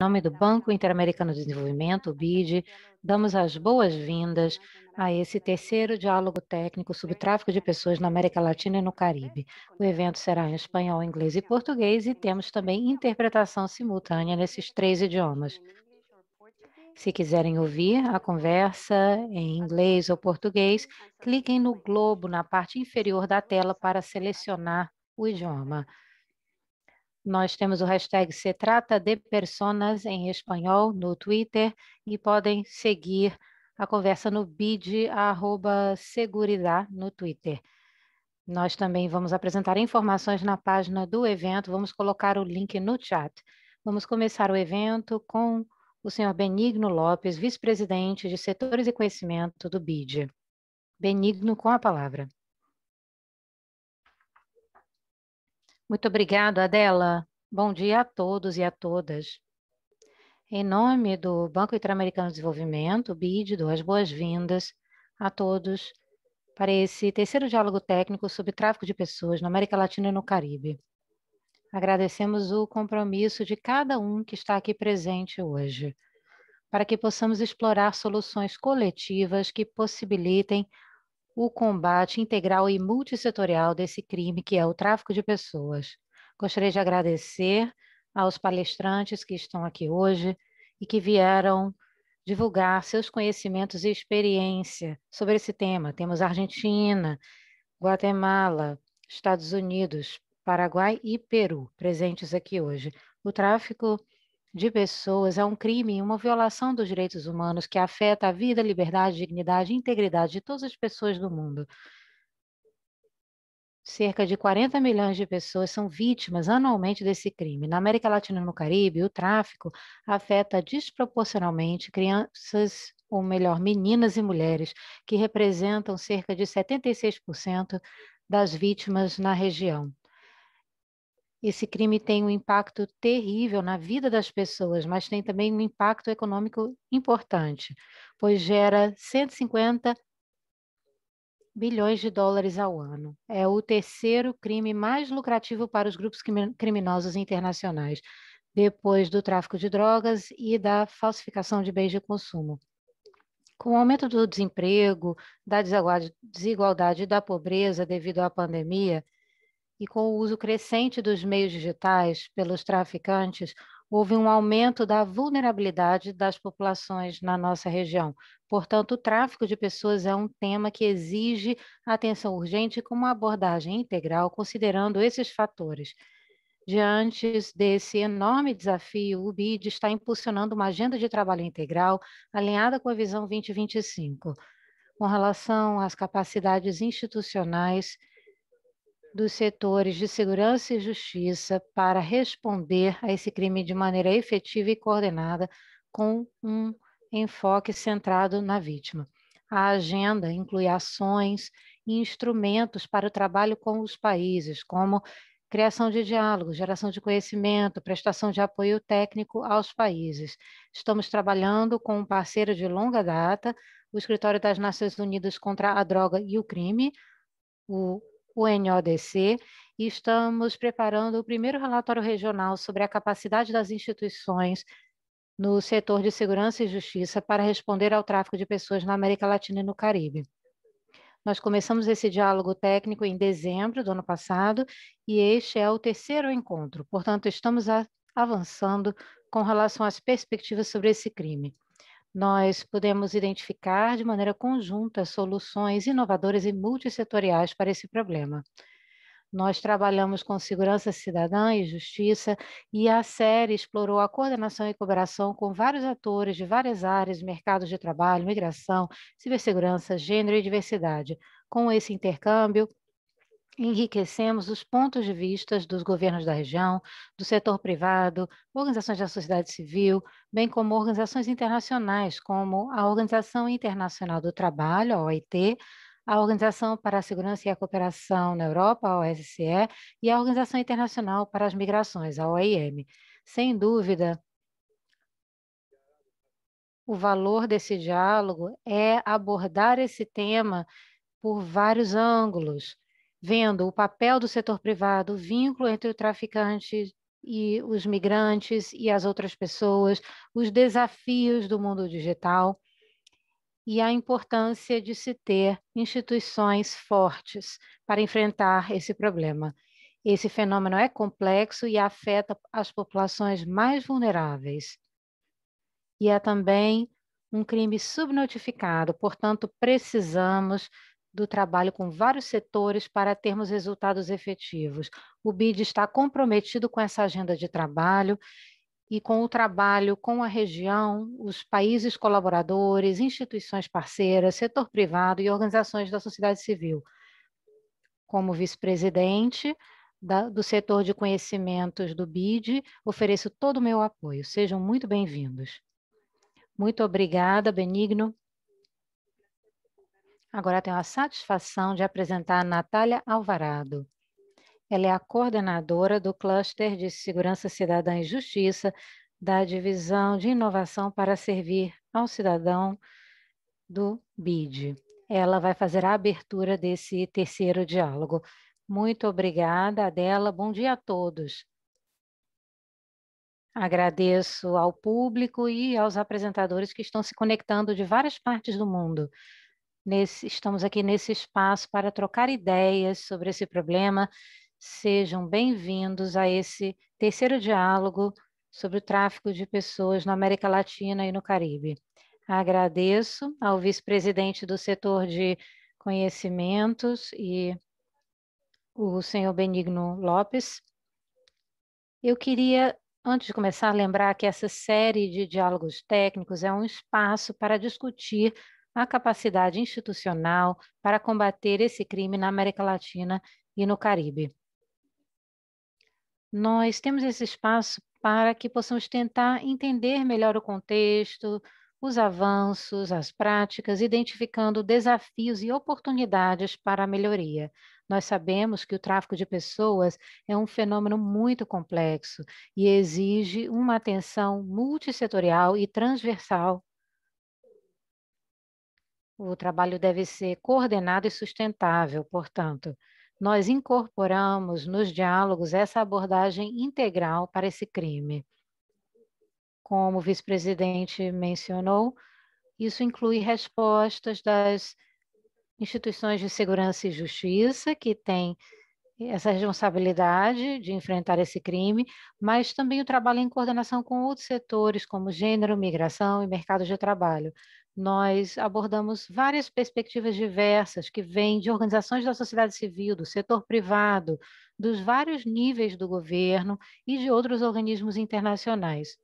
Em nome do Banco Interamericano de Desenvolvimento, o BID, damos as boas-vindas a esse terceiro diálogo técnico sobre tráfico de pessoas na América Latina e no Caribe. O evento será em espanhol, inglês e português e temos também interpretação simultânea nesses três idiomas. Se quiserem ouvir a conversa em inglês ou português, cliquem no globo na parte inferior da tela para selecionar o idioma. Nós temos o hashtag Se Trata de Personas em espanhol no Twitter e podem seguir a conversa no bid no Twitter. Nós também vamos apresentar informações na página do evento, vamos colocar o link no chat. Vamos começar o evento com o senhor Benigno Lopes, vice-presidente de Setores e Conhecimento do BID. Benigno, com a palavra. Muito obrigado, Adela. Bom dia a todos e a todas. Em nome do Banco Interamericano de Desenvolvimento, BID, dou as boas-vindas a todos para esse terceiro diálogo técnico sobre tráfico de pessoas na América Latina e no Caribe. Agradecemos o compromisso de cada um que está aqui presente hoje, para que possamos explorar soluções coletivas que possibilitem o combate integral e multissetorial desse crime que é o tráfico de pessoas. Gostaria de agradecer aos palestrantes que estão aqui hoje e que vieram divulgar seus conhecimentos e experiência sobre esse tema. Temos Argentina, Guatemala, Estados Unidos, Paraguai e Peru presentes aqui hoje. O tráfico de pessoas é um crime, uma violação dos direitos humanos que afeta a vida, liberdade, dignidade e integridade de todas as pessoas do mundo. Cerca de 40 milhões de pessoas são vítimas anualmente desse crime. Na América Latina e no Caribe, o tráfico afeta desproporcionalmente crianças, ou melhor, meninas e mulheres, que representam cerca de 76% das vítimas na região. Esse crime tem um impacto terrível na vida das pessoas, mas tem também um impacto econômico importante, pois gera 150 bilhões de dólares ao ano. É o terceiro crime mais lucrativo para os grupos criminosos internacionais, depois do tráfico de drogas e da falsificação de bens de consumo. Com o aumento do desemprego, da desigualdade e da pobreza devido à pandemia, e com o uso crescente dos meios digitais pelos traficantes, houve um aumento da vulnerabilidade das populações na nossa região. Portanto, o tráfico de pessoas é um tema que exige atenção urgente com uma abordagem integral, considerando esses fatores. Diante desse enorme desafio, o BID está impulsionando uma agenda de trabalho integral alinhada com a visão 2025. Com relação às capacidades institucionais, dos setores de segurança e justiça para responder a esse crime de maneira efetiva e coordenada, com um enfoque centrado na vítima. A agenda inclui ações e instrumentos para o trabalho com os países, como criação de diálogo, geração de conhecimento, prestação de apoio técnico aos países. Estamos trabalhando com um parceiro de longa data, o Escritório das Nações Unidas contra a Droga e o Crime, o o NODC, e estamos preparando o primeiro relatório regional sobre a capacidade das instituições no setor de segurança e justiça para responder ao tráfico de pessoas na América Latina e no Caribe. Nós começamos esse diálogo técnico em dezembro do ano passado e este é o terceiro encontro, portanto, estamos avançando com relação às perspectivas sobre esse crime nós podemos identificar de maneira conjunta soluções inovadoras e multissetoriais para esse problema. Nós trabalhamos com segurança cidadã e justiça, e a série explorou a coordenação e cooperação com vários atores de várias áreas, mercados de trabalho, migração, cibersegurança, gênero e diversidade. Com esse intercâmbio, enriquecemos os pontos de vista dos governos da região, do setor privado, organizações da sociedade civil, bem como organizações internacionais, como a Organização Internacional do Trabalho, a OIT, a Organização para a Segurança e a Cooperação na Europa, a OSCE, e a Organização Internacional para as Migrações, a OIM. Sem dúvida, o valor desse diálogo é abordar esse tema por vários ângulos, vendo o papel do setor privado, o vínculo entre o traficante e os migrantes e as outras pessoas, os desafios do mundo digital e a importância de se ter instituições fortes para enfrentar esse problema. Esse fenômeno é complexo e afeta as populações mais vulneráveis. E é também um crime subnotificado, portanto, precisamos do trabalho com vários setores para termos resultados efetivos. O BID está comprometido com essa agenda de trabalho e com o trabalho com a região, os países colaboradores, instituições parceiras, setor privado e organizações da sociedade civil. Como vice-presidente do setor de conhecimentos do BID, ofereço todo o meu apoio. Sejam muito bem-vindos. Muito obrigada, Benigno. Agora tenho a satisfação de apresentar a Natália Alvarado. Ela é a coordenadora do Cluster de Segurança Cidadã e Justiça da Divisão de Inovação para Servir ao Cidadão do BID. Ela vai fazer a abertura desse terceiro diálogo. Muito obrigada, Adela. Bom dia a todos. Agradeço ao público e aos apresentadores que estão se conectando de várias partes do mundo. Nesse, estamos aqui nesse espaço para trocar ideias sobre esse problema. Sejam bem-vindos a esse terceiro diálogo sobre o tráfico de pessoas na América Latina e no Caribe. Agradeço ao vice-presidente do setor de conhecimentos e o senhor Benigno Lopes. Eu queria, antes de começar, lembrar que essa série de diálogos técnicos é um espaço para discutir a capacidade institucional para combater esse crime na América Latina e no Caribe. Nós temos esse espaço para que possamos tentar entender melhor o contexto, os avanços, as práticas, identificando desafios e oportunidades para a melhoria. Nós sabemos que o tráfico de pessoas é um fenômeno muito complexo e exige uma atenção multissetorial e transversal o trabalho deve ser coordenado e sustentável, portanto, nós incorporamos nos diálogos essa abordagem integral para esse crime. Como o vice-presidente mencionou, isso inclui respostas das instituições de segurança e justiça, que têm essa responsabilidade de enfrentar esse crime, mas também o trabalho em coordenação com outros setores, como gênero, migração e mercado de trabalho, nós abordamos várias perspectivas diversas que vêm de organizações da sociedade civil, do setor privado, dos vários níveis do governo e de outros organismos internacionais.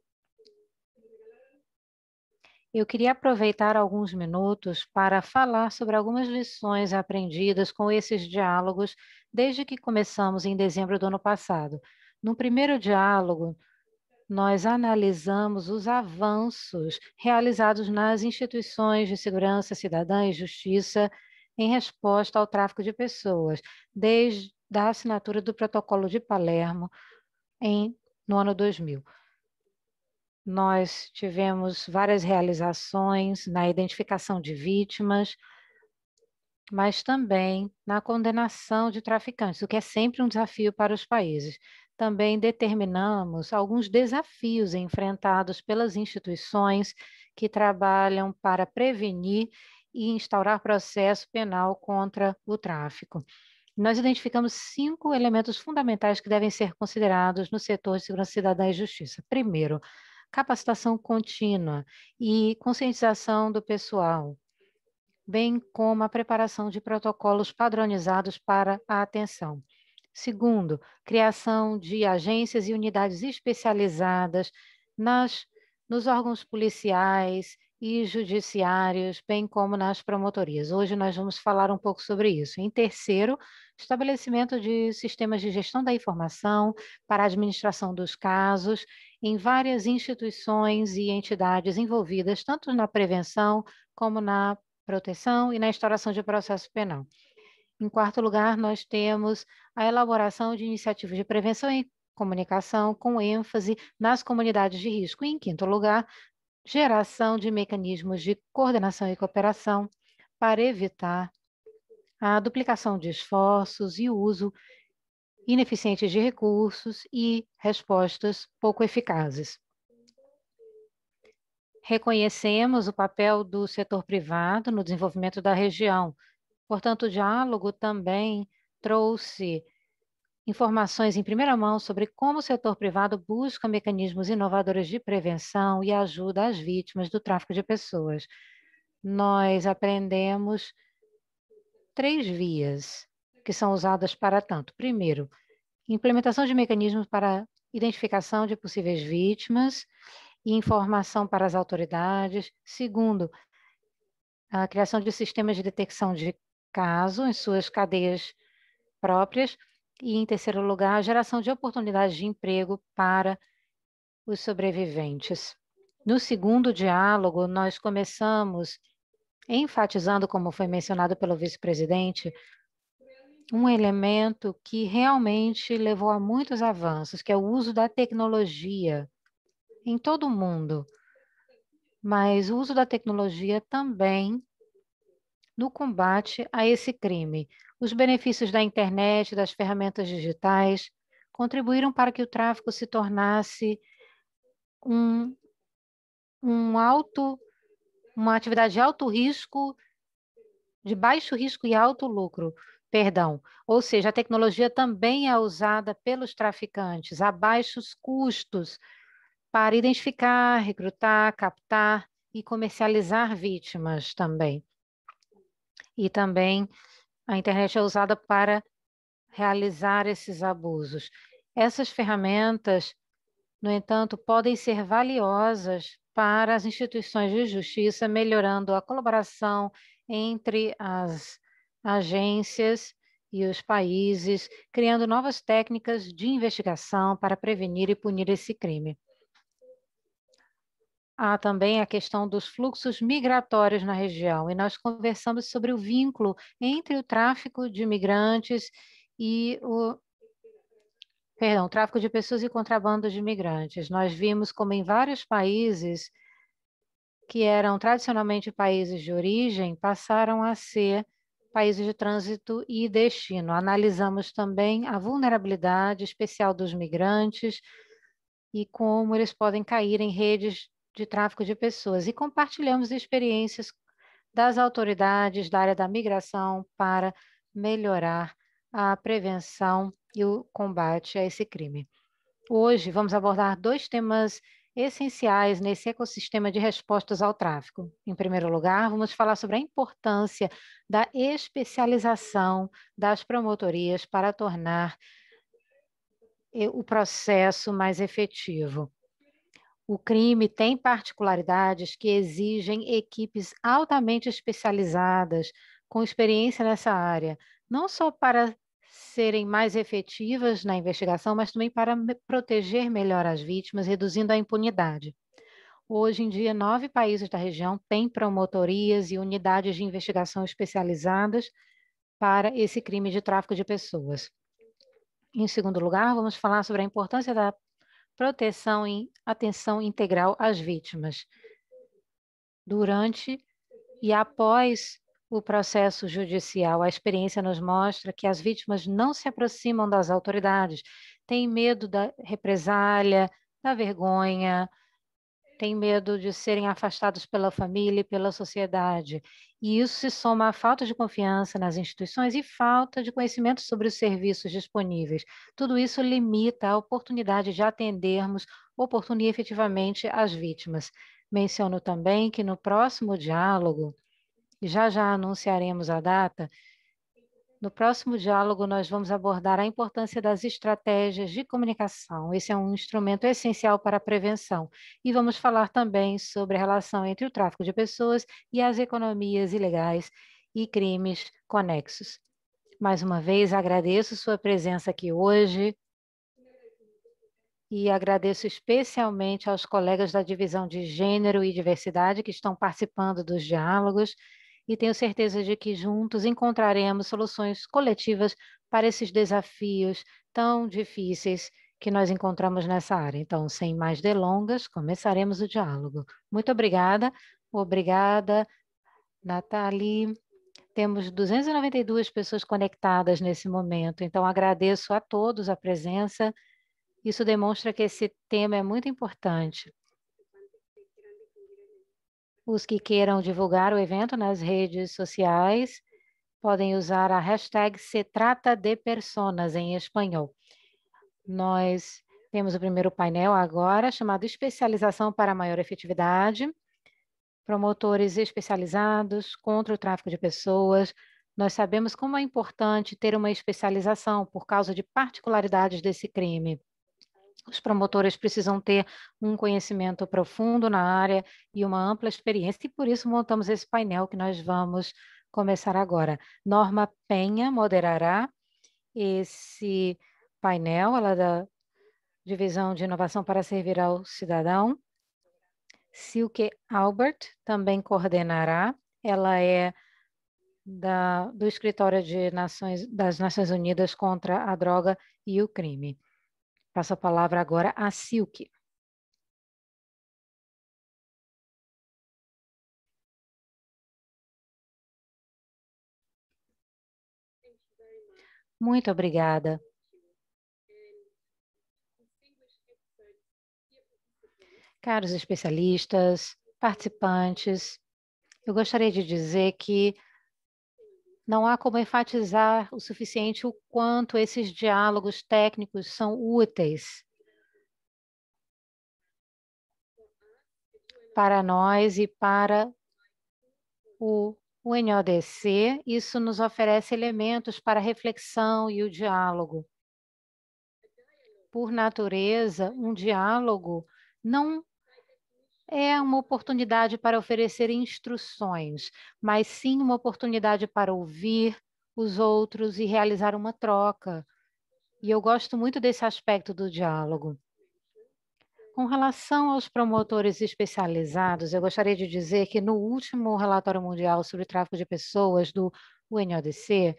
Eu queria aproveitar alguns minutos para falar sobre algumas lições aprendidas com esses diálogos desde que começamos em dezembro do ano passado. No primeiro diálogo, nós analisamos os avanços realizados nas instituições de segurança cidadã e justiça em resposta ao tráfico de pessoas, desde a assinatura do Protocolo de Palermo em, no ano 2000. Nós tivemos várias realizações na identificação de vítimas, mas também na condenação de traficantes, o que é sempre um desafio para os países. Também determinamos alguns desafios enfrentados pelas instituições que trabalham para prevenir e instaurar processo penal contra o tráfico. Nós identificamos cinco elementos fundamentais que devem ser considerados no setor de segurança cidadã e justiça. Primeiro, capacitação contínua e conscientização do pessoal bem como a preparação de protocolos padronizados para a atenção. Segundo, criação de agências e unidades especializadas nas, nos órgãos policiais e judiciários, bem como nas promotorias. Hoje nós vamos falar um pouco sobre isso. Em terceiro, estabelecimento de sistemas de gestão da informação para a administração dos casos em várias instituições e entidades envolvidas, tanto na prevenção como na proteção e na instauração de processo penal. Em quarto lugar, nós temos a elaboração de iniciativas de prevenção e comunicação com ênfase nas comunidades de risco. E, em quinto lugar, geração de mecanismos de coordenação e cooperação para evitar a duplicação de esforços e uso ineficiente de recursos e respostas pouco eficazes. Reconhecemos o papel do setor privado no desenvolvimento da região. Portanto, o diálogo também trouxe informações em primeira mão sobre como o setor privado busca mecanismos inovadores de prevenção e ajuda às vítimas do tráfico de pessoas. Nós aprendemos três vias que são usadas para tanto. Primeiro, implementação de mecanismos para identificação de possíveis vítimas informação para as autoridades. Segundo, a criação de sistemas de detecção de caso em suas cadeias próprias. E, em terceiro lugar, a geração de oportunidades de emprego para os sobreviventes. No segundo diálogo, nós começamos enfatizando, como foi mencionado pelo vice-presidente, um elemento que realmente levou a muitos avanços, que é o uso da tecnologia em todo o mundo, mas o uso da tecnologia também no combate a esse crime. Os benefícios da internet, das ferramentas digitais, contribuíram para que o tráfico se tornasse um, um alto, uma atividade de alto risco, de baixo risco e alto lucro. Perdão, ou seja, a tecnologia também é usada pelos traficantes a baixos custos para identificar, recrutar, captar e comercializar vítimas também. E também a internet é usada para realizar esses abusos. Essas ferramentas, no entanto, podem ser valiosas para as instituições de justiça, melhorando a colaboração entre as agências e os países, criando novas técnicas de investigação para prevenir e punir esse crime. Há também a questão dos fluxos migratórios na região, e nós conversamos sobre o vínculo entre o tráfico de migrantes e o. Perdão, tráfico de pessoas e contrabando de migrantes. Nós vimos como em vários países que eram tradicionalmente países de origem passaram a ser países de trânsito e destino. Analisamos também a vulnerabilidade especial dos migrantes e como eles podem cair em redes de tráfico de pessoas e compartilhamos experiências das autoridades da área da migração para melhorar a prevenção e o combate a esse crime. Hoje vamos abordar dois temas essenciais nesse ecossistema de respostas ao tráfico. Em primeiro lugar, vamos falar sobre a importância da especialização das promotorias para tornar o processo mais efetivo. O crime tem particularidades que exigem equipes altamente especializadas, com experiência nessa área, não só para serem mais efetivas na investigação, mas também para proteger melhor as vítimas, reduzindo a impunidade. Hoje em dia, nove países da região têm promotorias e unidades de investigação especializadas para esse crime de tráfico de pessoas. Em segundo lugar, vamos falar sobre a importância da proteção e atenção integral às vítimas durante e após o processo judicial. A experiência nos mostra que as vítimas não se aproximam das autoridades, têm medo da represália, da vergonha, têm medo de serem afastados pela família e pela sociedade. E isso se soma à falta de confiança nas instituições e falta de conhecimento sobre os serviços disponíveis. Tudo isso limita a oportunidade de atendermos oportunamente efetivamente as vítimas. Menciono também que no próximo diálogo, já já anunciaremos a data, no próximo diálogo, nós vamos abordar a importância das estratégias de comunicação. Esse é um instrumento essencial para a prevenção. E vamos falar também sobre a relação entre o tráfico de pessoas e as economias ilegais e crimes conexos. Mais uma vez, agradeço sua presença aqui hoje e agradeço especialmente aos colegas da Divisão de Gênero e Diversidade que estão participando dos diálogos e tenho certeza de que juntos encontraremos soluções coletivas para esses desafios tão difíceis que nós encontramos nessa área. Então, sem mais delongas, começaremos o diálogo. Muito obrigada. Obrigada, Nathalie. Temos 292 pessoas conectadas nesse momento, então agradeço a todos a presença. Isso demonstra que esse tema é muito importante. Os que queiram divulgar o evento nas redes sociais podem usar a hashtag Se Trata de Personas em espanhol. Nós temos o primeiro painel agora, chamado Especialização para Maior Efetividade, promotores especializados contra o tráfico de pessoas. Nós sabemos como é importante ter uma especialização por causa de particularidades desse crime. Os promotores precisam ter um conhecimento profundo na área e uma ampla experiência, e por isso montamos esse painel que nós vamos começar agora. Norma Penha moderará esse painel, ela é da Divisão de Inovação para Servir ao Cidadão. Silke Albert também coordenará, ela é da, do Escritório de Nações, das Nações Unidas contra a Droga e o Crime. Passo a palavra agora a Silke. Muito obrigada. Caros especialistas, participantes, eu gostaria de dizer que não há como enfatizar o suficiente o quanto esses diálogos técnicos são úteis para nós e para o, NODC. Isso nos oferece elementos para a reflexão e o diálogo. Por natureza, um diálogo não é uma oportunidade para oferecer instruções, mas sim uma oportunidade para ouvir os outros e realizar uma troca. E eu gosto muito desse aspecto do diálogo. Com relação aos promotores especializados, eu gostaria de dizer que no último relatório mundial sobre tráfico de pessoas do UNODC,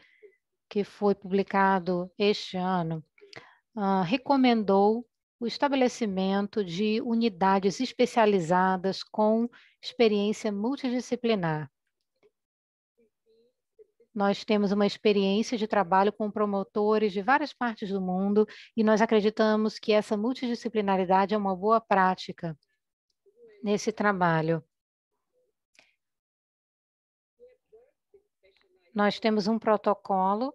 que foi publicado este ano, uh, recomendou o estabelecimento de unidades especializadas com experiência multidisciplinar. Nós temos uma experiência de trabalho com promotores de várias partes do mundo e nós acreditamos que essa multidisciplinaridade é uma boa prática nesse trabalho. Nós temos um protocolo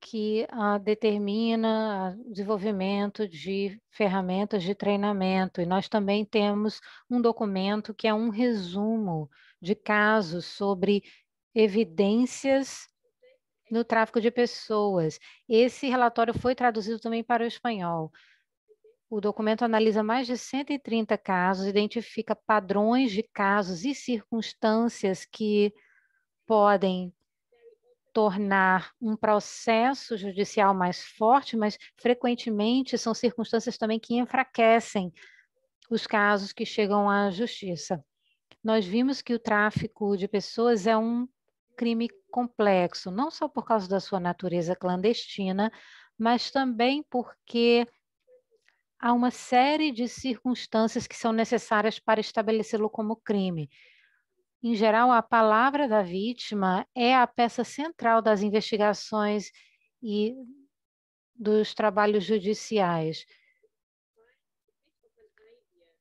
que ah, determina o desenvolvimento de ferramentas de treinamento. E nós também temos um documento que é um resumo de casos sobre evidências no tráfico de pessoas. Esse relatório foi traduzido também para o espanhol. O documento analisa mais de 130 casos, identifica padrões de casos e circunstâncias que podem tornar um processo judicial mais forte, mas frequentemente são circunstâncias também que enfraquecem os casos que chegam à justiça. Nós vimos que o tráfico de pessoas é um crime complexo, não só por causa da sua natureza clandestina, mas também porque há uma série de circunstâncias que são necessárias para estabelecê-lo como crime. Em geral, a palavra da vítima é a peça central das investigações e dos trabalhos judiciais.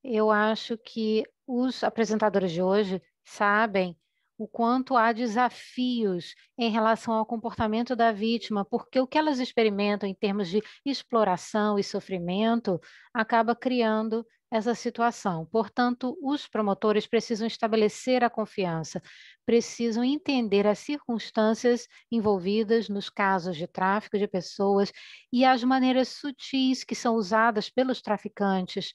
Eu acho que os apresentadores de hoje sabem o quanto há desafios em relação ao comportamento da vítima, porque o que elas experimentam em termos de exploração e sofrimento acaba criando essa situação. Portanto, os promotores precisam estabelecer a confiança, precisam entender as circunstâncias envolvidas nos casos de tráfico de pessoas e as maneiras sutis que são usadas pelos traficantes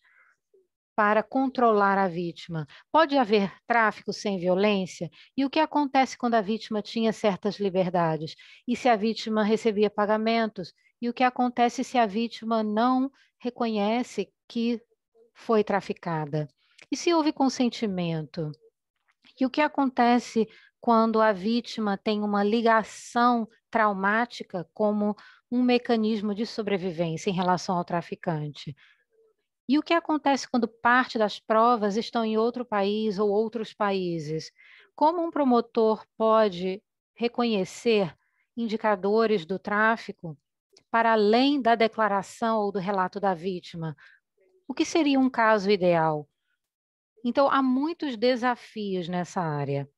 para controlar a vítima. Pode haver tráfico sem violência? E o que acontece quando a vítima tinha certas liberdades? E se a vítima recebia pagamentos? E o que acontece se a vítima não reconhece que foi traficada? E se houve consentimento? E o que acontece quando a vítima tem uma ligação traumática como um mecanismo de sobrevivência em relação ao traficante? E o que acontece quando parte das provas estão em outro país ou outros países? Como um promotor pode reconhecer indicadores do tráfico para além da declaração ou do relato da vítima, o que seria um caso ideal? Então, há muitos desafios nessa área.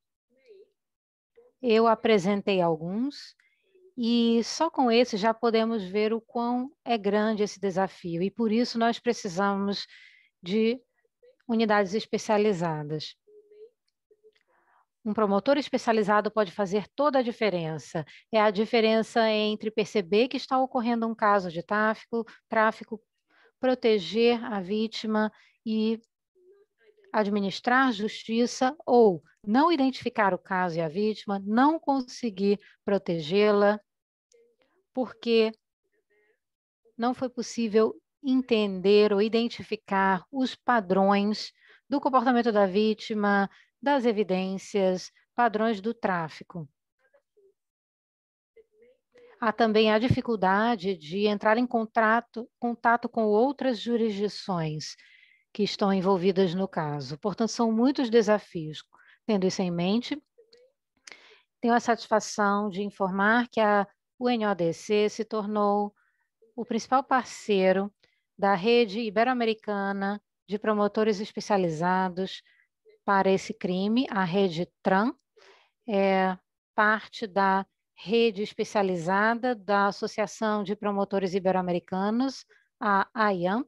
Eu apresentei alguns e só com esse já podemos ver o quão é grande esse desafio e por isso nós precisamos de unidades especializadas. Um promotor especializado pode fazer toda a diferença. É a diferença entre perceber que está ocorrendo um caso de tráfico, tráfico proteger a vítima e administrar justiça ou não identificar o caso e a vítima, não conseguir protegê-la, porque não foi possível entender ou identificar os padrões do comportamento da vítima, das evidências, padrões do tráfico. Há também a dificuldade de entrar em contrato, contato com outras jurisdições que estão envolvidas no caso. Portanto, são muitos desafios. Tendo isso em mente, tenho a satisfação de informar que a UNODC se tornou o principal parceiro da rede ibero-americana de promotores especializados para esse crime, a rede TRAN, é parte da rede especializada da Associação de Promotores Ibero-Americanos, a AIAMP,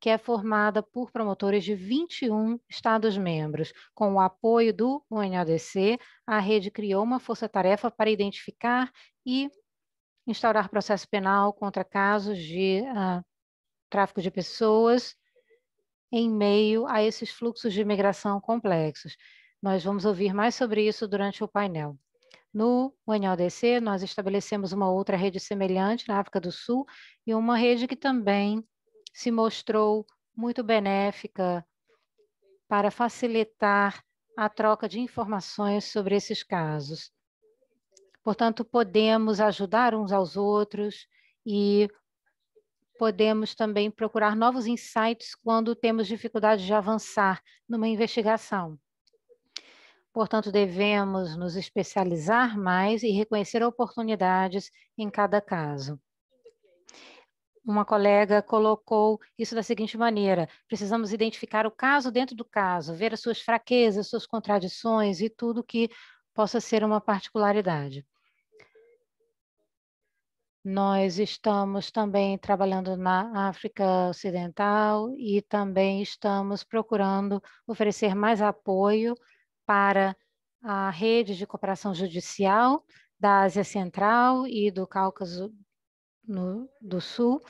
que é formada por promotores de 21 Estados-membros. Com o apoio do UNADC, a rede criou uma força-tarefa para identificar e instaurar processo penal contra casos de uh, tráfico de pessoas em meio a esses fluxos de imigração complexos. Nós vamos ouvir mais sobre isso durante o painel. No UNLDC, nós estabelecemos uma outra rede semelhante na África do Sul e uma rede que também se mostrou muito benéfica para facilitar a troca de informações sobre esses casos. Portanto, podemos ajudar uns aos outros e podemos também procurar novos insights quando temos dificuldade de avançar numa investigação. Portanto, devemos nos especializar mais e reconhecer oportunidades em cada caso. Uma colega colocou isso da seguinte maneira: precisamos identificar o caso dentro do caso, ver as suas fraquezas, suas contradições e tudo que possa ser uma particularidade. Nós estamos também trabalhando na África Ocidental e também estamos procurando oferecer mais apoio para a rede de cooperação judicial da Ásia Central e do Cáucaso no, do Sul.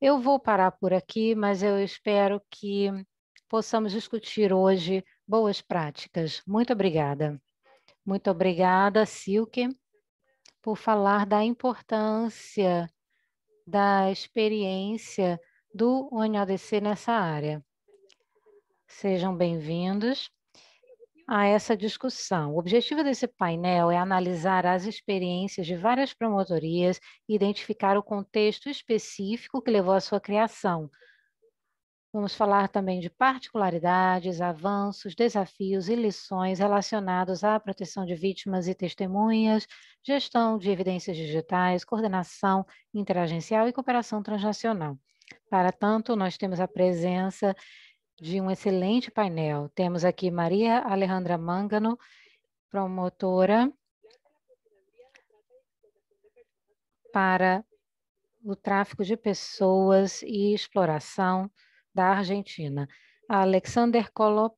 Eu vou parar por aqui, mas eu espero que possamos discutir hoje boas práticas. Muito obrigada. Muito obrigada, Silke, por falar da importância da experiência do UNODC nessa área. Sejam bem-vindos a essa discussão. O objetivo desse painel é analisar as experiências de várias promotorias e identificar o contexto específico que levou à sua criação. Vamos falar também de particularidades, avanços, desafios e lições relacionados à proteção de vítimas e testemunhas, gestão de evidências digitais, coordenação interagencial e cooperação transnacional. Para tanto, nós temos a presença de um excelente painel. Temos aqui Maria Alejandra Mangano, promotora para o tráfico de pessoas e exploração da Argentina. Alexander Colop,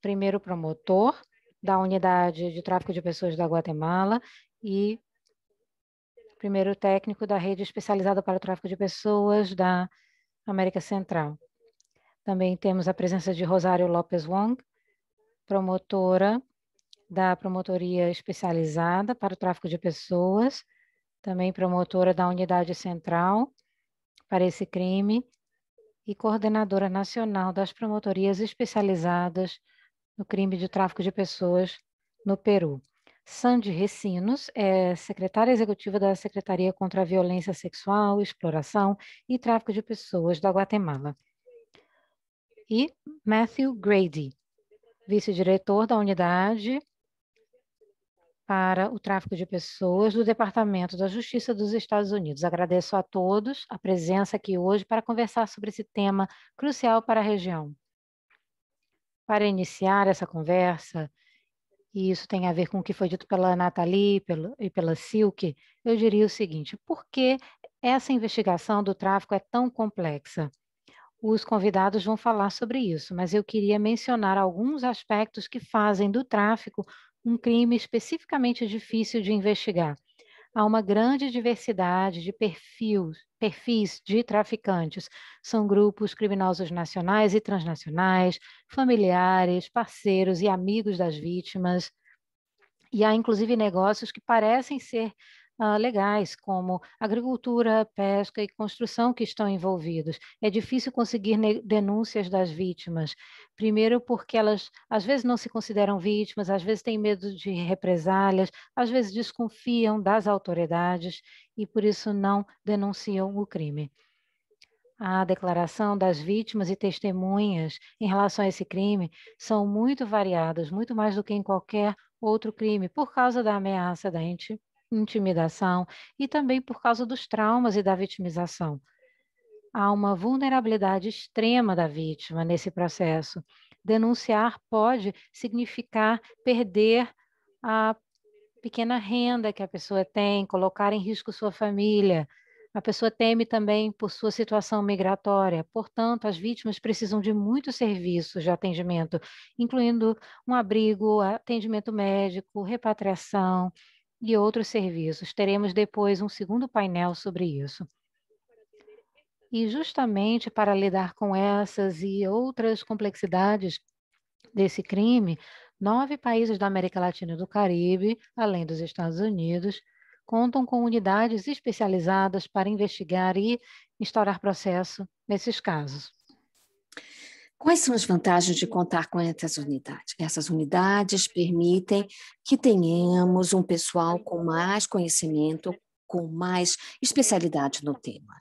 primeiro promotor da unidade de tráfico de pessoas da Guatemala e primeiro técnico da rede especializada para o tráfico de pessoas da América Central. Também temos a presença de Rosário Lopes Wong, promotora da Promotoria Especializada para o Tráfico de Pessoas, também promotora da Unidade Central para esse crime e coordenadora nacional das promotorias especializadas no crime de tráfico de pessoas no Peru. Sandy Recinos é secretária executiva da Secretaria contra a Violência Sexual, Exploração e Tráfico de Pessoas da Guatemala e Matthew Grady, vice-diretor da unidade para o tráfico de pessoas do Departamento da Justiça dos Estados Unidos. Agradeço a todos a presença aqui hoje para conversar sobre esse tema crucial para a região. Para iniciar essa conversa, e isso tem a ver com o que foi dito pela Nathalie pelo, e pela Silk, eu diria o seguinte: por que essa investigação do tráfico é tão complexa? os convidados vão falar sobre isso, mas eu queria mencionar alguns aspectos que fazem do tráfico um crime especificamente difícil de investigar. Há uma grande diversidade de perfis de traficantes. São grupos criminosos nacionais e transnacionais, familiares, parceiros e amigos das vítimas. E há, inclusive, negócios que parecem ser ah, legais, como agricultura, pesca e construção, que estão envolvidos. É difícil conseguir denúncias das vítimas. Primeiro, porque elas às vezes não se consideram vítimas, às vezes têm medo de represálias, às vezes desconfiam das autoridades e por isso não denunciam o crime a declaração das vítimas e testemunhas em relação a esse crime são muito variadas, muito mais do que em qualquer outro crime, por causa da ameaça da, enti intimidação e também por causa dos traumas e da vitimização. Há uma vulnerabilidade extrema da vítima nesse processo. Denunciar pode significar perder a pequena renda que a pessoa tem, colocar em risco sua família. A pessoa teme também por sua situação migratória. Portanto, as vítimas precisam de muitos serviços de atendimento, incluindo um abrigo, atendimento médico, repatriação, e outros serviços. Teremos depois um segundo painel sobre isso. E justamente para lidar com essas e outras complexidades desse crime, nove países da América Latina e do Caribe, além dos Estados Unidos, contam com unidades especializadas para investigar e instaurar processo nesses casos. Quais são as vantagens de contar com essas unidades? Essas unidades permitem que tenhamos um pessoal com mais conhecimento, com mais especialidade no tema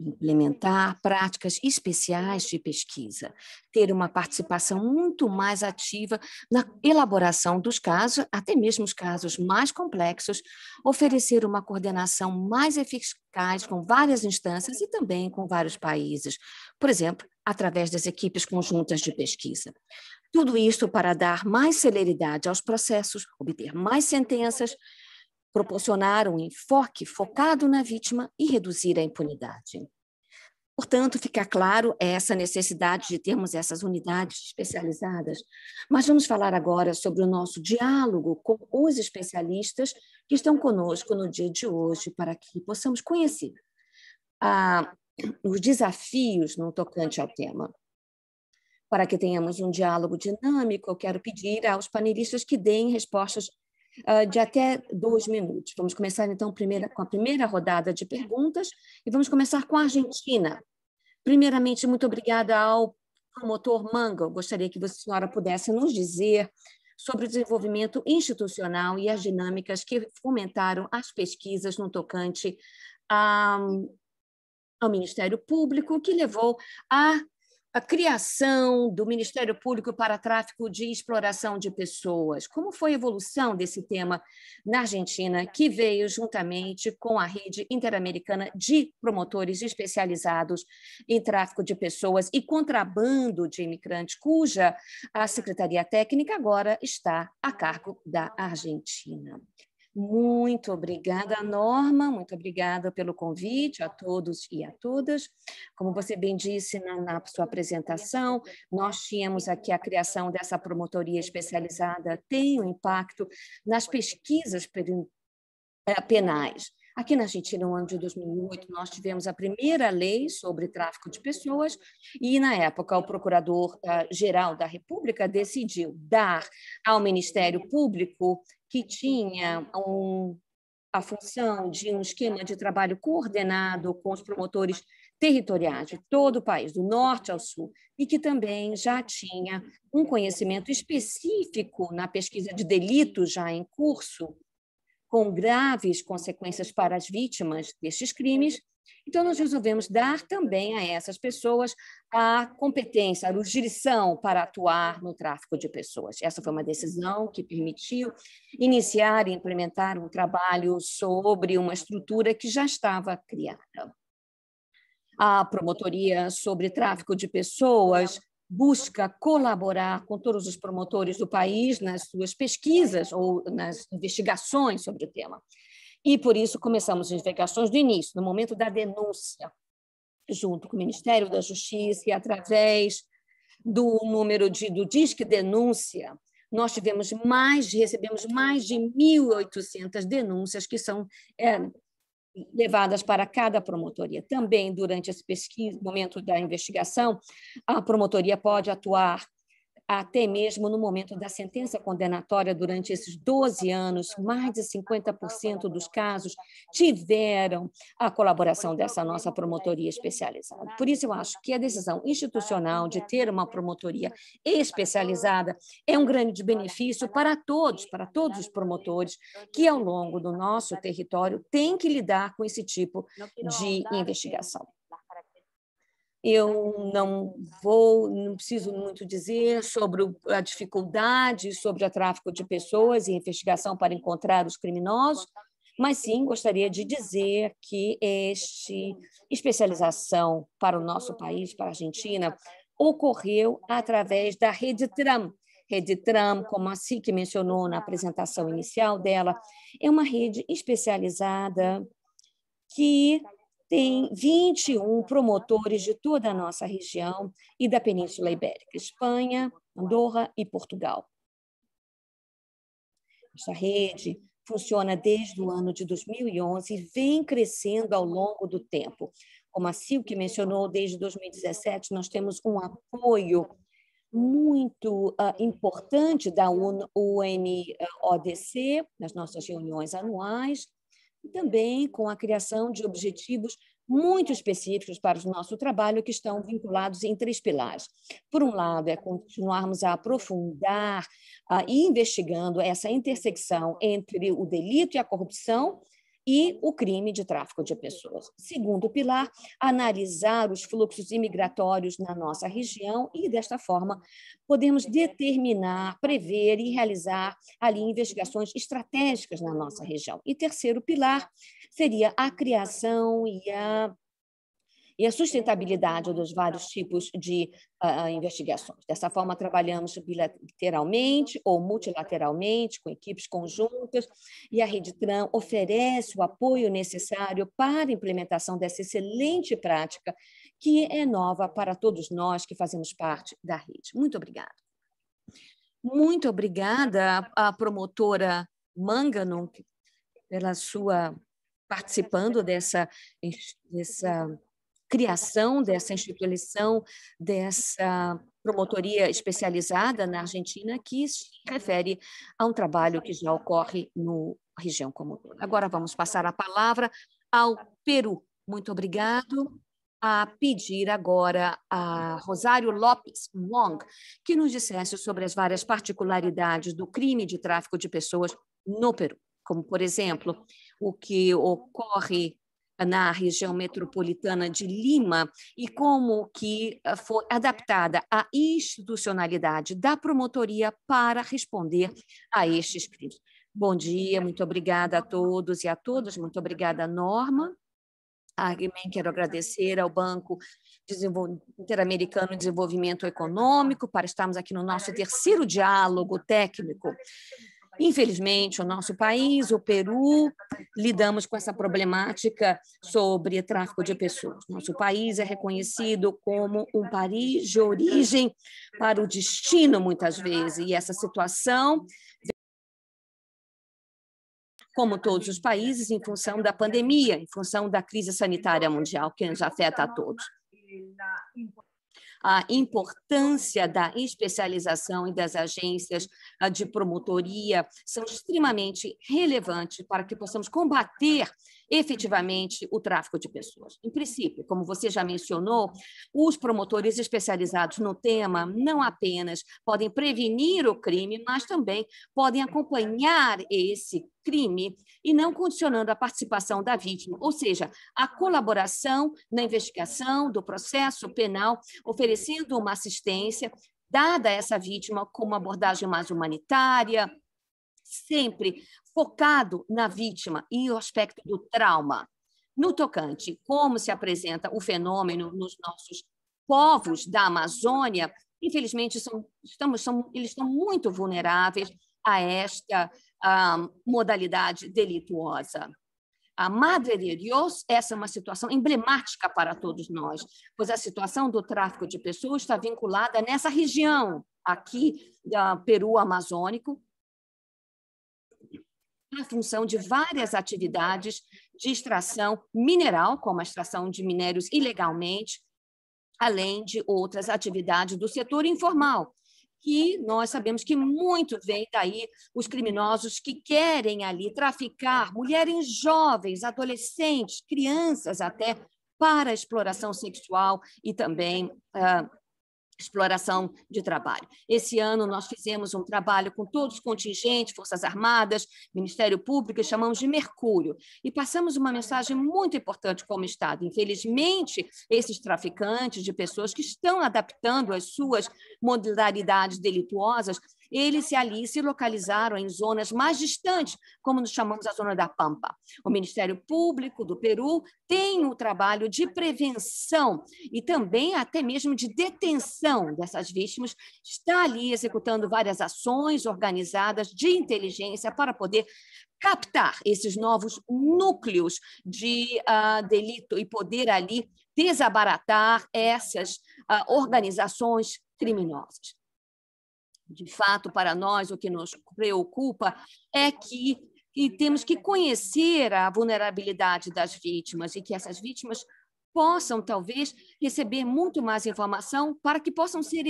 implementar práticas especiais de pesquisa, ter uma participação muito mais ativa na elaboração dos casos, até mesmo os casos mais complexos, oferecer uma coordenação mais eficaz com várias instâncias e também com vários países. Por exemplo, através das equipes conjuntas de pesquisa. Tudo isso para dar mais celeridade aos processos, obter mais sentenças, proporcionar um enfoque focado na vítima e reduzir a impunidade. Portanto, fica claro essa necessidade de termos essas unidades especializadas. Mas vamos falar agora sobre o nosso diálogo com os especialistas que estão conosco no dia de hoje, para que possamos conhecer a, os desafios no tocante ao tema. Para que tenhamos um diálogo dinâmico, eu quero pedir aos panelistas que deem respostas ah, de até dois minutos. Vamos começar, então, primeira, com a primeira rodada de perguntas e vamos começar com a Argentina. Primeiramente, muito obrigada ao promotor Manga. Eu gostaria que a senhora pudesse nos dizer sobre o desenvolvimento institucional e as dinâmicas que fomentaram as pesquisas no tocante a, ao Ministério Público, o que levou à criação do Ministério Público para Tráfico de Exploração de Pessoas. Como foi a evolução desse tema na Argentina, que veio juntamente com a rede interamericana de promotores especializados em tráfico de pessoas e contrabando de imigrantes, cuja a Secretaria Técnica agora está a cargo da Argentina. Muito obrigada, Norma, muito obrigada pelo convite a todos e a todas. Como você bem disse na, na, sua apresentação, nós tínhamos aqui a criação dessa promotoria especializada tem um impacto nas pesquisas eh, penais. Aqui na Argentina, no ano de 2008, nós tivemos a primeira lei sobre tráfico de pessoas e, na época, o Procurador-Geral ah, da República decidiu dar ao Ministério Público, que tinha um, a função de um esquema de trabalho coordenado com os promotores territoriais de todo o país, do norte ao sul, e que também já tinha um conhecimento específico na pesquisa de delitos já em curso com graves consequências para as vítimas destes crimes. Então, nós resolvemos dar também a essas pessoas a competência, a jurisdição para atuar no tráfico de pessoas. Essa foi uma decisão que permitiu iniciar e implementar um trabalho sobre uma estrutura que já estava criada. A Promotoria sobre Tráfico de Pessoas busca colaborar com todos os promotores do país nas suas pesquisas ou nas investigações sobre o tema. E por isso começamos as investigações do início, no momento da denúncia, junto com o Ministério da Justiça e através do número de, do Disque Denúncia, nós tivemos mais, recebemos mais de 1.800 denúncias que são é, levadas para cada promotoria. Também, durante esse pesquisa, momento da investigação, a promotoria pode atuar até mesmo no momento da sentença condenatória, durante esses 12 anos, mais de 50% dos casos tiveram a colaboração dessa nossa promotoria especializada. Por isso, eu acho que a decisão institucional de ter uma promotoria especializada é um grande benefício para todos, para todos os promotores que, ao longo do nosso território, têm que lidar com esse tipo de investigação. Eu não vou, não preciso muito dizer sobre a dificuldade sobre o tráfico de pessoas e investigação para encontrar os criminosos, mas sim gostaria de dizer que este especialização para o nosso país, para a Argentina, ocorreu através da rede TRAM. Rede TRAM, como a SIC mencionou na apresentação inicial dela, é uma rede especializada que tem 21 promotores de toda a nossa região e da Península Ibérica, Espanha, Andorra e Portugal. Esta rede funciona desde o ano de 2011 e vem crescendo ao longo do tempo. Como a Silke mencionou, desde 2017 nós temos um apoio muito uh, importante da UNODC, nas nossas reuniões anuais, e também com a criação de objetivos muito específicos para o nosso trabalho que estão vinculados em três pilares. Por um lado, é continuarmos a aprofundar e investigando essa intersecção entre o delito e a corrupção, e o crime de tráfico de pessoas. Segundo pilar, analisar os fluxos imigratórios na nossa região e, desta forma, podemos determinar, prever e realizar ali investigações estratégicas na nossa região. E terceiro pilar seria a criação e a e a sustentabilidade dos vários tipos de uh, investigações. Dessa forma, trabalhamos bilateralmente ou multilateralmente, com equipes conjuntas, e a Rede Tram oferece o apoio necessário para a implementação dessa excelente prática, que é nova para todos nós que fazemos parte da rede. Muito obrigada. Muito obrigada à promotora Manganon pela sua participando dessa, dessa criação dessa instituição, dessa promotoria especializada na Argentina, que se refere a um trabalho que já ocorre no região como Agora vamos passar a palavra ao Peru. Muito obrigado. A pedir agora a Rosário Lopes Wong que nos dissesse sobre as várias particularidades do crime de tráfico de pessoas no Peru, como, por exemplo, o que ocorre na região metropolitana de Lima e como que eh, foi adaptada a institucionalidade da promotoria para responder a estes crimes. Bom dia, muito obrigada a todos e a todas, muito obrigada, Norma. Ah, também quero agradecer ao Banco Interamericano de Desenvolvimento Econômico para estarmos aqui no nosso terceiro diálogo técnico Infelizmente, o nosso país, o Peru, lidamos com essa problemática sobre tráfico de pessoas. Nosso país é reconhecido como um país de origem para o destino, muitas vezes, e essa situação como todos os países, em função da pandemia, em função da crise sanitária mundial, que nos afeta a todos a importância da especialização e das agências ah, de promotoria são extremamente relevantes para que possamos combater efetivamente o tráfico de pessoas. Em princípio, como você já mencionou, os promotores especializados no tema não apenas podem prevenir o crime, mas também podem acompanhar esse crime e não condicionando a participação da vítima, ou seja, a colaboração na investigação do processo penal, oferecendo uma assistência dada a essa vítima com uma abordagem mais humanitária, sempre focado na vítima e o aspecto do trauma. No tocante, como se apresenta o fenômeno nos nossos povos da Amazônia, infelizmente, são, estamos, são, eles estão muito vulneráveis a esta a, modalidade delituosa. A Madre de Deus, essa é uma situação emblemática para todos nós, pois a situação do tráfico de pessoas está vinculada nessa região aqui, Peru Amazônico, a função de várias atividades de extração mineral, como a extração de minérios ilegalmente, além de outras atividades do setor informal, que nós sabemos que muito vem daí os criminosos que querem ali traficar mulheres jovens, adolescentes, crianças até, para exploração sexual e também uh, exploração de trabalho. Esse ano nós fizemos um trabalho com todos os contingentes, Forças Armadas, Ministério Público, e chamamos de Mercúrio, e passamos uma mensagem muito importante como Estado. Infelizmente, esses traficantes de pessoas que estão adaptando as suas modalidades delituosas eles se ali se localizaram em zonas mais distantes, como nos chamamos a zona da Pampa. O Ministério Público do Peru tem o trabalho de prevenção e também até mesmo de detenção dessas vítimas. Está ali executando várias ações organizadas de inteligência para poder captar esses novos núcleos de uh, delito e poder ali desabaratar essas uh, organizações criminosas de fato para nós, o que nos preocupa é que e temos que conhecer a vulnerabilidade das vítimas e que essas vítimas possam talvez receber muito mais informação para que possam ser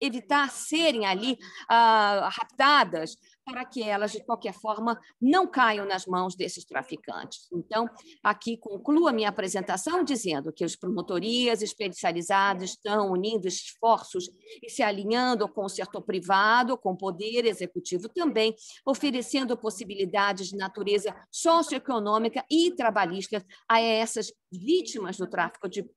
evitar serem ali ah, raptadas, para que elas, de qualquer forma, não caiam nas mãos desses traficantes. Então, aqui concluo a minha apresentação dizendo que as promotorias especializadas estão unindo esforços e se alinhando com o setor privado, com o poder executivo também, oferecendo possibilidades de natureza socioeconômica e trabalhista a essas vítimas do tráfico de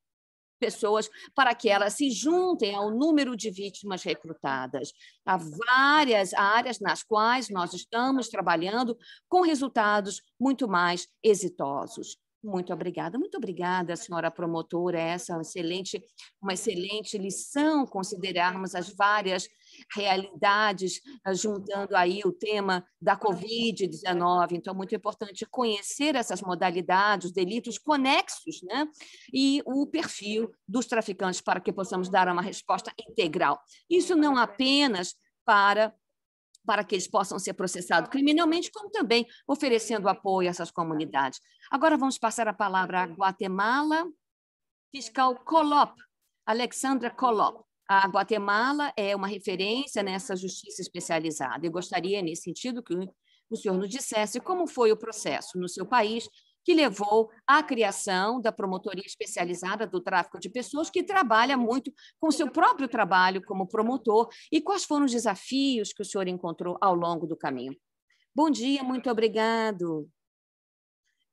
pessoas para que elas se juntem ao número de vítimas recrutadas. Há várias áreas nas quais nós estamos trabalhando com resultados muito mais exitosos. Muito obrigada, muito obrigada, senhora promotora. Essa é uma excelente, uma excelente lição, considerarmos as várias realidades, eh, juntando aí o tema da Covid-19. Então, é muito importante conhecer essas modalidades, os delitos conexos, né? E o perfil dos traficantes para que possamos dar uma resposta integral. Isso não apenas para para que eles possam ser processados criminalmente, como também oferecendo apoio a essas comunidades. Agora vamos passar a palavra à Guatemala, fiscal Colop, Alexandra Colop. A Guatemala é uma referência nessa justiça especializada e gostaria, nesse sentido, que o senhor nos dissesse como foi o processo no seu país que levou à criação da Promotoria Especializada do Tráfico de Pessoas, que trabalha muito com seu próprio trabalho como promotor, e quais foram os desafios que o senhor encontrou ao longo do caminho. Bom dia, muito obrigado.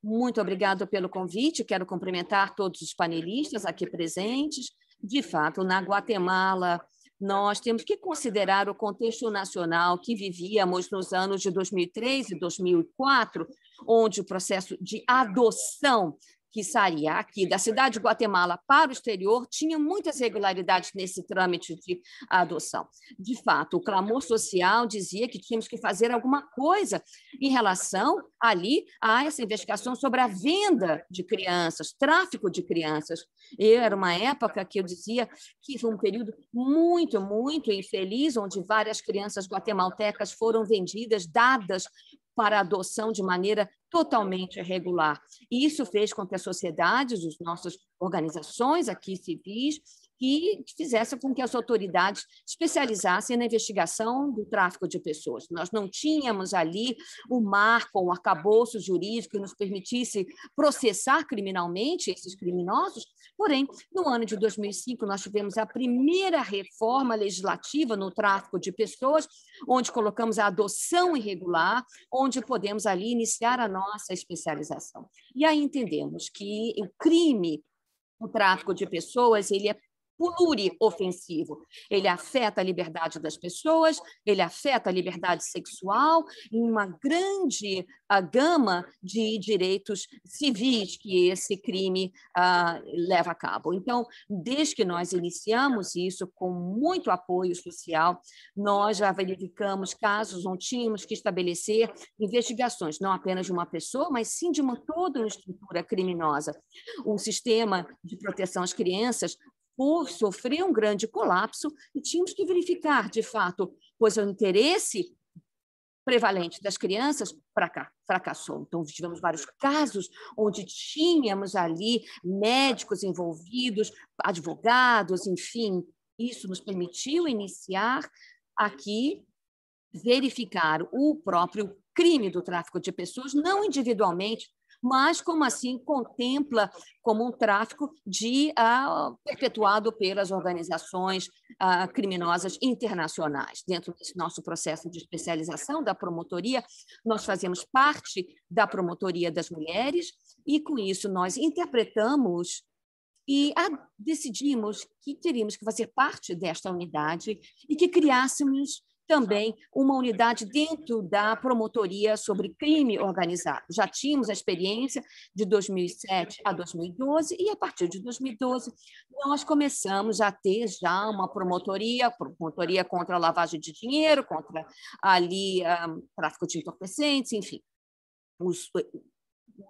Muito obrigado pelo convite. Quero cumprimentar todos os panelistas aqui presentes, de fato, na Guatemala, nós temos que considerar o contexto nacional que vivíamos nos anos de 2003 e 2004, onde o processo de adoção que saía aqui da cidade de Guatemala para o exterior tinha muitas irregularidades nesse trâmite de adoção. De fato, o clamor social dizia que tínhamos que fazer alguma coisa em relação ali a essa investigação sobre a venda de crianças, tráfico de crianças. era uma época que eu dizia que foi um período muito, muito infeliz, onde várias crianças guatemaltecas foram vendidas, dadas para adoção de maneira totalmente irregular. E isso fez com que as sociedades, as nossas organizações aqui civis, que fizesse com que as autoridades especializassem na investigação do tráfico de pessoas. Nós não tínhamos ali o marco, um arcabouço jurídico que nos permitisse processar criminalmente esses criminosos, porém, no ano de 2005, nós tivemos a primeira reforma legislativa no tráfico de pessoas, onde colocamos a adoção irregular, onde podemos ali iniciar a nossa especialização. E aí entendemos que o crime o tráfico de pessoas ele é pluriofensivo. Ele afeta a liberdade das pessoas, ele afeta a liberdade sexual e uma grande a, ah, gama de direitos civis que esse crime a, ah, leva a cabo. Então, desde que nós iniciamos isso com muito apoio social, nós já verificamos casos onde tínhamos que estabelecer investigações, não apenas de uma pessoa, mas sim de uma toda uma estrutura criminosa. Um sistema de proteção às crianças por sofrer um grande colapso e tínhamos que verificar, de fato, pois é o interesse prevalente das crianças fracassou. Então, tivemos vários casos onde tínhamos ali médicos envolvidos, advogados, enfim. Isso nos permitiu iniciar aqui, verificar o próprio crime do tráfico de pessoas, não individualmente, mas como assim contempla como um tráfico de ah, perpetuado pelas organizações ah, criminosas internacionais. Dentro desse nosso processo de especialização da promotoria, nós fazemos parte da promotoria das mulheres e com isso nós interpretamos e ah, decidimos que teríamos que fazer parte desta unidade e que criássemos também uma unidade dentro da promotoria sobre crime organizado. Já tínhamos a experiência de 2007 a 2012 e a partir de 2012 nós começamos a ter já uma promotoria, promotoria contra a lavagem de dinheiro, contra ali um, ah, tráfico de entorpecentes, enfim, os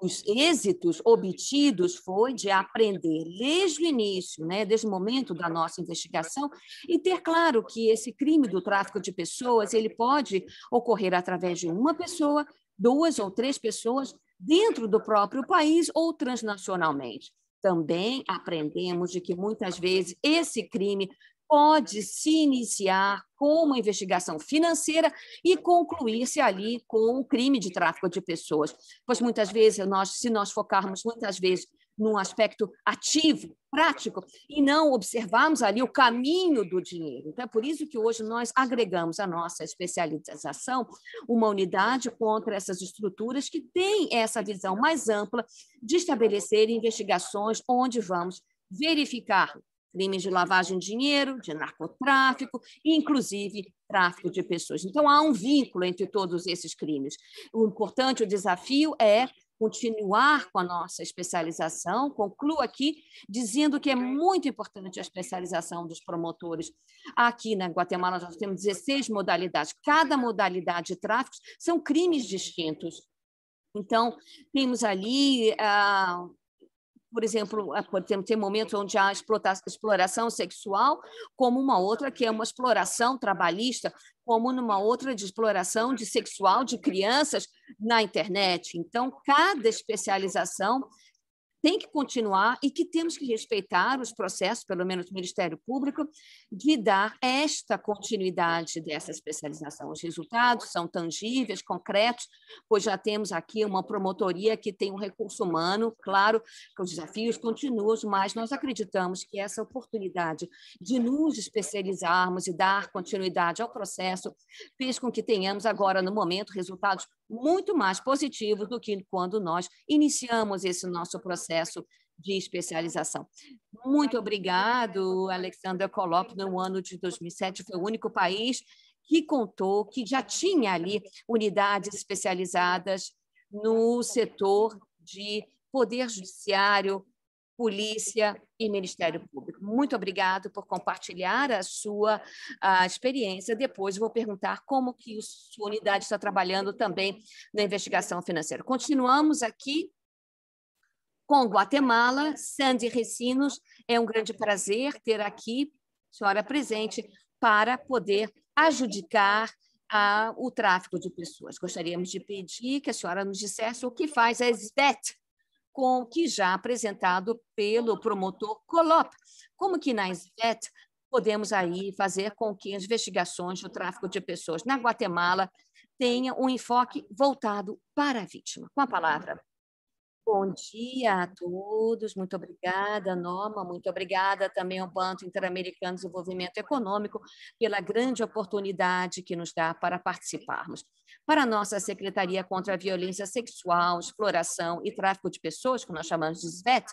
os êxitos obtidos foi de aprender desde o início, né, desde o momento da nossa investigação, e ter claro que esse crime do tráfico de pessoas ele pode ocorrer através de uma pessoa, duas ou três pessoas dentro do próprio país ou transnacionalmente. Também aprendemos de que muitas vezes esse crime pode se iniciar com uma investigação financeira e concluir-se ali com o crime de tráfico de pessoas. Pois muitas vezes, nós, se nós focarmos muitas vezes num aspecto ativo, prático, e não observarmos ali o caminho do dinheiro. Então, é por isso que hoje nós agregamos à nossa especialização uma unidade contra essas estruturas que tem essa visão mais ampla de estabelecer investigações onde vamos verificar crimes de lavagem de dinheiro, de narcotráfico e, inclusive, tráfico de pessoas. Então, há um vínculo entre todos esses crimes. O importante, o desafio é continuar com a nossa especialização. Concluo aqui dizendo que é muito importante a especialização dos promotores. Aqui na Guatemala nós temos 16 modalidades. Cada modalidade de tráfico são crimes distintos. Então, temos ali ah, por exemplo, tem momentos onde há exploração sexual, como uma outra que é uma exploração trabalhista, como numa outra de exploração de sexual de crianças na internet. Então, cada especialização tem que continuar e que temos que respeitar os processos, pelo menos do Ministério Público, de dar esta continuidade dessa especialização. Os resultados são tangíveis, concretos, pois já temos aqui uma promotoria que tem um recurso humano, claro que os desafios continuam, mas nós acreditamos que essa oportunidade de nos especializarmos e dar continuidade ao processo fez com que tenhamos agora, no momento, resultados muito mais positivos do que quando nós iniciamos esse nosso processo de especialização. Muito obrigado, Alexandra Kolop. No ano de 2007, foi o único país que contou que já tinha ali unidades especializadas no setor de poder judiciário, polícia e Ministério Público. Muito obrigado por compartilhar a sua a experiência. Depois vou perguntar como que a sua unidade está trabalhando também na investigação financeira. Continuamos aqui com Guatemala, Sandy Recinos. É um grande prazer ter aqui a senhora presente para poder adjudicar a, o tráfico de pessoas. Gostaríamos de pedir que a senhora nos dissesse o que faz a SBET, com que já apresentado pelo promotor Colop. Como que na SVET podemos aí fazer com que as investigações do tráfico de pessoas na Guatemala tenha um enfoque voltado para a vítima. Com a palavra. Bom dia a todos, muito obrigada, Norma, muito obrigada também ao Banco Interamericano de Desenvolvimento Econômico pela grande oportunidade que nos dá para participarmos para a nossa Secretaria contra a Violência Sexual, Exploração e Tráfico de Pessoas, que nós chamamos de SVET,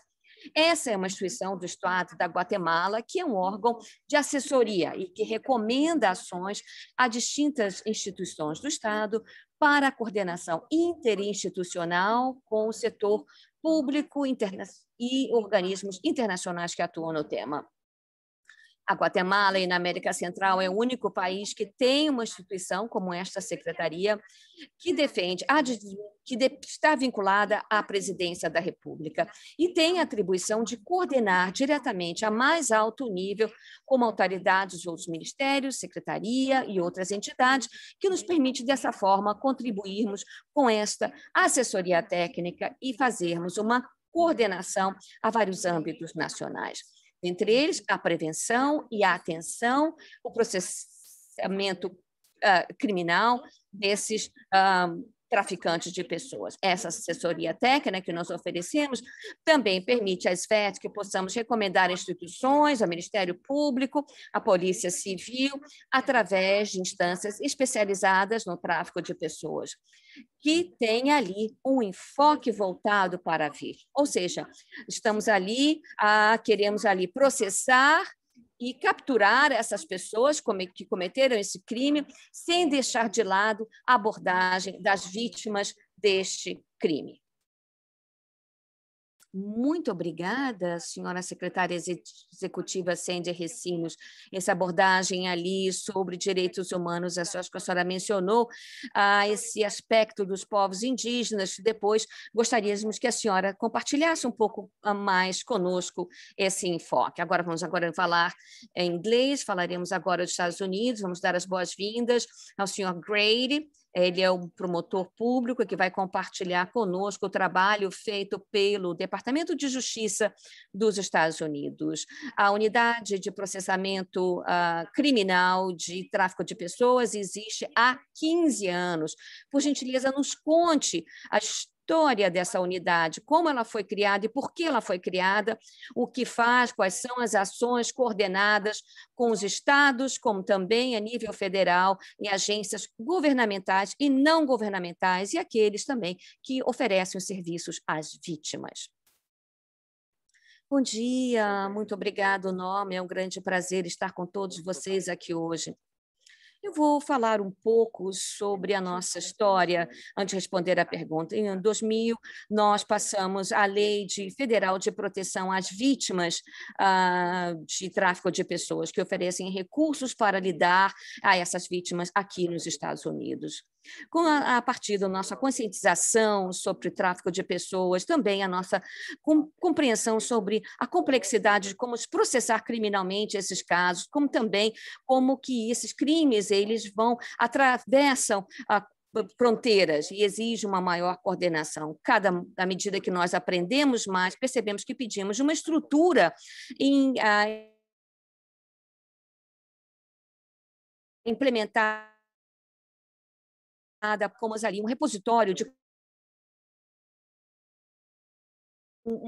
essa é uma instituição do Estado da Guatemala, que é um órgão de assessoria e que recomenda ações a distintas instituições do Estado para a coordenação interinstitucional com o setor público e organismos internacionais que atuam no tema. A Guatemala e na América Central é o único país que tem uma instituição como esta secretaria que defende, que está vinculada à presidência da República e tem a atribuição de coordenar diretamente a mais alto nível, como autoridades de outros ministérios, secretaria e outras entidades, que nos permite dessa forma contribuirmos com esta assessoria técnica e fazermos uma coordenação a vários âmbitos nacionais. Entre eles, a prevenção e a atenção, o processamento uh, criminal desses uh, traficantes de pessoas. Essa assessoria técnica que nós oferecemos também permite à SVET que possamos recomendar instituições, ao Ministério Público, à Polícia Civil, através de instâncias especializadas no tráfico de pessoas, que tem ali um enfoque voltado para a vítima. Ou seja, estamos ali, a, ah, queremos ali processar e capturar essas pessoas que cometeram esse crime, sem deixar de lado a abordagem das vítimas deste crime. Muito obrigada, senhora secretária executiva Sandy Recinos. Essa abordagem ali sobre direitos humanos, acho que a senhora mencionou ah, esse aspecto dos povos indígenas. Depois, gostaríamos que a senhora compartilhasse um pouco mais conosco esse enfoque. Agora vamos agora falar em inglês, falaremos agora dos Estados Unidos, vamos dar as boas-vindas ao senhor Grady, ele é um promotor público que vai compartilhar conosco o trabalho feito pelo Departamento de Justiça dos Estados Unidos, a unidade de processamento uh, criminal de tráfico de pessoas existe há 15 anos. Por gentileza, nos conte a história história dessa unidade, como ela foi criada e por que ela foi criada, o que faz, quais são as ações coordenadas com os estados, como também a nível federal e agências governamentais e não governamentais e aqueles também que oferecem os serviços às vítimas. Bom dia, muito obrigado, nome É um grande prazer estar com todos vocês aqui hoje. Eu vou falar um pouco sobre a nossa história antes de responder à pergunta. Em 2000, nós passamos a Lei de Federal de Proteção às Vítimas uh, de Tráfico de Pessoas, que oferecem recursos para lidar a essas vítimas aqui nos Estados Unidos. Com a, a partir da nossa conscientização sobre o tráfico de pessoas, também a nossa com, compreensão sobre a complexidade de como processar criminalmente esses casos, como também como que esses crimes eles vão atravessam a fronteiras e exige uma maior coordenação. Cada à medida que nós aprendemos mais, percebemos que pedimos uma estrutura em uh, implementar como ali um repositório de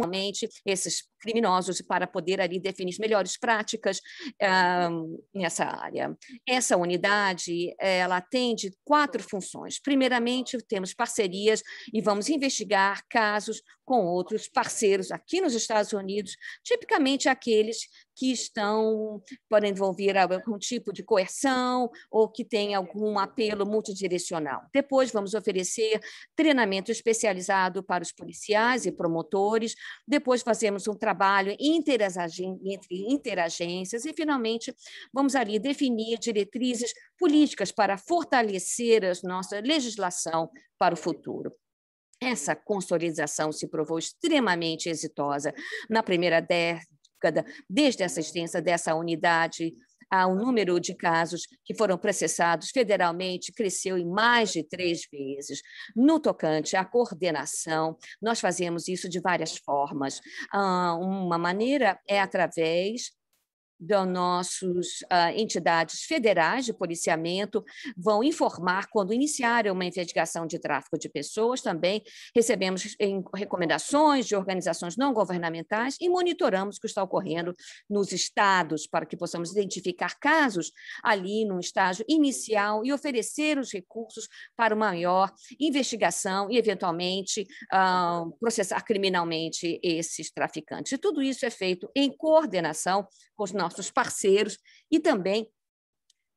mente esses criminosos para poder ali definir melhores práticas uh, nessa área. Essa unidade ela atende quatro funções. Primeiramente temos parcerias e vamos investigar casos com outros parceiros aqui nos Estados Unidos, tipicamente aqueles que estão, podem envolver algum tipo de coerção ou que tem algum apelo multidirecional. Depois vamos oferecer treinamento especializado para os policiais e promotores, depois fazemos um trabalho entre interagências e, finalmente, vamos ali definir diretrizes políticas para fortalecer a nossa legislação para o futuro. Essa consolidação se provou extremamente exitosa na primeira década, desde a existência dessa unidade o número de casos que foram processados federalmente cresceu em mais de três vezes. No tocante à coordenação, nós fazemos isso de várias formas. Ah, uma maneira é através dos nossos uh, entidades federais de policiamento vão informar quando iniciarem uma investigação de tráfico de pessoas. Também recebemos recomendações de organizações não governamentais e monitoramos o que está ocorrendo nos estados para que possamos identificar casos ali no estágio inicial e oferecer os recursos para uma maior investigação e, eventualmente, uh, processar criminalmente esses traficantes. E tudo isso é feito em coordenação com os nossos nossos parceiros e também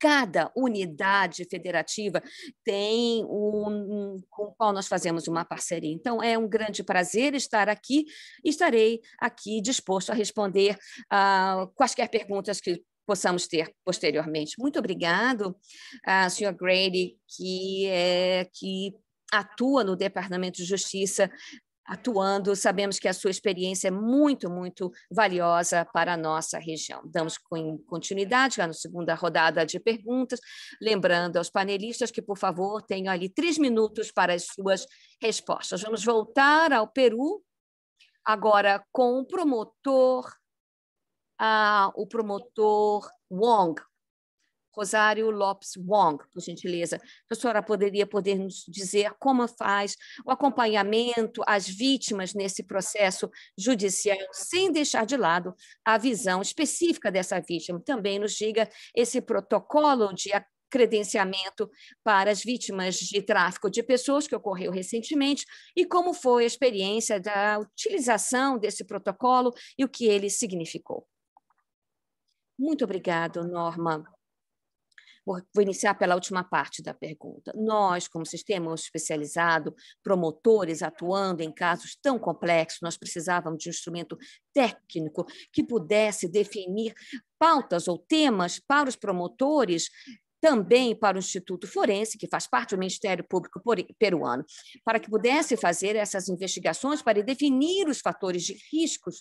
cada unidade federativa tem um, com o qual nós fazemos uma parceria. Então, é um grande prazer estar aqui estarei aqui disposto a responder a ah, quaisquer perguntas que possamos ter posteriormente. Muito obrigado, a ah, senhora Grady, que, é, que atua no Departamento de Justiça atuando. Sabemos que a sua experiência é muito, muito valiosa para a nossa região. Damos continuidade na segunda rodada de perguntas, lembrando aos panelistas que, por favor, tenham ali três minutos para as suas respostas. Vamos voltar ao Peru, agora com o promotor, ah, o promotor Wong, Rosário Lopes Wong, por gentileza. A professora poderia poder nos dizer como faz o acompanhamento às vítimas nesse processo judicial, sem deixar de lado a visão específica dessa vítima. Também nos diga esse protocolo de credenciamento para as vítimas de tráfico de pessoas que ocorreu recentemente e como foi a experiência da utilização desse protocolo e o que ele significou. Muito obrigado, Norma. Vou, iniciar pela última parte da pergunta. Nós, como sistema especializado, promotores atuando em casos tão complexos, nós precisávamos de um instrumento técnico que pudesse definir pautas ou temas para os promotores também para o Instituto Forense, que faz parte do Ministério Público Peruano, para que pudesse fazer essas investigações para definir os fatores de riscos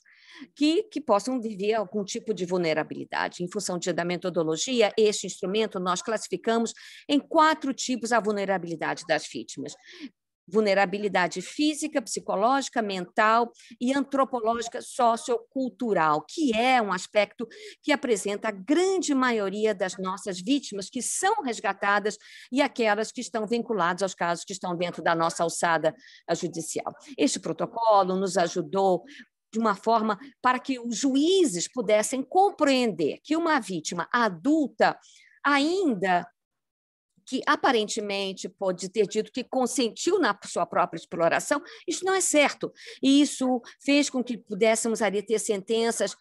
que, que possam viver algum tipo de vulnerabilidade. Em função de, da metodologia, este instrumento nós classificamos em quatro tipos a vulnerabilidade das vítimas vulnerabilidade física, psicológica, mental e antropológica sociocultural, que é um aspecto que apresenta a grande maioria das nossas vítimas que são resgatadas e aquelas que estão vinculadas aos casos que estão dentro da nossa alçada judicial. Este protocolo nos ajudou de uma forma para que os juízes pudessem compreender que uma vítima adulta ainda que aparentemente pode ter dito que consentiu na sua própria exploração, isso não é certo. E isso fez com que pudéssemos ali ter sentenças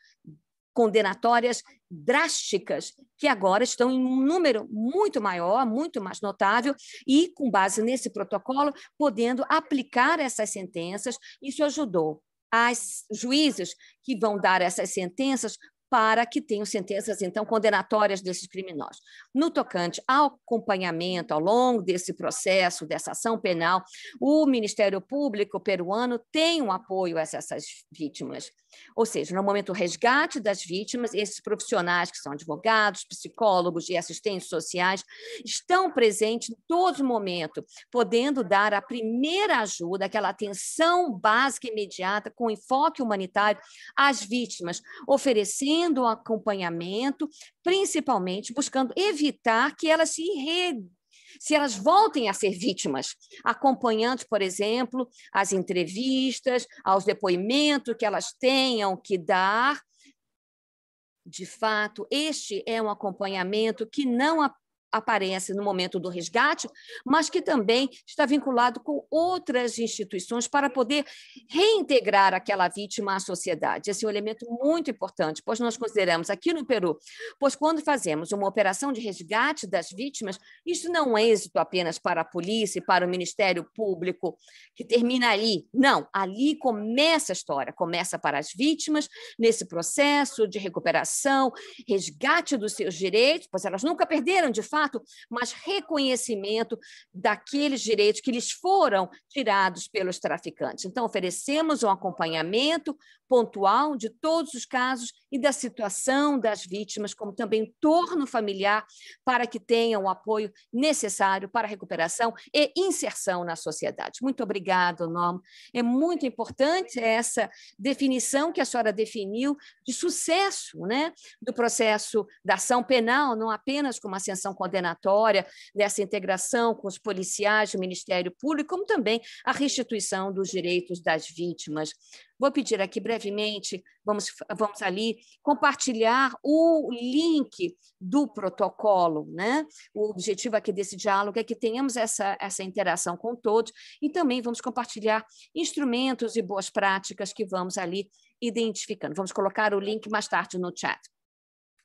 condenatórias drásticas, que agora estão em um número muito maior, muito mais notável, e com base nesse protocolo, podendo aplicar essas sentenças, isso ajudou as juízes que vão dar essas sentenças para que tenham sentenças, então, condenatórias desses criminosos. No tocante ao acompanhamento ao longo desse processo, dessa ação penal, o Ministério Público peruano tem um apoio a essas vítimas. Ou seja, no momento do resgate das vítimas, esses profissionais que são advogados, psicólogos e assistentes sociais estão presentes em todo momento, podendo dar a primeira ajuda, aquela atenção básica e imediata com enfoque humanitário às vítimas, oferecendo um acompanhamento, principalmente buscando evitar que elas se enredem se elas voltem a ser vítimas, acompanhando, por exemplo, as entrevistas, aos depoimentos que elas tenham que dar. De fato, este é um acompanhamento que não apenas aparece no momento do resgate, mas que também está vinculado com outras instituições para poder reintegrar aquela vítima à sociedade. Esse é um elemento muito importante, pois nós consideramos aqui no Peru, pois quando fazemos uma operação de resgate das vítimas, isso não é êxito apenas para a polícia e para o Ministério Público, que termina ali. Não, ali começa a história, começa para as vítimas nesse processo de recuperação, resgate dos seus direitos, pois elas nunca perderam de fato fato, mas reconhecimento daqueles direitos que lhes foram tirados pelos traficantes. Então, oferecemos um acompanhamento pontual de todos os casos e da situação das vítimas, como também torno familiar, para que tenham o apoio necessário para a recuperação e inserção na sociedade. Muito obrigada, Norma. É muito importante essa definição que a senhora definiu de sucesso né, do processo da ação penal, não apenas como ascensão condenatória, dessa integração com os policiais do Ministério Público, como também a restituição dos direitos das vítimas. Vou pedir aqui brevemente, vamos, vamos ali, compartilhar o link do protocolo. Né? O objetivo aqui desse diálogo é que tenhamos essa, essa interação com todos e também vamos compartilhar instrumentos e boas práticas que vamos ali identificando. Vamos colocar o link mais tarde no chat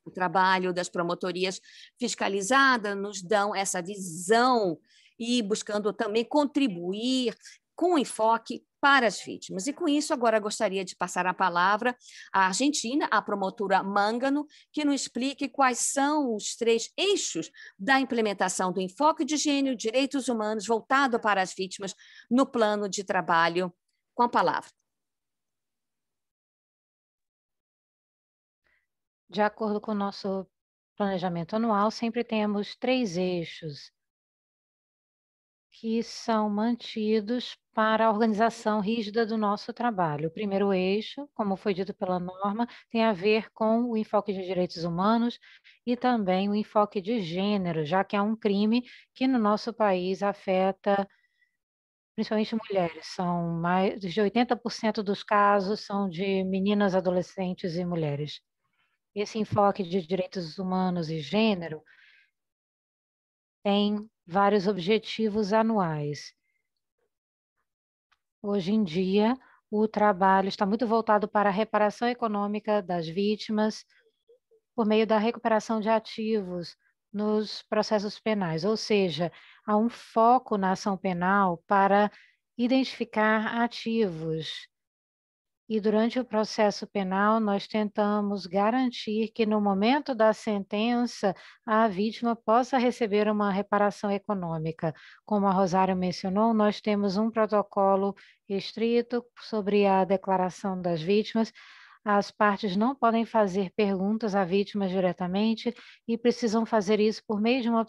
o trabalho das promotorias fiscalizadas nos dão essa visão e buscando também contribuir com enfoque para as vítimas. E com isso, agora gostaria de passar a palavra à Argentina, à promotora Mangano, que nos explique quais são os três eixos da implementação do enfoque de gênero, direitos humanos voltado para as vítimas no plano de trabalho. Com a palavra. De acordo com o nosso planejamento anual, sempre temos três eixos que são mantidos para a organização rígida do nosso trabalho. O primeiro eixo, como foi dito pela norma, tem a ver com o enfoque de direitos humanos e também o enfoque de gênero, já que é um crime que no nosso país afeta principalmente mulheres. São mais de 80% dos casos são de meninas, adolescentes e mulheres esse assim, enfoque de direitos humanos e gênero tem vários objetivos anuais. Hoje em dia, o trabalho está muito voltado para a reparação econômica das vítimas por meio da recuperação de ativos nos processos penais, ou seja, há um foco na ação penal para identificar ativos e durante o processo penal, nós tentamos garantir que no momento da sentença a vítima possa receber uma reparação econômica. Como a Rosário mencionou, nós temos um protocolo restrito sobre a declaração das vítimas. As partes não podem fazer perguntas à vítima diretamente e precisam fazer isso por meio de, uma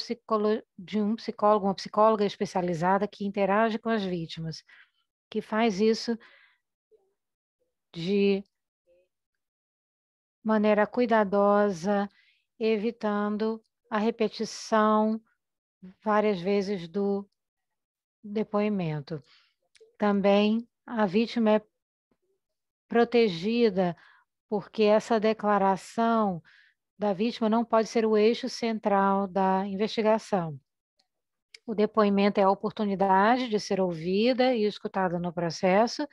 de um psicólogo, uma psicóloga especializada que interage com as vítimas, que faz isso de maneira cuidadosa, evitando a repetição várias vezes do depoimento. Também a vítima é protegida, porque essa declaração da vítima não pode ser o eixo central da investigação. O depoimento é a oportunidade de ser ouvida e escutada no processo,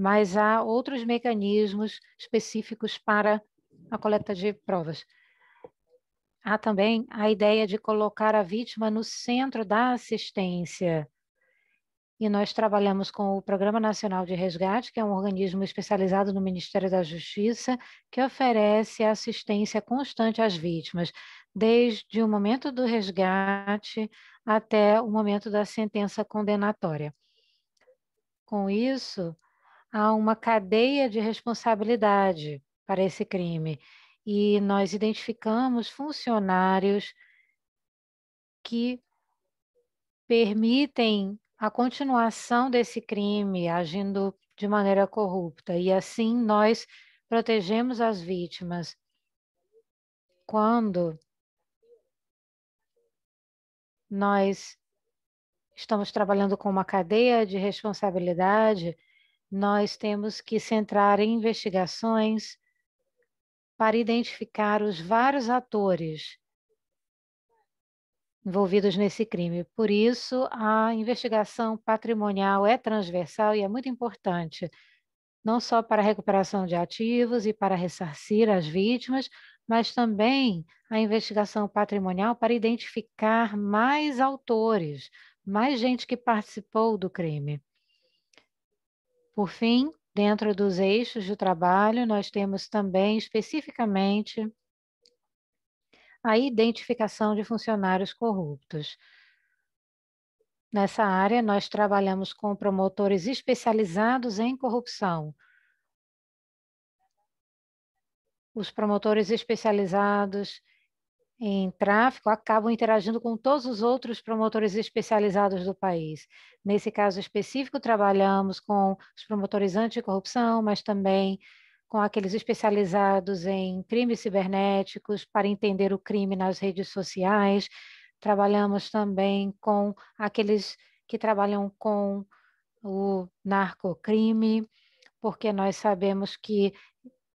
mas há outros mecanismos específicos para a coleta de provas. Há também a ideia de colocar a vítima no centro da assistência. E nós trabalhamos com o Programa Nacional de Resgate, que é um organismo especializado no Ministério da Justiça, que oferece assistência constante às vítimas, desde o momento do resgate até o momento da sentença condenatória. Com isso, há uma cadeia de responsabilidade para esse crime. E nós identificamos funcionários que permitem a continuação desse crime agindo de maneira corrupta. E assim nós protegemos as vítimas. Quando nós estamos trabalhando com uma cadeia de responsabilidade, nós temos que centrar em investigações para identificar os vários atores envolvidos nesse crime. Por isso, a investigação patrimonial é transversal e é muito importante, não só para a recuperação de ativos e para ressarcir as vítimas, mas também a investigação patrimonial para identificar mais autores, mais gente que participou do crime. Por fim, dentro dos eixos de trabalho, nós temos também especificamente a identificação de funcionários corruptos. Nessa área, nós trabalhamos com promotores especializados em corrupção. Os promotores especializados em tráfico acabam interagindo com todos os outros promotores especializados do país. Nesse caso específico, trabalhamos com os promotores anticorrupção, mas também com aqueles especializados em crimes cibernéticos para entender o crime nas redes sociais. Trabalhamos também com aqueles que trabalham com o narcocrime, porque nós sabemos que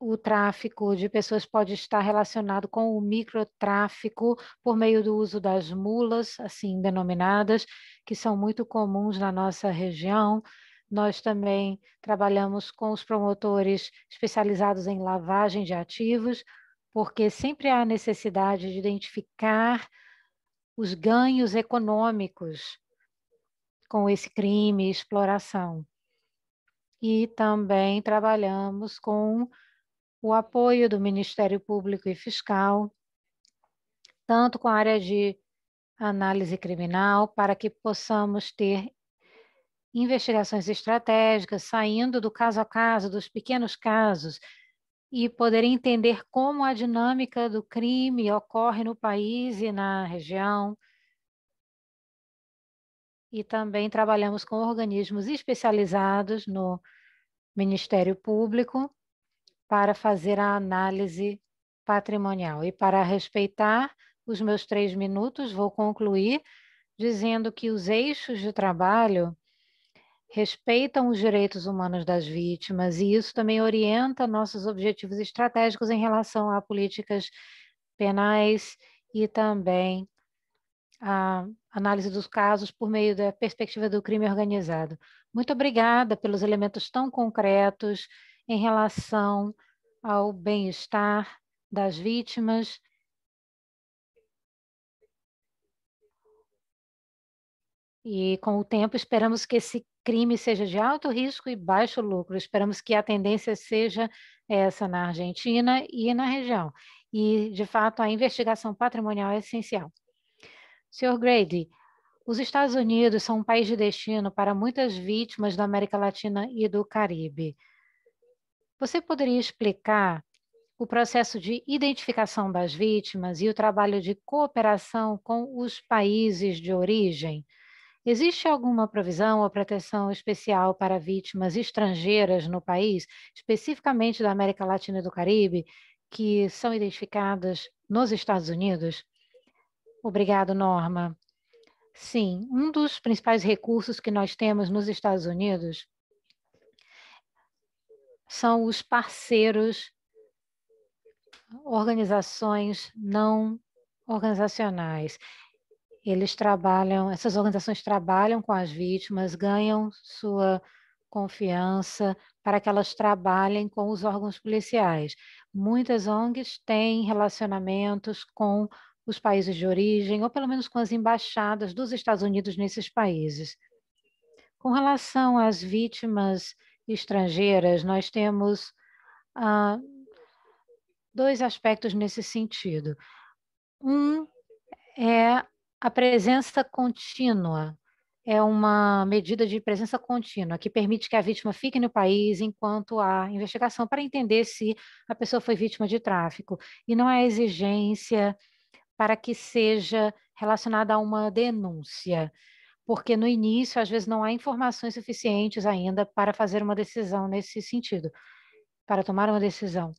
o tráfico de pessoas pode estar relacionado com o microtráfico por meio do uso das mulas, assim denominadas, que são muito comuns na nossa região. Nós também trabalhamos com os promotores especializados em lavagem de ativos, porque sempre há necessidade de identificar os ganhos econômicos com esse crime, exploração. E também trabalhamos com o apoio do Ministério Público e Fiscal, tanto com a área de análise criminal, para que possamos ter investigações estratégicas, saindo do caso a caso, dos pequenos casos, e poder entender como a dinâmica do crime ocorre no país e na região. E também trabalhamos com organismos especializados no Ministério Público para fazer a análise patrimonial. E para respeitar os meus três minutos, vou concluir dizendo que os eixos de trabalho respeitam os direitos humanos das vítimas e isso também orienta nossos objetivos estratégicos em relação a políticas penais e também a análise dos casos por meio da perspectiva do crime organizado. Muito obrigada pelos elementos tão concretos em relação ao bem-estar das vítimas. E com o tempo, esperamos que esse crime seja de alto risco e baixo lucro. Esperamos que a tendência seja essa na Argentina e na região. E, de fato, a investigação patrimonial é essencial. Sr. Grady, os Estados Unidos são um país de destino para muitas vítimas da América Latina e do Caribe. Você poderia explicar o processo de identificação das vítimas e o trabalho de cooperação com os países de origem? Existe alguma provisão ou proteção especial para vítimas estrangeiras no país, especificamente da América Latina e do Caribe, que são identificadas nos Estados Unidos? Obrigado, Norma. Sim, um dos principais recursos que nós temos nos Estados Unidos são os parceiros, organizações não organizacionais. Eles trabalham, essas organizações trabalham com as vítimas, ganham sua confiança para que elas trabalhem com os órgãos policiais. Muitas ONGs têm relacionamentos com os países de origem, ou pelo menos com as embaixadas dos Estados Unidos nesses países. Com relação às vítimas estrangeiras, nós temos ah, dois aspectos nesse sentido. Um é a presença contínua, é uma medida de presença contínua que permite que a vítima fique no país enquanto há investigação para entender se a pessoa foi vítima de tráfico. E não há exigência para que seja relacionada a uma denúncia porque no início, às vezes, não há informações suficientes ainda para fazer uma decisão nesse sentido, para tomar uma decisão.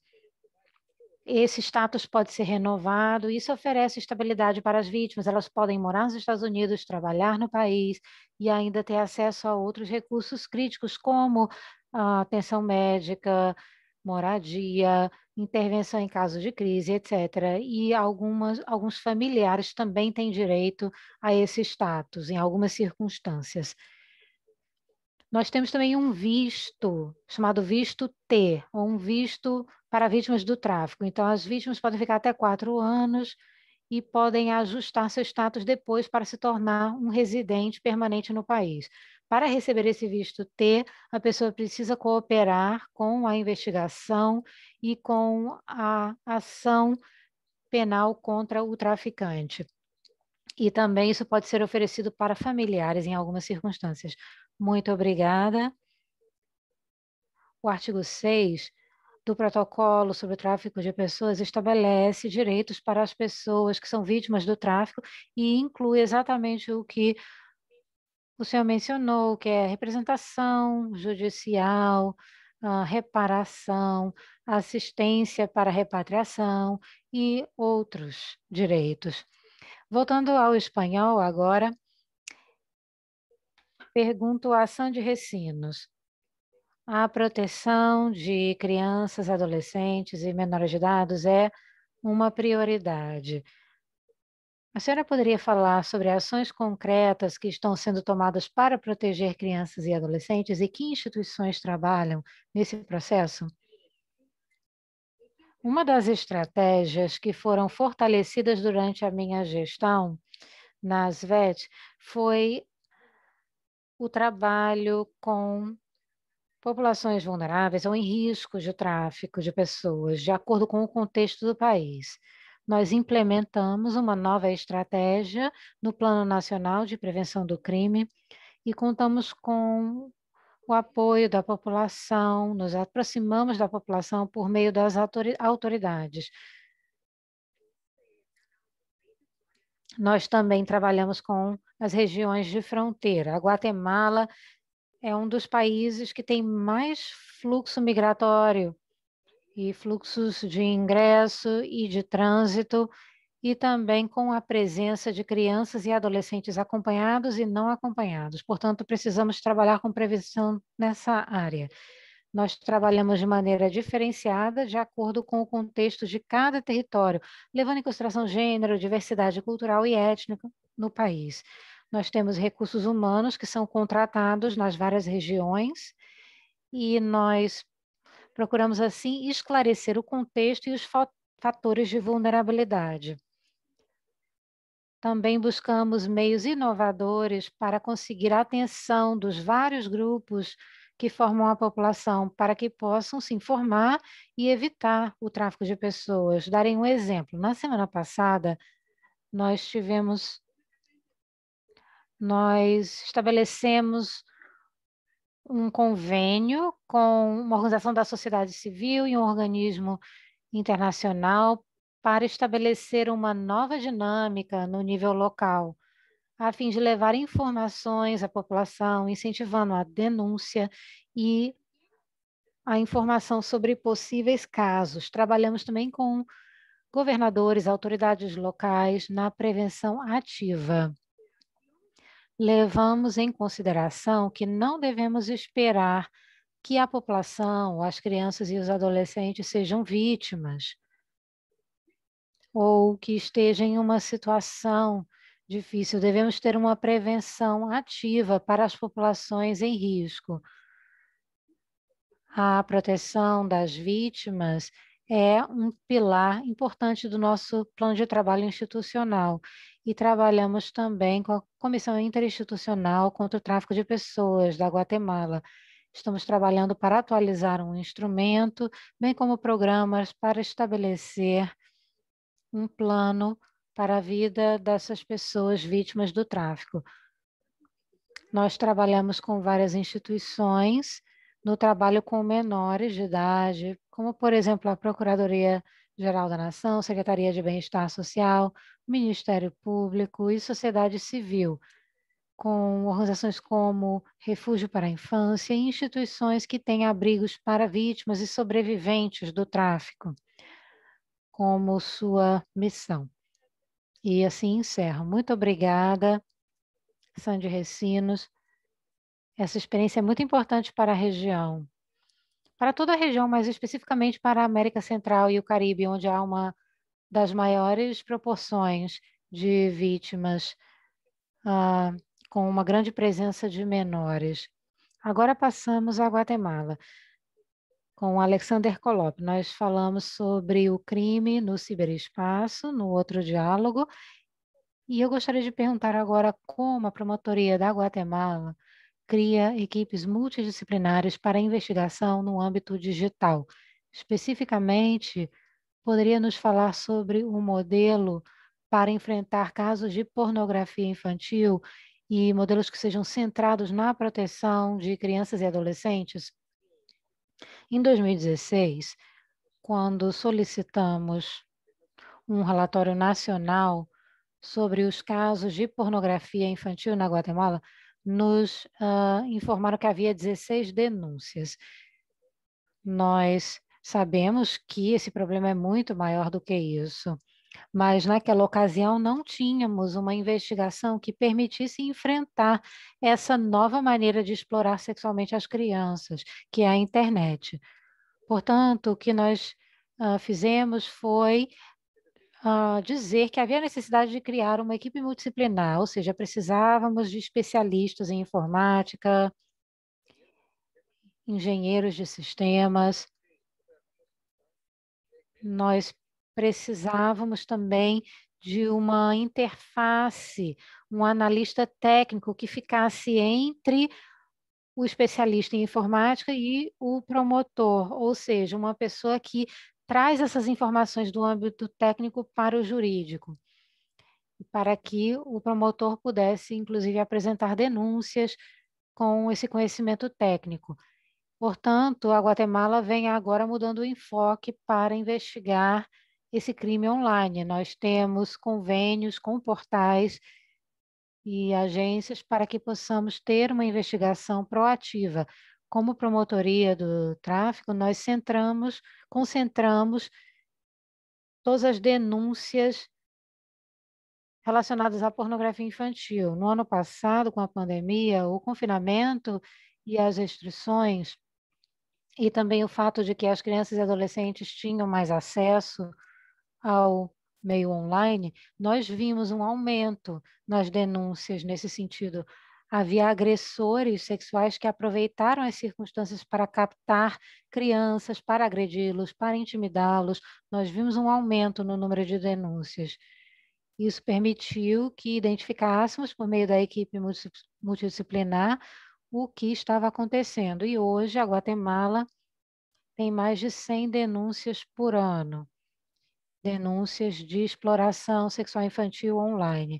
Esse status pode ser renovado, isso oferece estabilidade para as vítimas. Elas podem morar nos Estados Unidos, trabalhar no país e ainda ter acesso a outros recursos críticos, como a ah, pensão médica, moradia, intervenção em caso de crise, etc. E algumas, alguns familiares também têm direito a esse status, em algumas circunstâncias. Nós temos também um visto, chamado visto T, ou um visto para vítimas do tráfico. Então, as vítimas podem ficar até quatro anos e podem ajustar seu status depois para se tornar um residente permanente no país. Para receber esse visto T, a pessoa precisa cooperar com a investigação e com a ação penal contra o traficante. E também isso pode ser oferecido para familiares em algumas circunstâncias. Muito obrigada. O artigo 6 do protocolo sobre o tráfico de pessoas estabelece direitos para as pessoas que são vítimas do tráfico e inclui exatamente o que o senhor mencionou, que é representação judicial, ah, reparação, assistência para repatriação e outros direitos. Voltando ao espanhol agora, pergunto a Sandy Recinos. A proteção de crianças, adolescentes e menores de idade é uma prioridade. A senhora poderia falar sobre ações concretas que estão sendo tomadas para proteger crianças e adolescentes e que instituições trabalham nesse processo? Uma das estratégias que foram fortalecidas durante a minha gestão nas VET foi o trabalho com populações vulneráveis ou em risco de tráfico de pessoas, de acordo com o contexto do país. Nós implementamos uma nova estratégia no Plano Nacional de Prevenção do Crime e contamos com o apoio da população, nos aproximamos da população por meio das autoridades. Nós também trabalhamos com as regiões de fronteira. A Guatemala é um dos países que tem mais fluxo migratório e fluxos de ingresso e de trânsito e também com a presença de crianças e adolescentes acompanhados e não acompanhados. Portanto, precisamos trabalhar com prevenção nessa área. Nós trabalhamos de maneira diferenciada, de acordo com o contexto de cada território, levando em consideração gênero, diversidade cultural e étnica no país. Nós temos recursos humanos que são contratados nas várias regiões e nós procuramos, assim, esclarecer o contexto e os fatores de vulnerabilidade. Também buscamos meios inovadores para conseguir a atenção dos vários grupos que formam a população para que possam se informar e evitar o tráfico de pessoas. Darem um exemplo. Na semana passada, nós tivemos nós estabelecemos um convênio com uma organização da sociedade civil e um organismo internacional para estabelecer uma nova dinâmica no nível local, a fim de levar informações à população, incentivando a denúncia e a informação sobre possíveis casos. Trabalhamos também com governadores, autoridades locais na prevenção ativa levamos em consideração que não devemos esperar que a população, as crianças e os adolescentes sejam vítimas ou que estejam em uma situação difícil. Devemos ter uma prevenção ativa para as populações em risco. A proteção das vítimas é um pilar importante do nosso plano de trabalho institucional e trabalhamos também com a Comissão Interinstitucional contra o Tráfico de Pessoas da Guatemala. Estamos trabalhando para atualizar um instrumento, bem como programas para estabelecer um plano para a vida dessas pessoas vítimas do tráfico. Nós trabalhamos com várias instituições no trabalho com menores de idade, como, por exemplo, a Procuradoria Geral da Nação, Secretaria de Bem-Estar Social, Ministério Público e sociedade civil, com organizações como Refúgio para a Infância e instituições que têm abrigos para vítimas e sobreviventes do tráfico, como sua missão. E assim encerro. Muito obrigada, Sandy Recinos. Essa experiência é muito importante para a região para toda a região, mas especificamente para a América Central e o Caribe, onde há uma das maiores proporções de vítimas, uh, com uma grande presença de menores. Agora passamos à Guatemala, com Alexander Kolop. Nós falamos sobre o crime no ciberespaço, no outro diálogo, e eu gostaria de perguntar agora como a promotoria da Guatemala cria equipes multidisciplinares para investigação no âmbito digital. Especificamente, poderia nos falar sobre um modelo para enfrentar casos de pornografia infantil e modelos que sejam centrados na proteção de crianças e adolescentes? Em 2016, quando solicitamos um relatório nacional sobre os casos de pornografia infantil na Guatemala, nos uh, informaram que havia 16 denúncias. Nós sabemos que esse problema é muito maior do que isso, mas naquela ocasião não tínhamos uma investigação que permitisse enfrentar essa nova maneira de explorar sexualmente as crianças, que é a internet. Portanto, o que nós uh, fizemos foi ah, dizer que havia necessidade de criar uma equipe multidisciplinar, ou seja, precisávamos de especialistas em informática, engenheiros de sistemas. Nós precisávamos também de uma interface, um analista técnico que ficasse entre o especialista em informática e o promotor, ou seja, uma pessoa que traz essas informações do âmbito técnico para o jurídico, para que o promotor pudesse, inclusive, apresentar denúncias com esse conhecimento técnico. Portanto, a Guatemala vem agora mudando o enfoque para investigar esse crime online. Nós temos convênios com portais e agências para que possamos ter uma investigação proativa, como promotoria do tráfico, nós centramos, concentramos todas as denúncias relacionadas à pornografia infantil. No ano passado, com a pandemia, o confinamento e as restrições, e também o fato de que as crianças e adolescentes tinham mais acesso ao meio online, nós vimos um aumento nas denúncias nesse sentido. Havia agressores sexuais que aproveitaram as circunstâncias para captar crianças, para agredi-los, para intimidá-los. Nós vimos um aumento no número de denúncias. Isso permitiu que identificássemos, por meio da equipe multidisciplinar, o que estava acontecendo. E hoje, a Guatemala tem mais de 100 denúncias por ano denúncias de exploração sexual infantil online.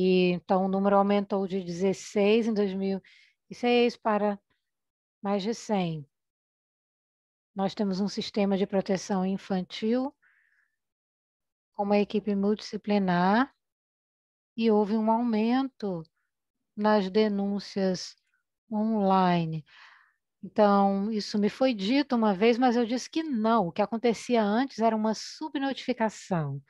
E, então, o número aumentou de 16 em 2006 para mais de 100. Nós temos um sistema de proteção infantil com uma equipe multidisciplinar e houve um aumento nas denúncias online. Então, isso me foi dito uma vez, mas eu disse que não. O que acontecia antes era uma subnotificação.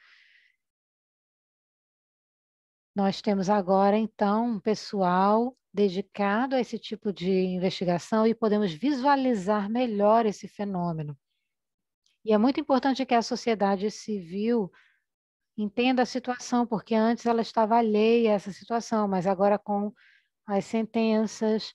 Nós temos agora, então, um pessoal dedicado a esse tipo de investigação e podemos visualizar melhor esse fenômeno. E é muito importante que a sociedade civil entenda a situação, porque antes ela estava alheia a essa situação, mas agora com as sentenças,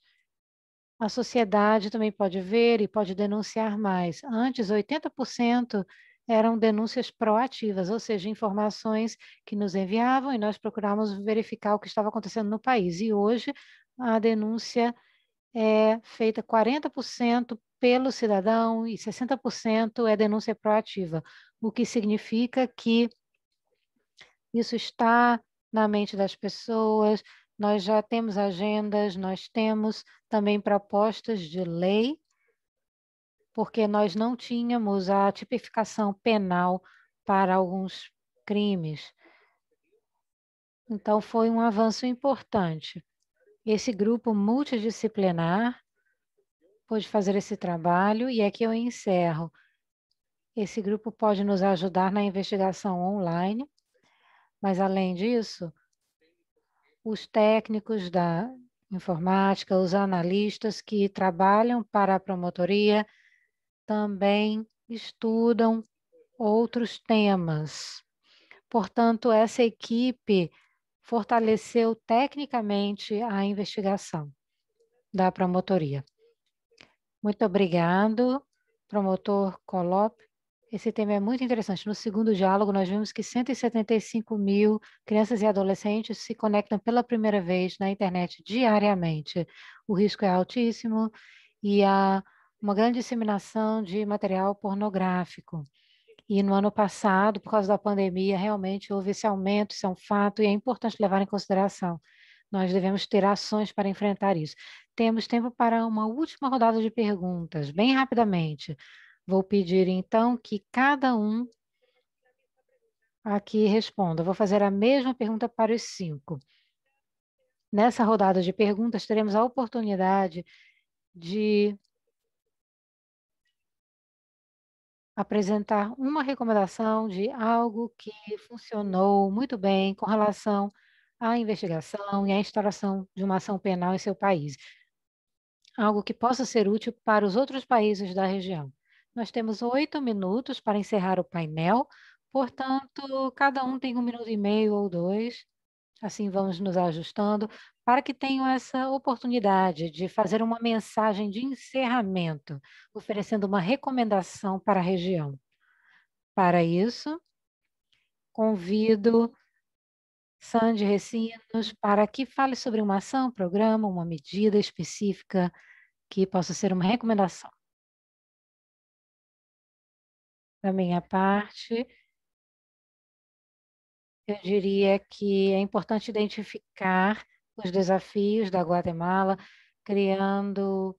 a sociedade também pode ver e pode denunciar mais. Antes, 80% eram denúncias proativas, ou seja, informações que nos enviavam e nós procurávamos verificar o que estava acontecendo no país. E hoje a denúncia é feita 40% pelo cidadão e 60% é denúncia proativa, o que significa que isso está na mente das pessoas, nós já temos agendas, nós temos também propostas de lei porque nós não tínhamos a tipificação penal para alguns crimes. Então, foi um avanço importante. Esse grupo multidisciplinar pôde fazer esse trabalho, e é aqui eu encerro. Esse grupo pode nos ajudar na investigação online, mas, além disso, os técnicos da informática, os analistas que trabalham para a promotoria, também estudam outros temas. Portanto, essa equipe fortaleceu tecnicamente a investigação da promotoria. Muito obrigado, promotor Colop. Esse tema é muito interessante. No segundo diálogo, nós vimos que 175 mil crianças e adolescentes se conectam pela primeira vez na internet diariamente. O risco é altíssimo e a uma grande disseminação de material pornográfico. E no ano passado, por causa da pandemia, realmente houve esse aumento, isso é um fato e é importante levar em consideração. Nós devemos ter ações para enfrentar isso. Temos tempo para uma última rodada de perguntas, bem rapidamente. Vou pedir então que cada um aqui responda. Vou fazer a mesma pergunta para os cinco. Nessa rodada de perguntas, teremos a oportunidade de apresentar uma recomendação de algo que funcionou muito bem com relação à investigação e à instauração de uma ação penal em seu país. Algo que possa ser útil para os outros países da região. Nós temos oito minutos para encerrar o painel, portanto, cada um tem um minuto e meio ou dois Assim vamos nos ajustando para que tenham essa oportunidade de fazer uma mensagem de encerramento, oferecendo uma recomendação para a região. Para isso, convido Sandy Recinos para que fale sobre uma ação, programa, uma medida específica que possa ser uma recomendação. Da minha parte, eu diria que é importante identificar os desafios da Guatemala, criando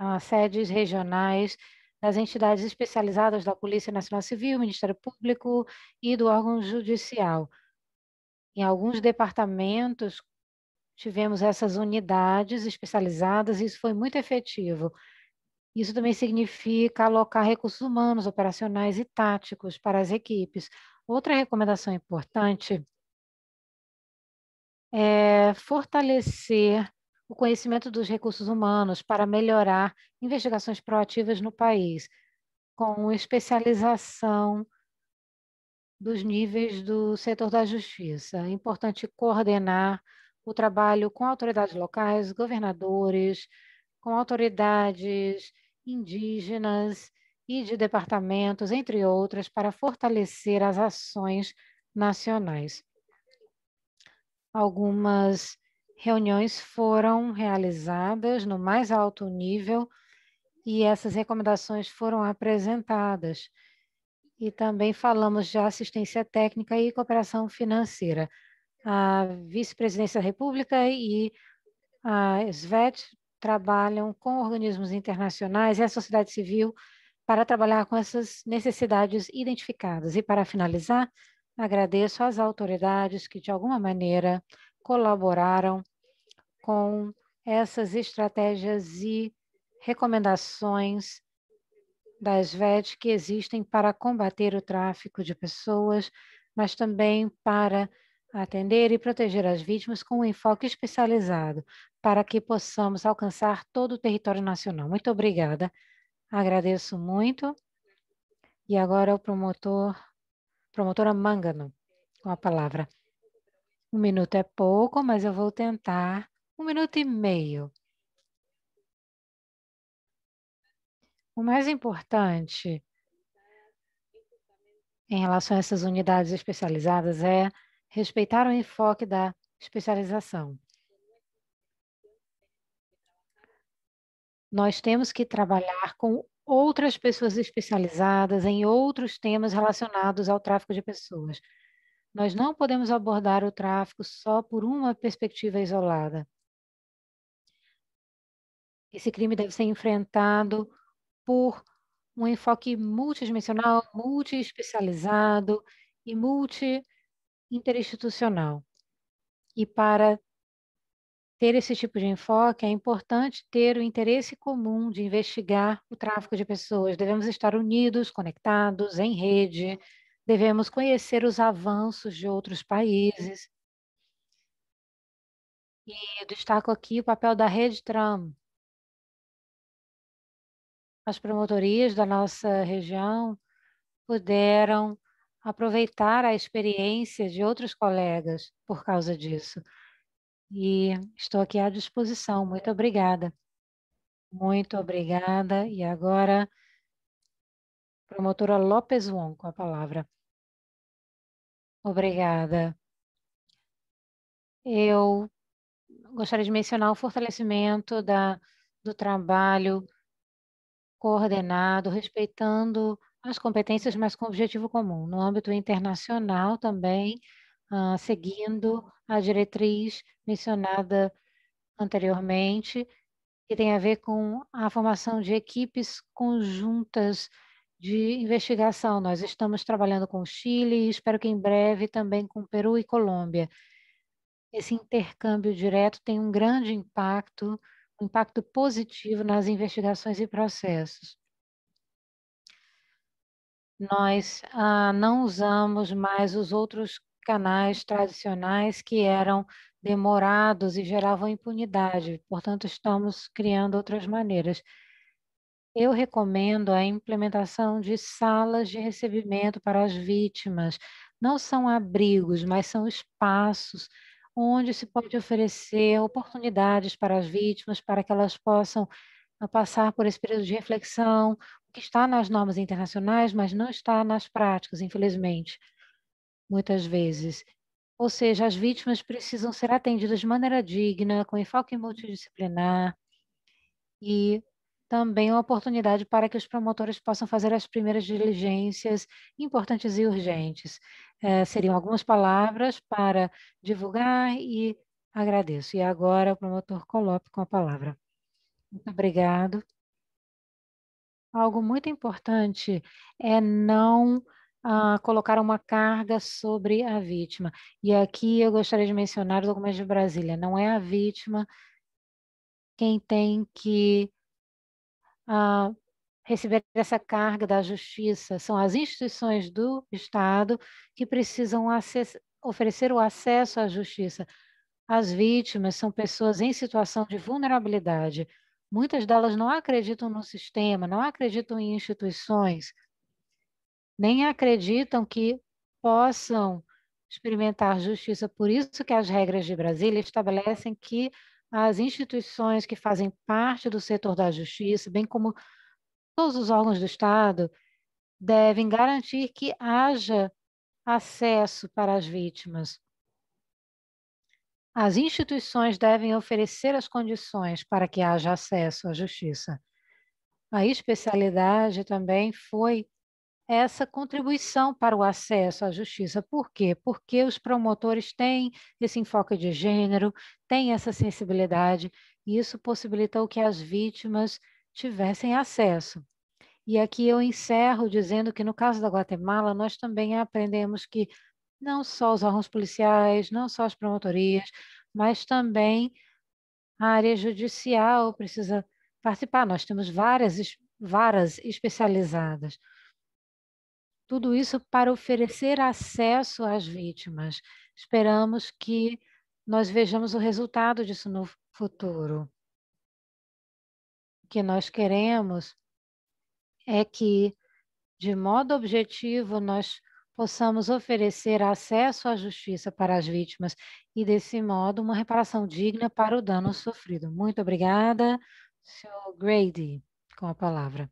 uh, sedes regionais das entidades especializadas da Polícia Nacional Civil, Ministério Público e do órgão judicial. Em alguns departamentos tivemos essas unidades especializadas e isso foi muito efetivo. Isso também significa alocar recursos humanos, operacionais e táticos para as equipes, Outra recomendação importante é fortalecer o conhecimento dos recursos humanos para melhorar investigações proativas no país, com especialização dos níveis do setor da justiça. É importante coordenar o trabalho com autoridades locais, governadores, com autoridades indígenas e de departamentos, entre outras, para fortalecer as ações nacionais. Algumas reuniões foram realizadas no mais alto nível e essas recomendações foram apresentadas. E também falamos de assistência técnica e cooperação financeira. A vice-presidência da República e a SVET trabalham com organismos internacionais e a sociedade civil para trabalhar com essas necessidades identificadas. E para finalizar, agradeço às autoridades que, de alguma maneira, colaboraram com essas estratégias e recomendações das SVET que existem para combater o tráfico de pessoas, mas também para atender e proteger as vítimas com um enfoque especializado, para que possamos alcançar todo o território nacional. Muito obrigada. Agradeço muito. E agora o promotor, promotora Mangano, com a palavra. Um minuto é pouco, mas eu vou tentar. Um minuto e meio. O mais importante em relação a essas unidades especializadas é respeitar o enfoque da especialização. nós temos que trabalhar com outras pessoas especializadas em outros temas relacionados ao tráfico de pessoas. Nós não podemos abordar o tráfico só por uma perspectiva isolada. Esse crime deve ser enfrentado por um enfoque multidimensional, multiespecializado e multi-interinstitucional. E para ter esse tipo de enfoque, é importante ter o interesse comum de investigar o tráfico de pessoas. Devemos estar unidos, conectados, em rede, devemos conhecer os avanços de outros países. E destaco aqui o papel da Rede Tram. As promotorias da nossa região puderam aproveitar a experiência de outros colegas por causa disso e estou aqui à disposição. Muito obrigada. Muito obrigada. E agora, promotora Lopes Wong, com a palavra. Obrigada. Eu gostaria de mencionar o fortalecimento da, do trabalho coordenado, respeitando as competências, mas com objetivo comum. No âmbito internacional também, uh, seguindo a diretriz mencionada anteriormente, que tem a ver com a formação de equipes conjuntas de investigação. Nós estamos trabalhando com o Chile e espero que em breve também com Peru e Colômbia. Esse intercâmbio direto tem um grande impacto, um impacto positivo nas investigações e processos. Nós ah, não usamos mais os outros canais tradicionais que eram demorados e geravam impunidade. Portanto, estamos criando outras maneiras. Eu recomendo a implementação de salas de recebimento para as vítimas. Não são abrigos, mas são espaços onde se pode oferecer oportunidades para as vítimas, para que elas possam ah, passar por esse período de reflexão, que está nas normas internacionais, mas não está nas práticas, infelizmente muitas vezes. Ou seja, as vítimas precisam ser atendidas de maneira digna, com enfoque multidisciplinar e também uma oportunidade para que os promotores possam fazer as primeiras diligências importantes e urgentes. É, seriam algumas palavras para divulgar e agradeço. E agora o promotor Colop com a palavra. Muito obrigado. Algo muito importante é não ah, uma carga sobre a vítima. E aqui eu gostaria de mencionar o documento de Brasília. Não é a vítima quem tem que ah, receber essa carga da justiça. São as instituições do Estado que precisam oferecer o acesso à justiça. As vítimas são pessoas em situação de vulnerabilidade. Muitas delas não acreditam no sistema, não acreditam em instituições nem acreditam que possam experimentar justiça. Por isso que as regras de Brasília estabelecem que as instituições que fazem parte do setor da justiça, bem como todos os órgãos do Estado, devem garantir que haja acesso para as vítimas. As instituições devem oferecer as condições para que haja acesso à justiça. A especialidade também foi essa contribuição para o acesso à justiça. Por quê? Porque os promotores têm esse enfoque de gênero, têm essa sensibilidade, e isso possibilitou que as vítimas tivessem acesso. E aqui eu encerro dizendo que no caso da Guatemala, nós também aprendemos que não só os órgãos policiais, não só as promotorias, mas também a área judicial precisa participar. Nós temos várias varas especializadas tudo isso para oferecer acesso às vítimas. Esperamos que nós vejamos o resultado disso no futuro. O que nós queremos é que, de modo objetivo, nós possamos oferecer acesso à justiça para as vítimas e, desse modo, uma reparação digna para o dano sofrido. Muito obrigada, Sr. Grady, com a palavra.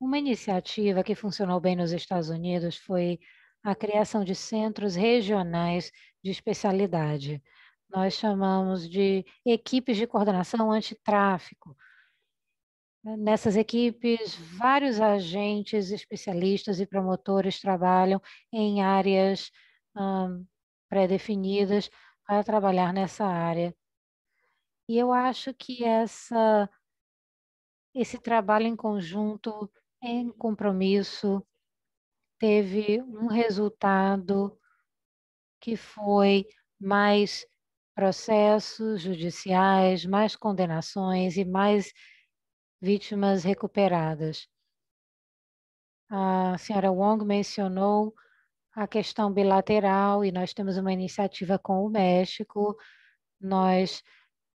Uma iniciativa que funcionou bem nos Estados Unidos foi a criação de centros regionais de especialidade. Nós chamamos de equipes de coordenação antitráfico. Nessas equipes, vários agentes, especialistas e promotores trabalham em áreas hum, pré-definidas para trabalhar nessa área. E eu acho que essa, esse trabalho em conjunto em compromisso, teve um resultado que foi mais processos judiciais, mais condenações e mais vítimas recuperadas. A senhora Wong mencionou a questão bilateral e nós temos uma iniciativa com o México. Nós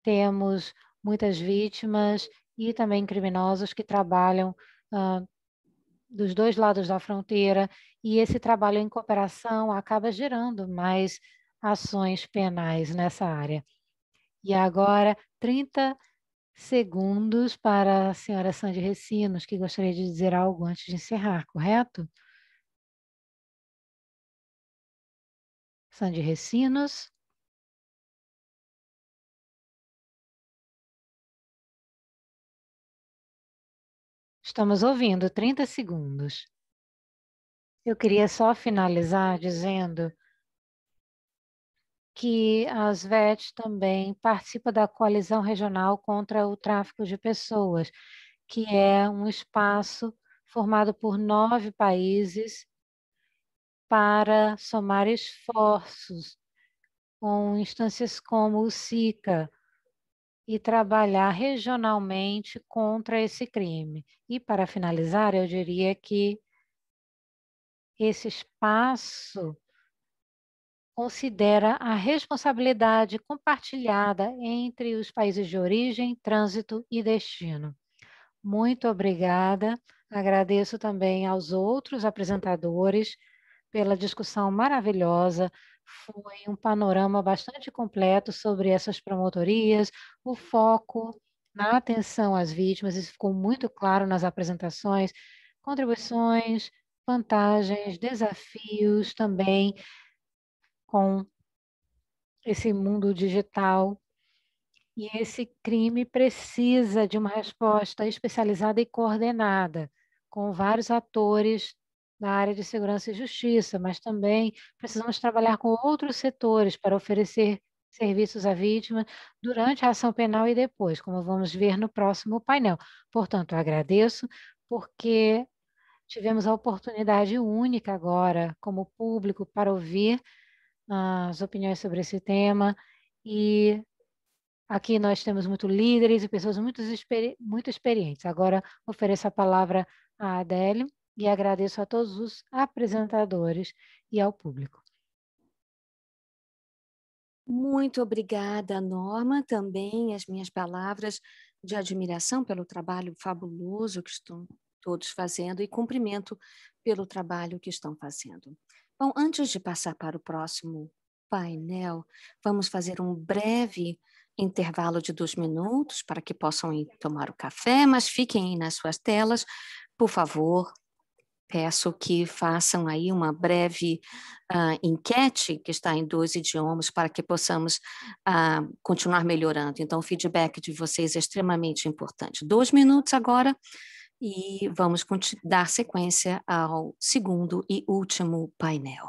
temos muitas vítimas e também criminosos que trabalham uh, dos dois lados da fronteira, e esse trabalho em cooperação acaba gerando mais ações penais nessa área. E agora, 30 segundos para a senhora Sandy Recinos, que gostaria de dizer algo antes de encerrar, correto? Sandy Recinos. Estamos ouvindo 30 segundos. Eu queria só finalizar dizendo que a SVET também participa da coalizão regional contra o tráfico de pessoas, que é um espaço formado por nove países para somar esforços com instâncias como o SICA, e trabalhar regionalmente contra esse crime. E para finalizar, eu diria que esse espaço considera a responsabilidade compartilhada entre os países de origem, trânsito e destino. Muito obrigada. Agradeço também aos outros apresentadores pela discussão maravilhosa foi um panorama bastante completo sobre essas promotorias, o foco na atenção às vítimas, isso ficou muito claro nas apresentações, contribuições, vantagens, desafios também com esse mundo digital. E esse crime precisa de uma resposta especializada e coordenada, com vários atores na área de segurança e justiça, mas também precisamos trabalhar com outros setores para oferecer serviços à vítima durante a ação penal e depois, como vamos ver no próximo painel. Portanto, agradeço porque tivemos a oportunidade única agora, como público, para ouvir ah, as opiniões sobre esse tema e aqui nós temos muito líderes e pessoas muito, experi muito experientes. Agora ofereço a palavra à Adélia e agradeço a todos os apresentadores e ao público. Muito obrigada, Norma. Também as minhas palavras de admiração pelo trabalho fabuloso que estão todos fazendo e cumprimento pelo trabalho que estão fazendo. Bom, antes de passar para o próximo painel, vamos fazer um breve intervalo de dois minutos para que possam ir tomar o café, mas fiquem aí nas suas telas, por favor, peço que façam aí uma breve uh, enquete que está em dois idiomas para que possamos uh, continuar melhorando. Então, o feedback de vocês é extremamente importante. Dois minutos agora e vamos dar sequência ao segundo e último painel.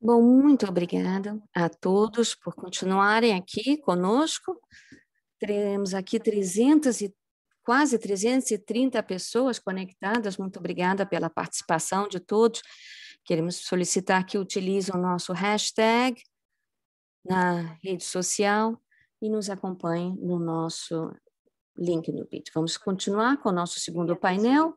Bom, muito obrigada a todos por continuarem aqui conosco. Teremos aqui 300 e quase 330 pessoas conectadas. Muito obrigada pela participação de todos. Queremos solicitar que utilizem o nosso hashtag na rede social e nos acompanhem no nosso link no vídeo. Vamos continuar com o nosso segundo painel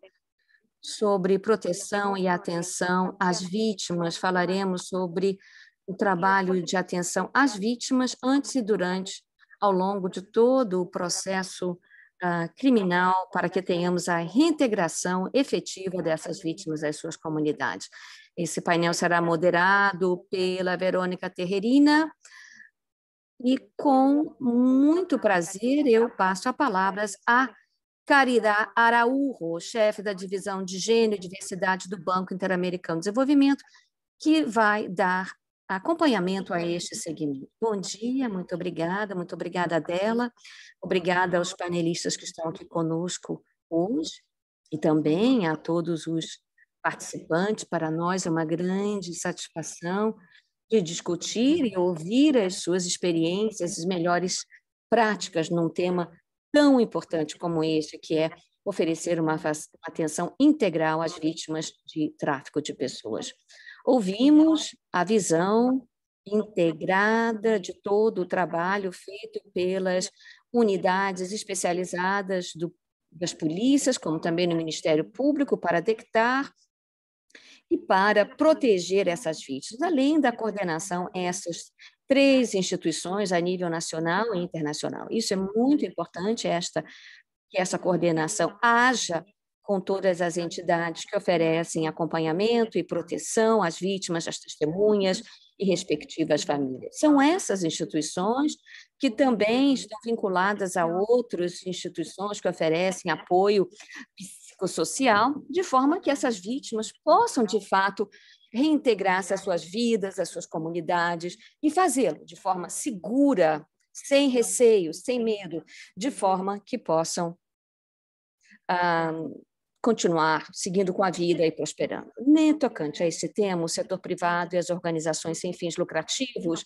sobre proteção e atenção às vítimas, falaremos sobre o trabalho de atenção às vítimas antes e durante, ao longo de todo o processo uh, criminal, para que tenhamos a reintegração efetiva dessas vítimas às suas comunidades. Esse painel será moderado pela Verônica Terrerina. E com muito prazer eu passo a palavras a Carida Araújo, chefe da divisão de Gênero e Diversidade do Banco Interamericano de Desenvolvimento, que vai dar acompanhamento a este segmento. Bom dia, muito obrigada, muito obrigada a dela, obrigada aos panelistas que estão aqui conosco hoje e também a todos os participantes. Para nós é uma grande satisfação de discutir e ouvir as suas experiências, as melhores práticas num tema tão importante como este, que é oferecer uma atenção integral às vítimas de tráfico de pessoas. Ouvimos a visão integrada de todo o trabalho feito pelas unidades especializadas do, das polícias, como também no Ministério Público, para detectar e para proteger essas vítimas, além da coordenação essas, três instituições a nível nacional e internacional. Isso é muito uhum. importante, esta, que essa coordenação haja com todas as entidades que oferecem acompanhamento e proteção às vítimas, às testemunhas e respectivas famílias. São essas instituições que também estão vinculadas a outras instituições que oferecem apoio psicossocial, de forma que essas vítimas possam, de fato, reintegrar-se às suas vidas, às suas comunidades e fazê-lo de forma segura, sem receio, sem medo, de forma que possam ah, continuar seguindo com a vida e prosperando. Nem né, tocante a esse tema, o setor privado e as organizações sem fins lucrativos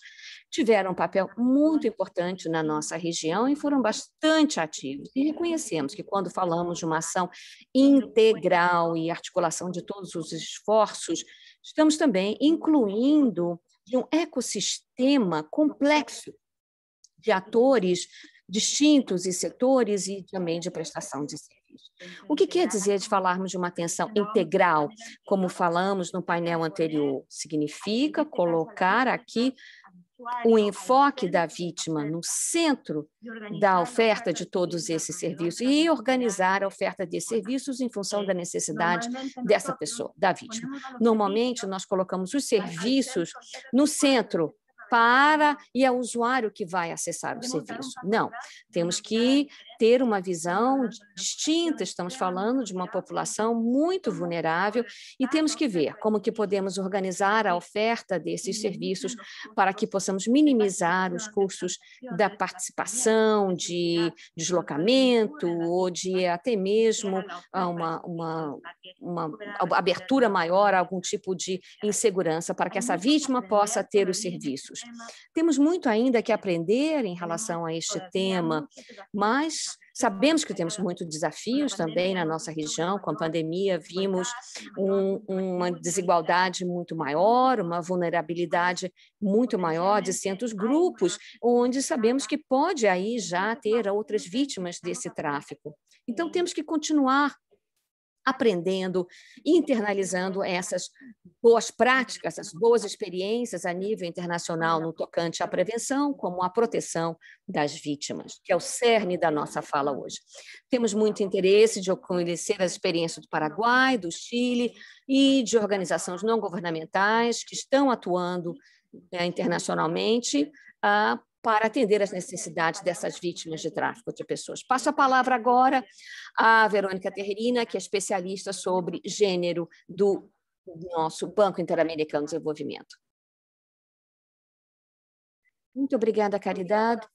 tiveram um papel muito importante na nossa região e foram bastante ativos. E reconhecemos que quando falamos de uma ação integral e articulação de todos os esforços estamos também incluindo de um ecossistema complexo de atores distintos e setores e também de prestação de serviço. O que quer dizer de falarmos de uma atenção integral, como falamos no painel anterior? Significa colocar aqui o enfoque da vítima no centro da oferta de todos esses serviços e organizar a oferta desses serviços em função da necessidade dessa pessoa, da vítima. Normalmente, nós colocamos os serviços no centro para e é o usuário que vai acessar o serviço. Não, temos que ter uma visão distinta. Estamos falando de uma população muito vulnerável e temos que ver como que podemos organizar a oferta desses serviços para que possamos minimizar os custos da participação, de deslocamento ou de até mesmo ah, uma, uma, uma abertura maior a algum tipo de insegurança para que essa vítima possa ter os serviços. Temos muito ainda que aprender em relação a este tema, mas sabemos que temos muitos desafios também na nossa região. Com a pandemia, vimos um, uma desigualdade muito maior, uma vulnerabilidade muito maior de certos grupos, onde sabemos que pode aí já ter outras vítimas desse tráfico. Então, temos que continuar aprendendo, internalizando essas boas práticas, essas boas experiências a nível internacional no tocante à prevenção, como à proteção das vítimas, que é o cerne da nossa fala hoje. Temos muito interesse de conhecer as experiências do Paraguai, do Chile e de organizações não governamentais que estão atuando eh, internacionalmente para atender às necessidades dessas vítimas de tráfico de pessoas. Passo a palavra agora à Verônica Terrerina, que é especialista sobre gênero do nosso Banco Interamericano de Desenvolvimento. Muito obrigada, Caridade.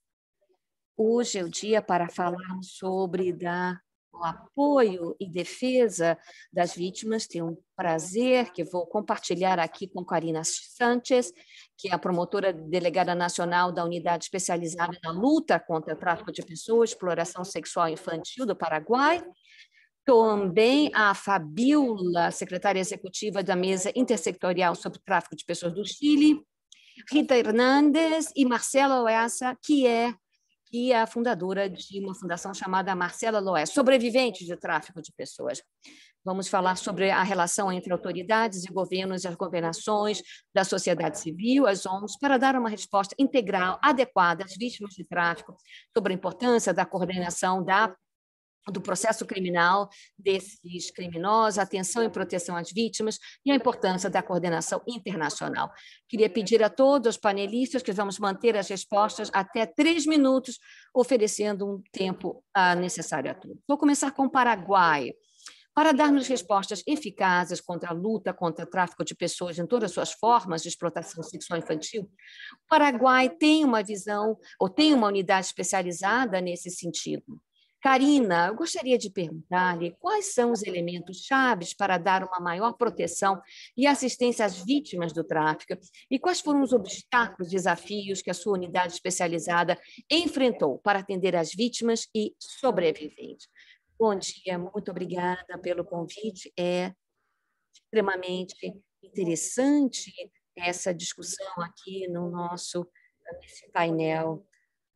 Hoje é o dia para falar sobre da, o apoio e defesa das vítimas. Tenho um prazer que vou compartilhar aqui com Karina Sanchez, que é a promotora delegada nacional da Unidade Especializada na Luta contra o Tráfico de Pessoas, Exploração Sexual Infantil do Paraguai, também a Fabiola, secretária executiva da Mesa Intersectorial sobre Tráfico de Pessoas do Chile, Rita Hernandes e Marcela Oessa, que é que é a fundadora de uma fundação chamada Marcela Loé, sobrevivente de tráfico de pessoas. Vamos falar sobre a relação entre autoridades e governos e as governações da sociedade civil, as ONGs, para dar uma resposta integral, adequada às vítimas de tráfico, sobre a importância da coordenação da do processo criminal desses criminosos, atenção e proteção às vítimas e a importância da coordenação internacional. Queria pedir a todos os panelistas que vamos manter as respostas até três minutos, oferecendo um tempo ah, necessário a todos. Vou começar com o Paraguai para darmos respostas eficazes contra a luta contra o tráfico de pessoas em todas as suas formas de explotação sexual infantil, o Paraguai tem uma visão ou tem uma unidade especializada nesse sentido. Karina, eu gostaria de perguntar-lhe quais são os elementos chaves para dar uma maior proteção e assistência às vítimas do tráfico e quais foram os obstáculos, desafios que a sua unidade especializada enfrentou para atender as vítimas e sobreviventes. Bom dia, muito obrigada pelo convite. É extremamente interessante essa discussão aqui no nosso nesse painel.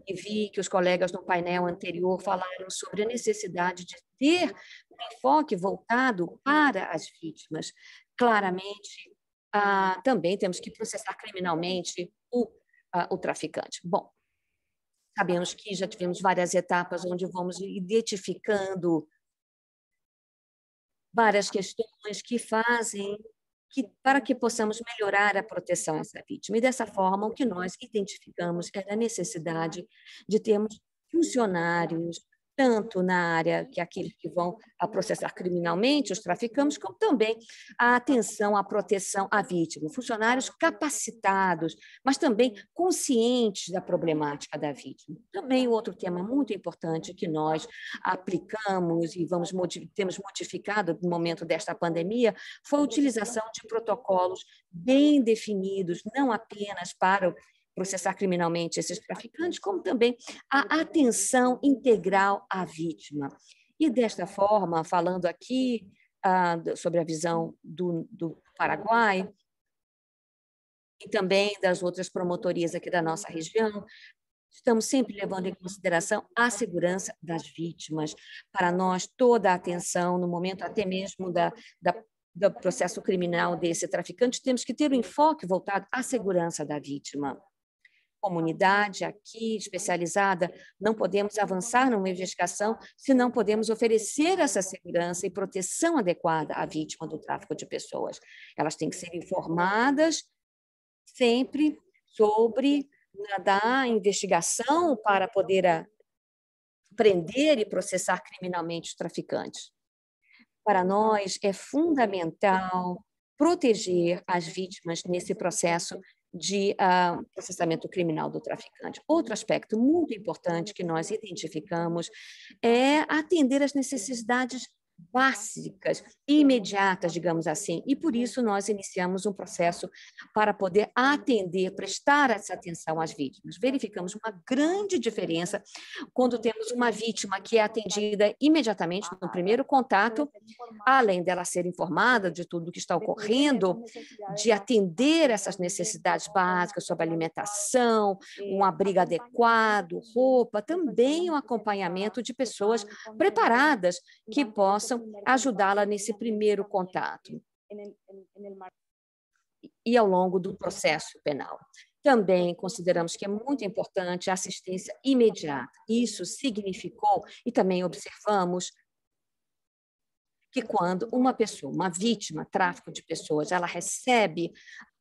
E vi que os colegas no painel anterior falaram sobre a necessidade de ter um enfoque voltado para as vítimas. Claramente, ah, também temos que processar criminalmente o, ah, o traficante. Bom, sabemos que já tivemos várias etapas onde vamos identificando várias questões que fazem que, para que possamos melhorar a proteção a essa vítima. E dessa forma, o que nós identificamos é a necessidade de termos funcionários, tanto na área uhum. que aqueles que vão processar criminalmente os traficantes, como também a atenção, a proteção à vítima. Funcionários capacitados, mas também conscientes da problemática da vítima. Também outro tema muito importante que nós aplicamos e vamos temos modificado no momento desta pandemia foi a utilização de protocolos bem definidos, não apenas para processar criminalmente esses traficantes, como também a uhum. atenção integral à vítima. E desta forma, falando aqui ah, sobre a visão do, do Paraguai e também das outras promotorias aqui da nossa região, estamos sempre levando em consideração a segurança das vítimas. Para nós, toda a atenção, no momento até mesmo da, da do processo criminal desse traficante, temos que ter um enfoque voltado à segurança da vítima comunidade aqui especializada, não podemos avançar numa investigação se não podemos oferecer essa segurança e proteção adequada à vítima do tráfico de pessoas. Elas têm que ser informadas sempre sobre né, da investigação para poder a, eh, prender e processar criminalmente os traficantes. Para nós é fundamental proteger as vítimas nesse processo de uh, processamento criminal do traficante. Outro aspecto muito importante que nós identificamos é atender às necessidades básicas, imediatas, digamos assim. E por isso nós iniciamos um processo para poder atender, prestar essa atenção às vítimas. Verificamos uma grande diferença quando temos uma vítima que é atendida imediatamente no primeiro contato, além dela ser informada de tudo o que está ocorrendo, de atender essas necessidades básicas sobre alimentação, um abrigo adequado, roupa, também o um acompanhamento de pessoas preparadas que possam possam ajudá-la nesse primeiro contato e ao longo do processo penal. Também consideramos que é muito importante a assistência imediata. Isso significou, e também observamos, que quando uma pessoa, uma vítima, tráfico de pessoas, ela recebe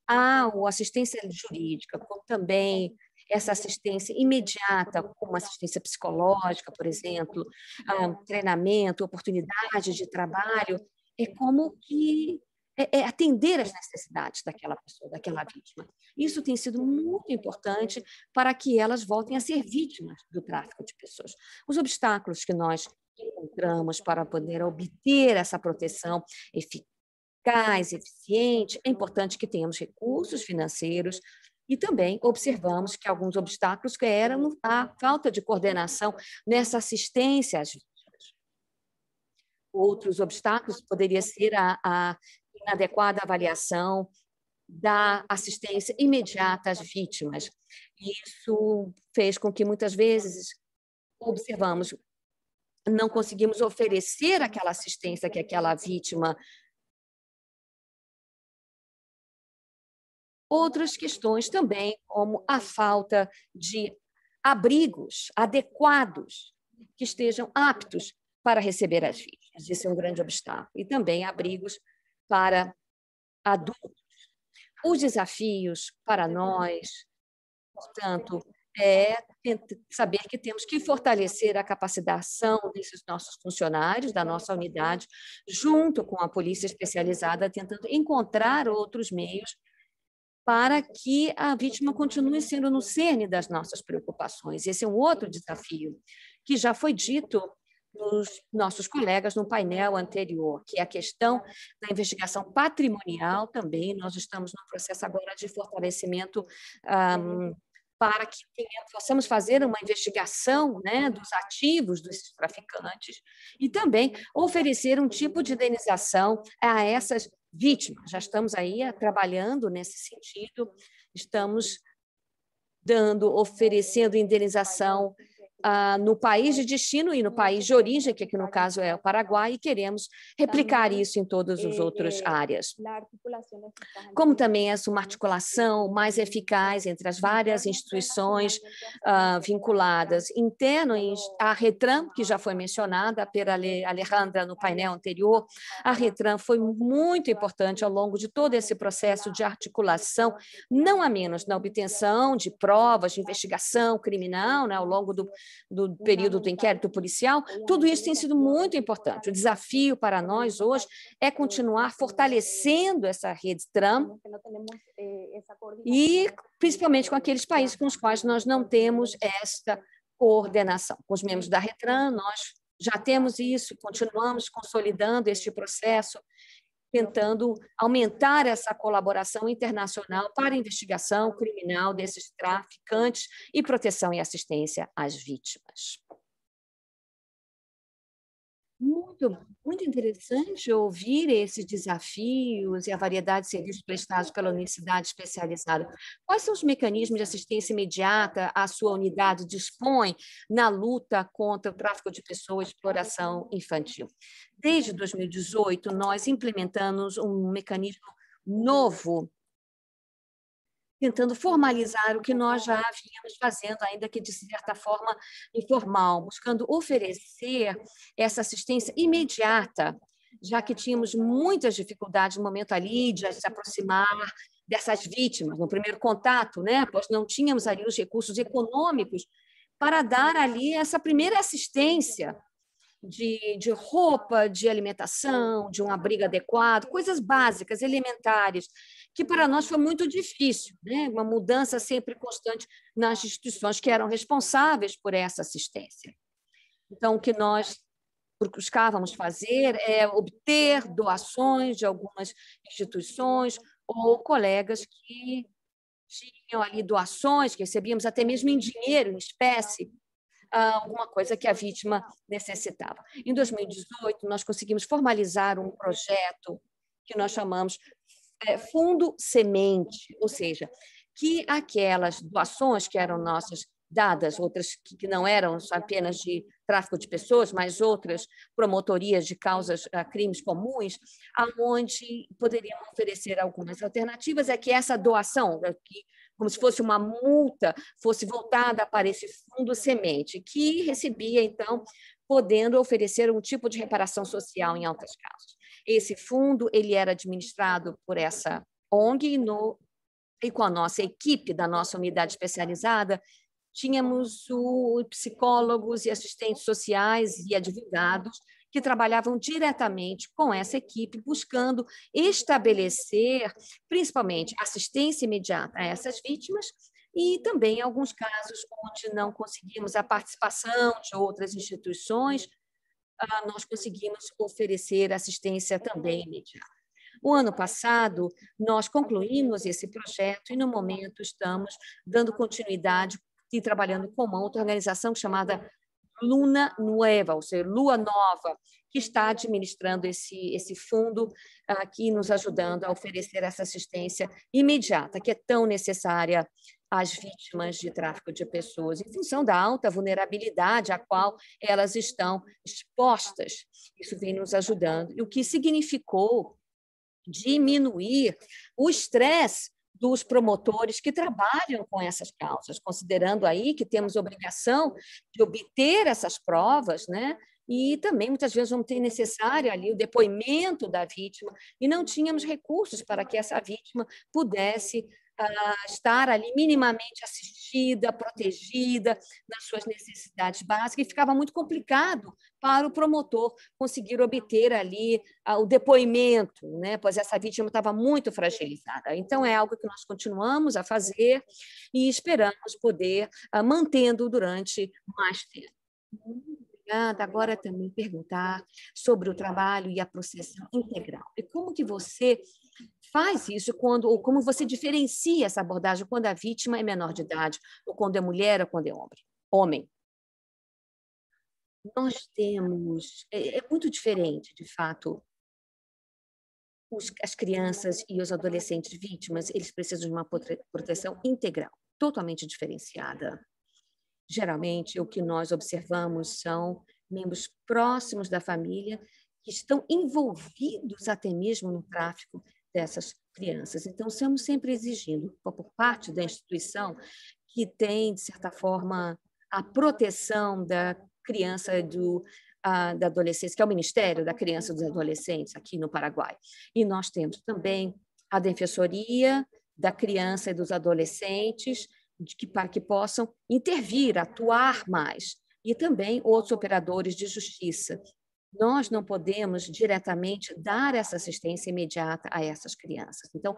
a assistência jurídica, como também essa assistência imediata, como assistência psicológica, por exemplo, um, ah, treinamento, oportunidade de trabalho, é como que é, é atender às necessidades daquela pessoa, daquela vítima. Isso tem sido muito importante para que elas voltem a ser vítimas do tráfico de pessoas. Os obstáculos que nós encontramos para poder obter essa proteção eficaz, eficiente, é importante que tenhamos recursos financeiros, e também observamos que alguns obstáculos eram a falta de coordenação nessa assistência às vítimas. Outros obstáculos poderia ser a, a inadequada avaliação da assistência imediata às vítimas. isso fez com que muitas vezes observamos não conseguimos oferecer aquela assistência que aquela vítima outras questões também, como a falta de abrigos adequados que estejam aptos para receber as vítimas. Isso é um grande obstáculo. E também abrigos para adultos. Os desafios para nós, portanto, é saber que temos que fortalecer a capacitação desses nossos funcionários, da nossa unidade, junto com a polícia especializada, tentando encontrar outros meios para que a vítima continue sendo no cerne das nossas preocupações. Esse é um outro desafio que já foi dito dos nossos colegas no painel anterior, que é a questão da investigação patrimonial também. Nós estamos no processo agora de fortalecimento um, para que tenha, possamos fazer uma investigação né, dos ativos desses traficantes e também oferecer um tipo de indenização a essas vítima. Já estamos aí eh, trabalhando nesse sentido, estamos dando, oferecendo indenização ah, no país de destino e no país de origem, que aqui no caso é o Paraguai, e queremos replicar isso em todas as é, outras é, áreas. Como também essa é uma articulação mais eficaz entre as várias instituições ah, vinculadas, interno a Retran, que já foi mencionada pela Alejandra no painel anterior, a Retran foi muito importante ao longo de todo esse processo de articulação, não a menos na obtenção de provas de investigação criminal, né, ao longo do, do período do inquérito policial, tudo isso tem sido muito importante. O desafio para nós hoje né, é continuar fortalecendo essa rede TRAM eh, e principalmente com aqueles países com os quais nós não temos esta coordenação. Com os membros da Retran, nós já temos isso, continuamos consolidando este processo tentando aumentar essa colaboração internacional para investigação criminal desses traficantes e proteção e assistência às vítimas. Muito muito interessante ouvir esses desafios e a variedade de serviços prestados pela universidade especializada. Quais são os mecanismos de assistência imediata a sua unidade dispõe na luta contra o tráfico de pessoas e exploração infantil? Desde 2018, nós implementamos um mecanismo novo tentando formalizar o que nós já vínhamos fazendo, ainda que de certa forma informal, buscando oferecer essa assistência imediata, já que tínhamos muitas dificuldades no momento ali de se aproximar dessas vítimas, no primeiro contato, né? pois não tínhamos ali os recursos econômicos para dar ali essa primeira assistência de, de, roupa, de alimentação, de um abrigo adequado, coisas básicas, elementares que para nós foi muito difícil, né? uma mudança sempre constante nas instituições que eram responsáveis por essa assistência. Então, o que nós buscávamos fazer é obter doações de algumas instituições ou colegas que tinham ali doações, que recebíamos até mesmo em dinheiro, em espécie, ah, alguma coisa que a vítima necessitava. Em 2018, nós conseguimos formalizar um projeto que nós chamamos é, fundo semente, ou seja, que aquelas doações que eram nossas dadas, outras que não eram apenas de tráfico de pessoas, mas outras promotorias de causas, ah, crimes comuns, aonde poderiam oferecer algumas alternativas, é que essa doação, é que, como se fosse uma multa, fosse voltada para esse fundo semente, que recebia, então, podendo oferecer um tipo de reparação social em altos casos. Esse fundo ele era administrado por essa ONG no, e com a nossa equipe da nossa unidade especializada tínhamos o, psicólogos e assistentes sociais e advogados que trabalhavam diretamente com essa equipe, buscando estabelecer, principalmente, assistência imediata a essas vítimas e também alguns casos onde não conseguimos a participação de outras instituições, ah, nós conseguimos oferecer assistência também imediata. Uhum. O ano passado, nós concluímos esse projeto e, no momento, estamos dando continuidade e trabalhando com uma outra organização chamada Luna Nueva, ou seja, Lua Nova, que está administrando esse, esse fundo aqui, nos ajudando a oferecer essa assistência imediata, que é tão necessária às vítimas de tráfico de pessoas, em função da alta vulnerabilidade a qual elas estão expostas. Isso vem nos ajudando. E o que significou diminuir o estresse dos promotores que trabalham com essas causas, considerando aí que temos obrigação de obter essas provas, né? E também muitas vezes vamos ter necessário ali o depoimento da vítima e não tínhamos recursos para que essa vítima pudesse ah, estar ali minimamente assistida, protegida nas suas necessidades básicas, e ficava muito complicado para o promotor conseguir obter ali ah, o depoimento, né? pois essa vítima estava muito fragilizada. Então, é algo que nós continuamos a fazer e esperamos poder uh, mantendo durante mais tempo. Obrigada. Agora também perguntar sobre o trabalho e a processão integral. E como que você faz isso quando, ou como você diferencia essa abordagem quando a vítima é menor de idade, ou quando é mulher, ou quando é homem? Homem. Nós temos. É, é muito diferente, de fato. Os, as crianças e os adolescentes vítimas, eles precisam de uma proteção integral, totalmente diferenciada. Geralmente, o que nós observamos são membros próximos da família que estão envolvidos até mesmo no tráfico dessas crianças. Então, estamos sempre exigindo, por parte da instituição, que tem, de certa forma, a proteção da criança e do, da adolescência, que é o Ministério da Criança e dos Adolescentes aqui no Paraguai. E nós temos também a Defensoria da Criança e dos Adolescentes, que, para que possam intervir, atuar mais, e também outros operadores de justiça nós não podemos diretamente dar essa assistência imediata a essas crianças. Então,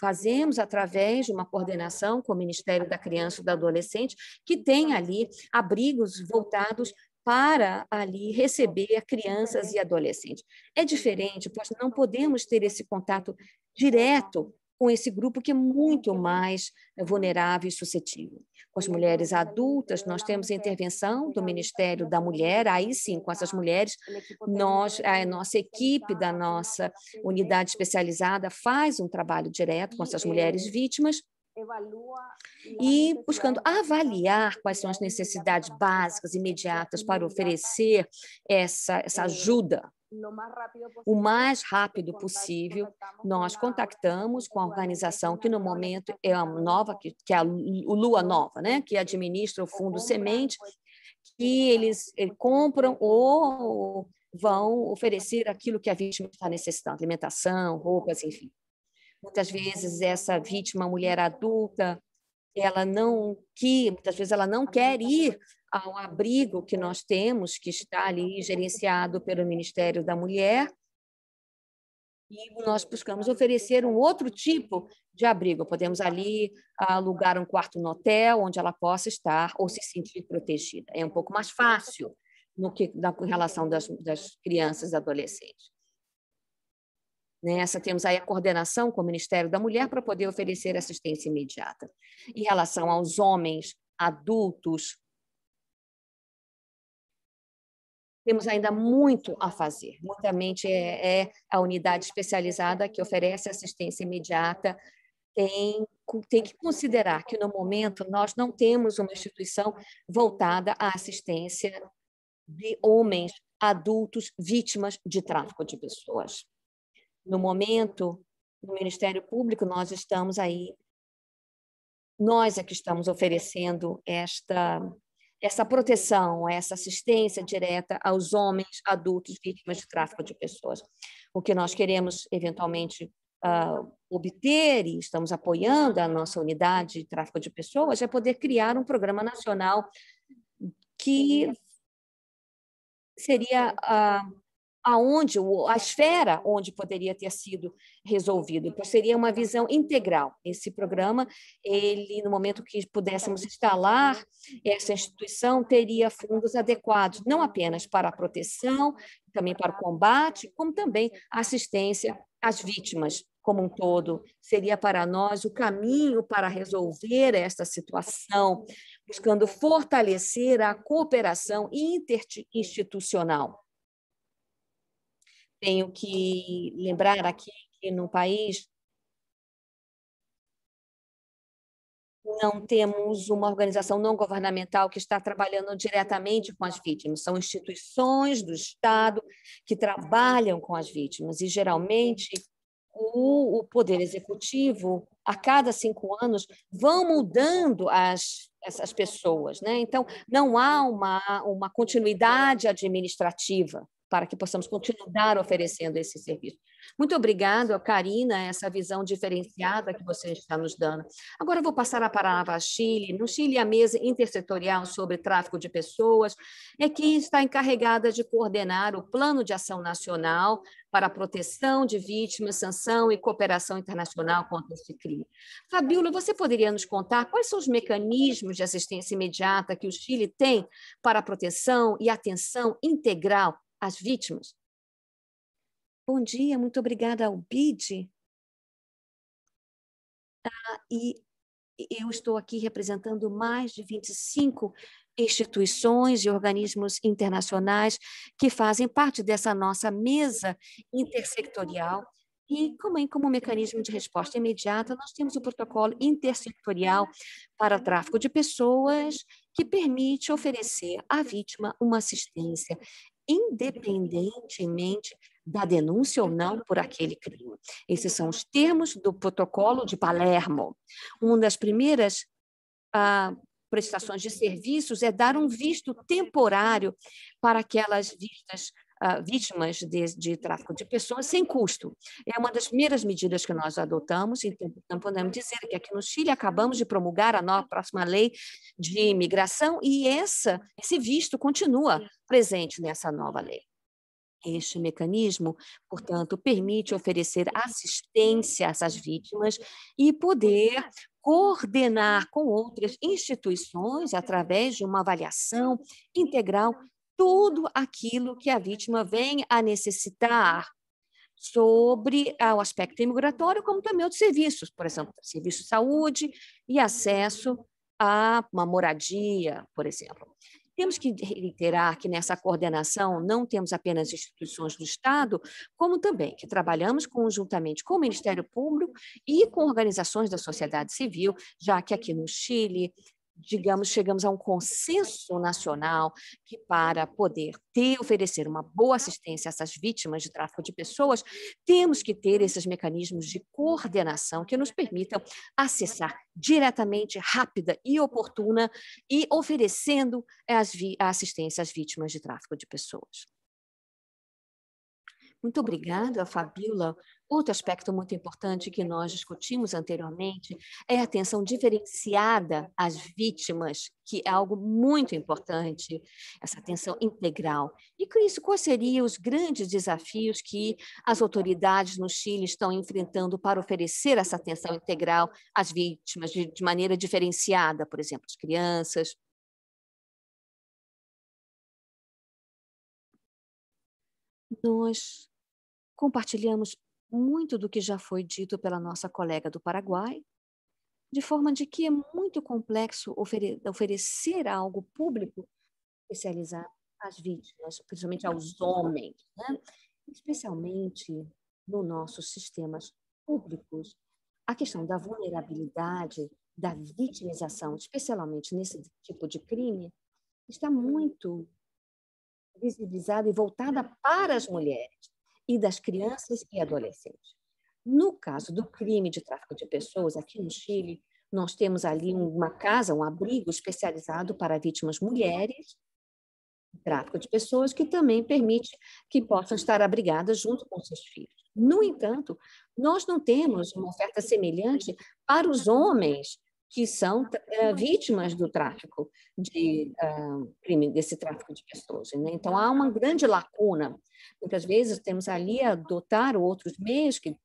fazemos através de uma coordenação com o Ministério da Criança e do Adolescente, que tem ali abrigos voltados para ali receber crianças e adolescentes. É diferente, pois não podemos ter esse contato direto com esse grupo que é muito uhum. mais vulnerável e suscetível. Com as mulheres adultas, nós temos a intervenção do Ministério da Mulher, aí sim, com essas mulheres, nós, a nossa equipe da nossa unidade especializada faz um trabalho direto com essas mulheres vítimas e buscando avaliar quais são as necessidades básicas imediatas para oferecer essa, essa ajuda o mais rápido possível, nós contactamos com a organização que no momento é a nova, que, é a Lua Nova, né? que administra o fundo Semente, que eles, eles eh, compram ou vão oferecer aquilo que a vítima está necessitando, alimentação, roupas, enfim. Muitas vezes essa vítima, mulher adulta, ela não que muitas vezes ela não quer ir ao abrigo que nós temos, que está ali gerenciado pelo Ministério da Mulher, e nós buscamos oferecer um outro tipo de abrigo. Podemos ali alugar um quarto no hotel, onde ela possa estar ou se sentir protegida. É um pouco mais fácil no que na relação das, das crianças e adolescentes. Nessa, temos aí a coordenação com o Ministério da Mulher para poder oferecer assistência imediata. Em relação aos homens adultos temos ainda muito a fazer. Muitamente é, é a unidade especializada que oferece assistência imediata tem, tem que considerar que, no momento, nós não temos uma instituição voltada à assistência de homens adultos vítimas de tráfico de pessoas. No momento, no Ministério Público, nós estamos aí, nós é que estamos oferecendo esta essa proteção, essa assistência direta aos homens adultos vítimas de tráfico de pessoas. O que nós queremos, eventualmente, uh, obter, e estamos apoiando a nossa unidade de tráfico de pessoas, é poder criar um programa nacional que seria uh, aonde a esfera onde poderia ter sido resolvido. Então, seria uma visão integral. Esse programa, ele no momento que pudéssemos instalar essa instituição, teria fundos adequados, não apenas para a proteção, também para o combate, como também assistência às vítimas como um todo. Seria para nós o caminho para resolver esta situação, buscando fortalecer a cooperação interinstitucional tenho que lembrar aqui que no país não temos uma organização não governamental que está trabalhando diretamente com as vítimas. São instituições do Estado que trabalham com as vítimas e, geralmente, o, o Poder Executivo, a cada cinco anos, vão mudando as, essas pessoas. Né? Então, não há uma, uma continuidade administrativa para que possamos continuar oferecendo esse serviço. Muito obrigada, Karina, essa visão diferenciada que você está nos dando. Agora eu vou passar a palavra ao Chile. No Chile, a mesa intersetorial sobre tráfico de pessoas é quem está encarregada de coordenar o Plano de Ação Nacional para a Proteção de Vítimas, Sanção e Cooperação Internacional contra esse crime. Fabiola, você poderia nos contar quais são os mecanismos de assistência imediata que o Chile tem para a proteção e atenção integral as vítimas. Bom dia, muito obrigada ao BID. Ah, e eu estou aqui representando mais de 25 instituições e organismos internacionais que fazem parte dessa nossa mesa intersectorial. E também como, mecanismo de resposta imediata, nós temos o protocolo intersectorial para tráfico de pessoas que permite oferecer à vítima uma assistência independentemente da denúncia ou não por aquele crime. Esses são os termos do protocolo de Palermo. Uma das primeiras ah, prestações de serviços é dar um visto temporário para aquelas vistas uh, vítimas de, de, tráfico de pessoas sem custo. É uma das primeiras medidas que nós adotamos, então podemos dizer que aqui no Chile acabamos de promulgar a nossa próxima lei de imigração e essa, esse visto continua presente nessa nova lei. Este mecanismo, portanto, permite oferecer assistência a essas vítimas e poder coordenar com outras instituições através de uma avaliação integral tudo aquilo que a vítima vem a necessitar sobre ah, o aspecto imigratório, como também outros serviços, por exemplo, serviço de saúde e acesso a uma moradia, por exemplo. Temos que reiterar que nessa coordenação não temos apenas instituições do Estado, como também que trabalhamos conjuntamente com o Ministério Público e com organizações da sociedade civil, já que aqui no Chile digamos, chegamos a um consenso nacional que para poder ter, oferecer uma boa assistência a essas vítimas de tráfico de pessoas, temos que ter esses mecanismos de coordenação que nos permitam acessar diretamente, rápida e oportuna e oferecendo a assistência às vítimas de tráfico de pessoas. Muito obrigada, Fabíola, Outro aspecto muito importante que nós discutimos anteriormente é a atenção diferenciada às vítimas, que é algo muito importante, essa atenção integral. E, com isso, quais seriam os grandes desafios que as autoridades no Chile estão enfrentando para oferecer essa atenção integral às vítimas de, de maneira diferenciada, por exemplo, as crianças? Nós compartilhamos muito do que já foi dito pela nossa colega do Paraguai, de forma de que é muito complexo ofere oferecer algo público especializado às vítimas, principalmente aos homens, né? especialmente nos nossos sistemas públicos. A questão da vulnerabilidade, da vitimização, especialmente nesse tipo de crime, está muito visibilizada e voltada para as mulheres e das crianças e adolescentes. No caso do crime de tráfico de pessoas, aqui no Chile, nós temos ali uma casa, um abrigo especializado para vítimas mulheres de tráfico de pessoas, que também permite que possam estar abrigadas junto com seus filhos. No entanto, nós não temos uma oferta semelhante para os homens que são uh, vítimas do tráfico de uh, crime, desse tráfico de pessoas. Né? Então há uma grande lacuna. Muitas vezes temos ali a adotar outros meios que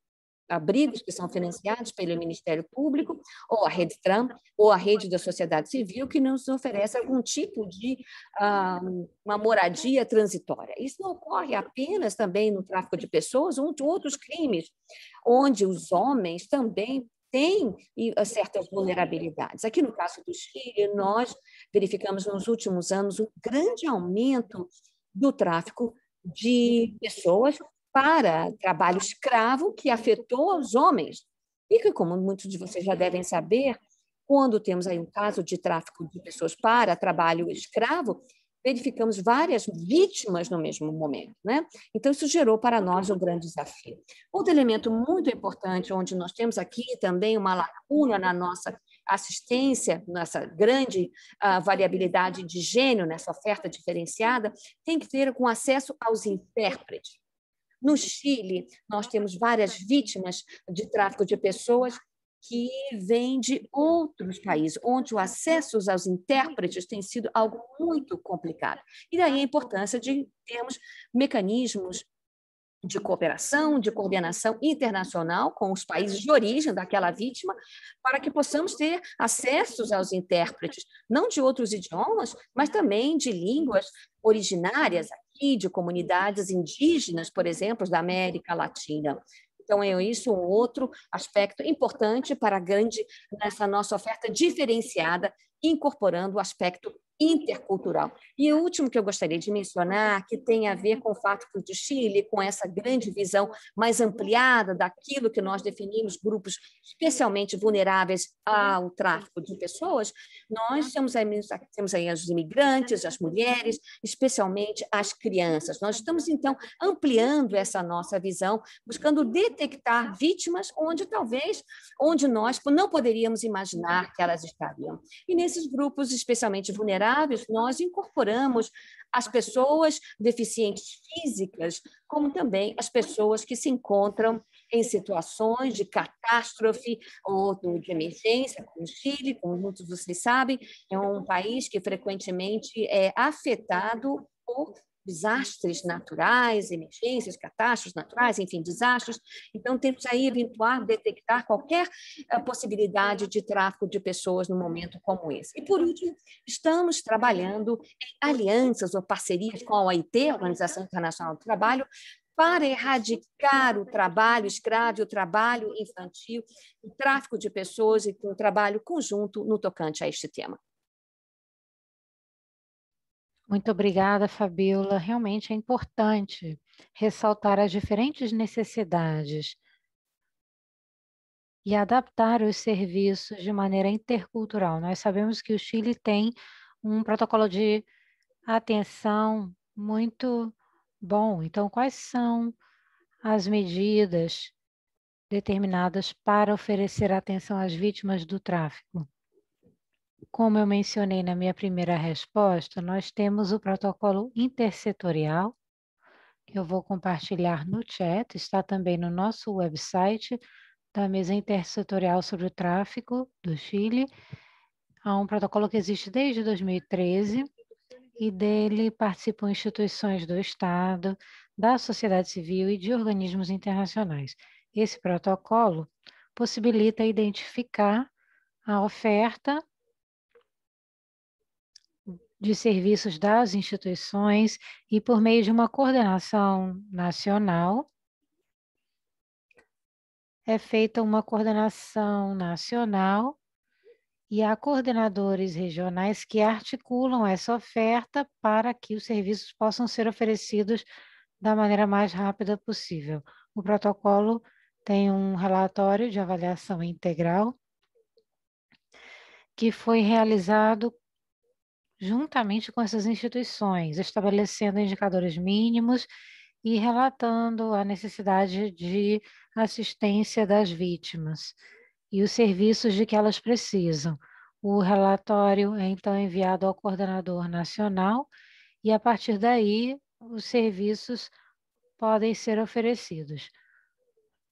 abrigos que são financiados pelo Ministério Público, ou a Rede Tram ou a Rede da Sociedade Civil, que nos oferece algum tipo de uh, uma moradia transitória. Isso não ocorre apenas também no tráfico de pessoas ou de outros crimes, onde os homens também tem ah, certas vulnerabilidades. Aqui no caso do Chile, nós verificamos nos últimos anos um grande aumento do tráfico de pessoas para trabalho escravo que afetou os homens. E que, como muitos de vocês já devem saber, quando temos aí um caso de tráfico de pessoas para trabalho escravo, verificamos várias vítimas no mesmo momento. Né? Então, isso gerou para nós um grande desafio. Outro elemento muito importante, onde nós temos aqui também uma lacuna na nossa assistência, nessa grande uh, variabilidade de gênio, nessa oferta diferenciada, tem que ter com acesso aos intérpretes. No Chile, nós temos várias vítimas de tráfico de pessoas que vem de outros países, onde o acesso aos intérpretes tem sido algo muito complicado. E daí a importância de termos mecanismos de cooperação, de coordenação internacional com os países de origem daquela vítima, para que possamos ter acessos aos intérpretes, não de outros idiomas, mas também de línguas originárias aqui, de comunidades indígenas, por exemplo, da América Latina. Então, é isso um outro aspecto importante para a grande, nessa nossa oferta diferenciada incorporando o aspecto intercultural. E o último que eu gostaria de mencionar, que tem a ver com o fato de Chile, com essa grande visão mais ampliada daquilo que nós definimos grupos especialmente vulneráveis ao tráfico de pessoas, nós temos aí, temos aí os imigrantes, as mulheres, especialmente as crianças. Nós estamos, então, ampliando essa nossa visão, buscando detectar vítimas onde talvez, onde nós não poderíamos imaginar que elas estariam. E, nesses grupos especialmente vulneráveis, nós incorporamos as pessoas deficientes físicas, como também as pessoas que se encontram em situações de catástrofe ou de emergência, como o Chile, como muitos de vocês sabem, é um país que frequentemente é afetado por desastres naturais, emergências, catástrofes naturais, enfim, desastres. Então, temos aí eventuar, detectar qualquer eh, possibilidade de tráfico de pessoas num momento como esse. E, por último, estamos trabalhando em alianças ou parcerias com a OIT, Organização Internacional do Trabalho, para erradicar o trabalho escravo, o trabalho infantil, o tráfico de pessoas e o trabalho conjunto no tocante a este tema. Muito obrigada, Fabiola. Realmente é importante ressaltar as diferentes necessidades e adaptar os serviços de maneira intercultural. Nós sabemos que o Chile tem um protocolo de atenção muito bom. Então, quais são as medidas determinadas para oferecer atenção às vítimas do tráfico? como eu mencionei na minha primeira resposta, nós temos o protocolo intersetorial, que eu vou compartilhar no chat, está também no nosso website da mesa intersetorial sobre o tráfico do Chile. Há um protocolo que existe desde 2013 e dele participam instituições do Estado, da sociedade civil e de organismos internacionais. Esse protocolo possibilita identificar a oferta de serviços das instituições e por meio de uma coordenação nacional. É feita uma coordenação nacional e há coordenadores regionais que articulam essa oferta para que os serviços possam ser oferecidos da maneira mais rápida possível. O protocolo tem um relatório de avaliação integral que foi realizado juntamente com essas instituições, estabelecendo indicadores mínimos e relatando a necessidade de assistência das vítimas e os serviços de que elas precisam. O relatório então, é então enviado ao coordenador nacional e, a partir daí, os serviços podem ser oferecidos.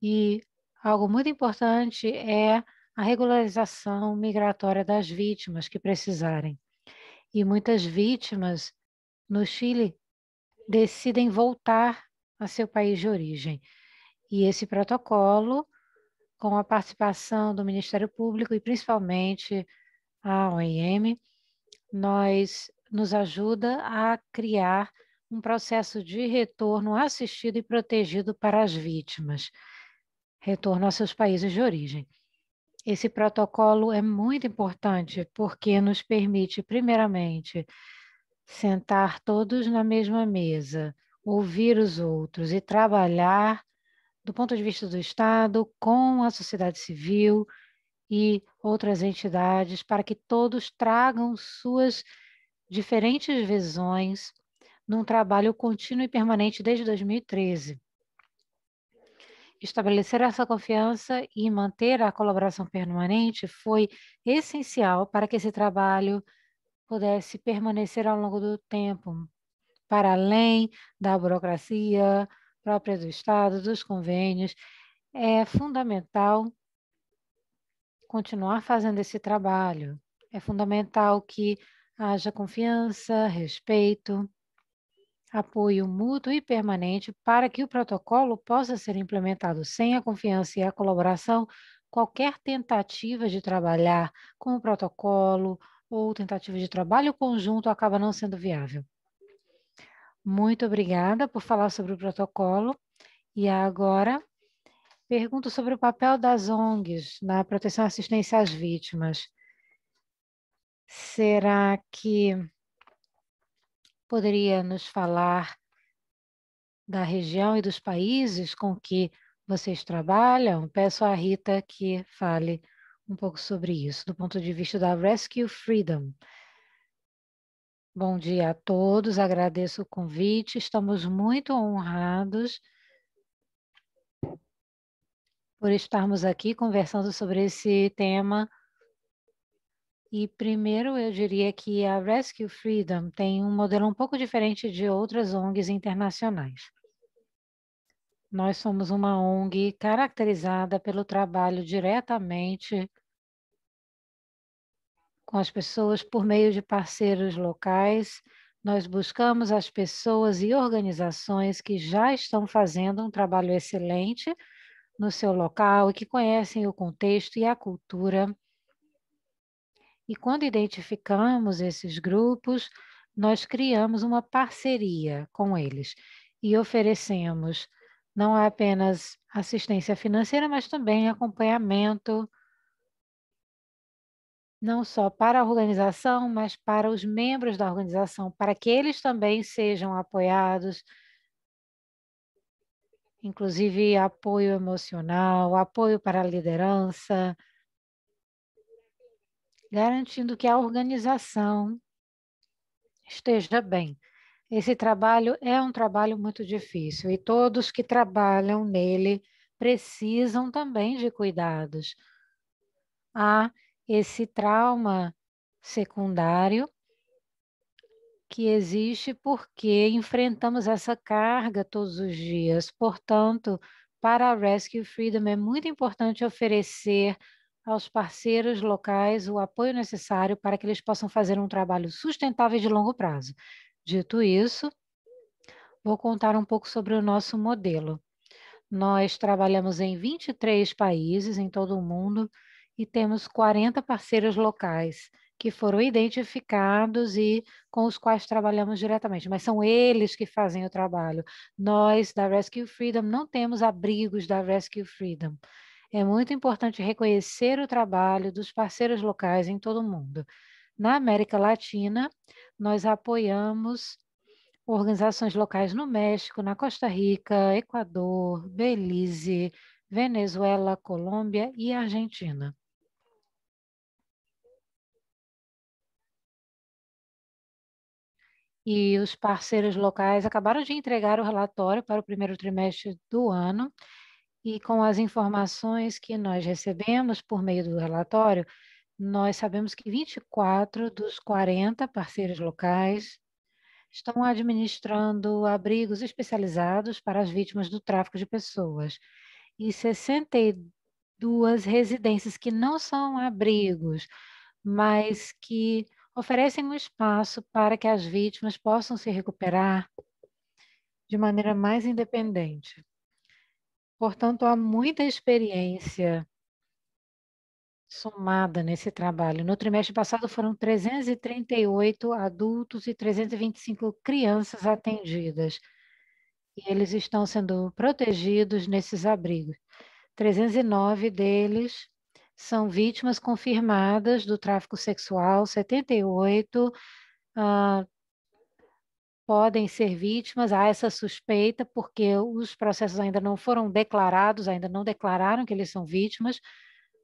E algo muito importante é a regularização migratória das vítimas que precisarem e muitas vítimas no Chile decidem voltar a seu país de origem. E esse protocolo, com a participação do Ministério Público e principalmente a OIM, nós nos ajuda a criar um processo de retorno assistido e protegido para as vítimas, retorno a seus países de origem. Esse protocolo é muito importante porque nos permite, primeiramente, sentar todos na mesma mesa, ouvir os outros e trabalhar do ponto de vista do Estado com a sociedade civil e outras entidades para que todos tragam suas diferentes visões num trabalho contínuo e permanente desde 2013. Estabelecer essa confiança e manter a colaboração permanente foi essencial para que esse trabalho pudesse permanecer ao longo do tempo, para além da burocracia própria do Estado, dos convênios. É fundamental continuar fazendo esse trabalho. É fundamental que haja confiança, respeito apoio mútuo e permanente para que o protocolo possa ser implementado. Sem a confiança e a colaboração, qualquer tentativa de trabalhar com o protocolo ou tentativa de trabalho conjunto acaba não sendo viável. Muito obrigada por falar sobre o protocolo. E agora, pergunto sobre o papel das ONGs na proteção e assistência às vítimas. Será que poderia nos falar da região e dos países com que vocês trabalham? Peço à Rita que fale um pouco sobre isso, do ponto de vista da Rescue Freedom. Bom dia a todos, agradeço o convite, estamos muito honrados por estarmos aqui conversando sobre esse tema e primeiro eu diria que a Rescue Freedom tem um modelo um pouco diferente de outras ONGs internacionais. Nós somos uma ONG caracterizada pelo trabalho diretamente com as pessoas por meio de parceiros locais. Nós buscamos as pessoas e organizações que já estão fazendo um trabalho excelente no seu local e que conhecem o contexto e a cultura e quando identificamos esses grupos, nós criamos uma parceria com eles e oferecemos não apenas assistência financeira, mas também acompanhamento, não só para a organização, mas para os membros da organização, para que eles também sejam apoiados, inclusive apoio emocional, apoio para a liderança, garantindo que a organização esteja bem. Esse trabalho é um trabalho muito difícil e todos que trabalham nele precisam também de cuidados. Há esse trauma secundário que existe porque enfrentamos essa carga todos os dias. Portanto, para a Rescue Freedom é muito importante oferecer aos parceiros locais o apoio necessário para que eles possam fazer um trabalho sustentável de longo prazo. Dito isso, vou contar um pouco sobre o nosso modelo. Nós trabalhamos em 23 países em todo o mundo e temos 40 parceiros locais que foram identificados e com os quais trabalhamos diretamente, mas são eles que fazem o trabalho. Nós da Rescue Freedom não temos abrigos da Rescue Freedom. É muito importante reconhecer o trabalho dos parceiros locais em todo o mundo. Na América Latina, nós apoiamos organizações locais no México, na Costa Rica, Equador, Belize, Venezuela, Colômbia e Argentina. E os parceiros locais acabaram de entregar o relatório para o primeiro trimestre do ano e com as informações que nós recebemos por meio do relatório, nós sabemos que 24 dos 40 parceiros locais estão administrando abrigos especializados para as vítimas do tráfico de pessoas e 62 residências que não são abrigos, mas que oferecem um espaço para que as vítimas possam se recuperar de maneira mais independente. Portanto, há muita experiência somada nesse trabalho. No trimestre passado foram 338 adultos e 325 crianças atendidas. E eles estão sendo protegidos nesses abrigos. 309 deles são vítimas confirmadas do tráfico sexual, 78 uh, podem ser vítimas, há essa suspeita, porque os processos ainda não foram declarados, ainda não declararam que eles são vítimas,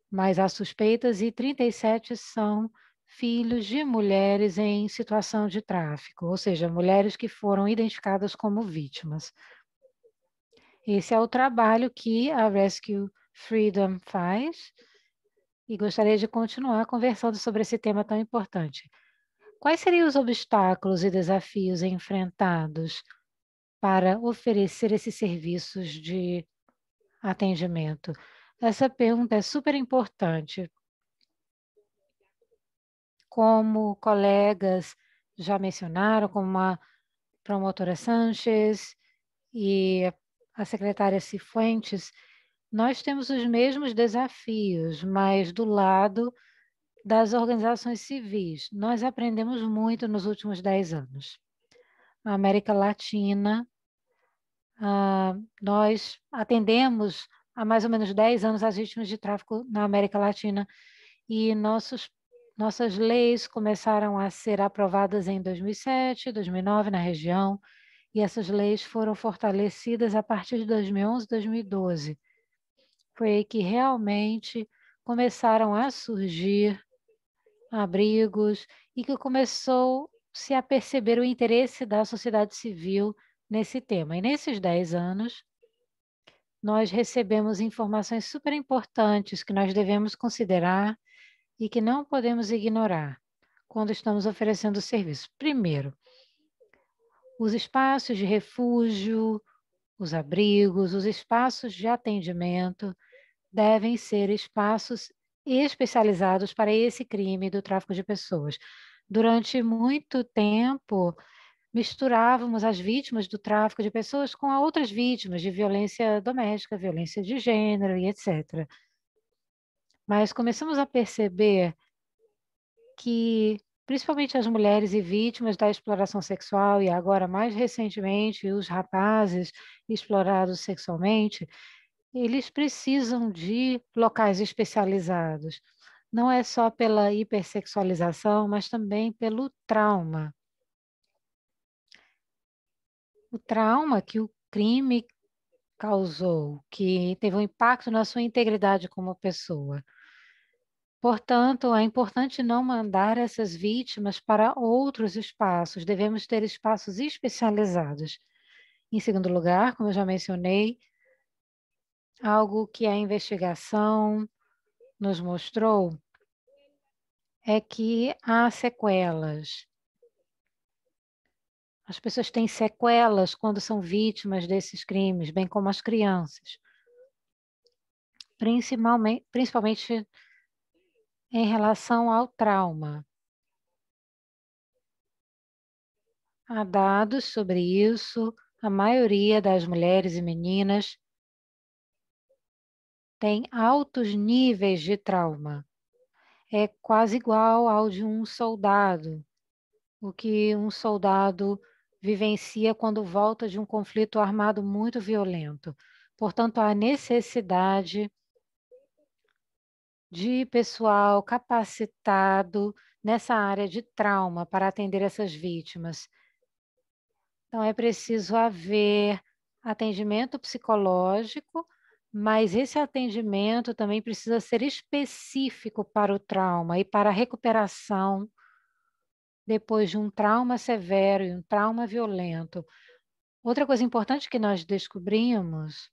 mas há suspeitas e 37 são filhos de mulheres em situação de tráfico, ou seja, mulheres que foram identificadas como vítimas. Esse é o trabalho que a Rescue Freedom faz e gostaria de continuar conversando sobre esse tema tão importante. Quais seriam os obstáculos e desafios enfrentados para oferecer esses serviços de atendimento? Essa pergunta é super importante. Como colegas já mencionaram, como a promotora Sanches e a secretária Cifuentes, nós temos os mesmos desafios, mas do lado das organizações civis. Nós aprendemos muito nos últimos dez anos. Na América Latina, uh, nós atendemos há mais ou menos dez anos as vítimas de tráfico na América Latina e nossos, nossas leis começaram a ser aprovadas em 2007, 2009 na região, e essas leis foram fortalecidas a partir de 2011, 2012. Foi aí que realmente começaram a surgir abrigos, e que começou-se a perceber o interesse da sociedade civil nesse tema. E nesses 10 anos, nós recebemos informações super importantes que nós devemos considerar e que não podemos ignorar quando estamos oferecendo o serviço. Primeiro, os espaços de refúgio, os abrigos, os espaços de atendimento devem ser espaços especializados para esse crime do tráfico de pessoas. Durante muito tempo, misturávamos as vítimas do tráfico de pessoas com outras vítimas de violência doméstica, violência de gênero e etc. Mas começamos a perceber que, principalmente as mulheres e vítimas da exploração sexual, e agora mais recentemente os rapazes explorados sexualmente, eles precisam de locais especializados. Não é só pela hipersexualização, mas também pelo trauma. O trauma que o crime causou, que teve um impacto na sua integridade como pessoa. Portanto, é importante não mandar essas vítimas para outros espaços, devemos ter espaços especializados. Em segundo lugar, como eu já mencionei, Algo que a investigação nos mostrou é que há sequelas. As pessoas têm sequelas quando são vítimas desses crimes, bem como as crianças. Principalmente, principalmente em relação ao trauma. Há dados sobre isso. A maioria das mulheres e meninas tem altos níveis de trauma. É quase igual ao de um soldado, o que um soldado vivencia quando volta de um conflito armado muito violento. Portanto, há necessidade de pessoal capacitado nessa área de trauma para atender essas vítimas. Então, é preciso haver atendimento psicológico mas esse atendimento também precisa ser específico para o trauma e para a recuperação depois de um trauma severo e um trauma violento. Outra coisa importante que nós descobrimos,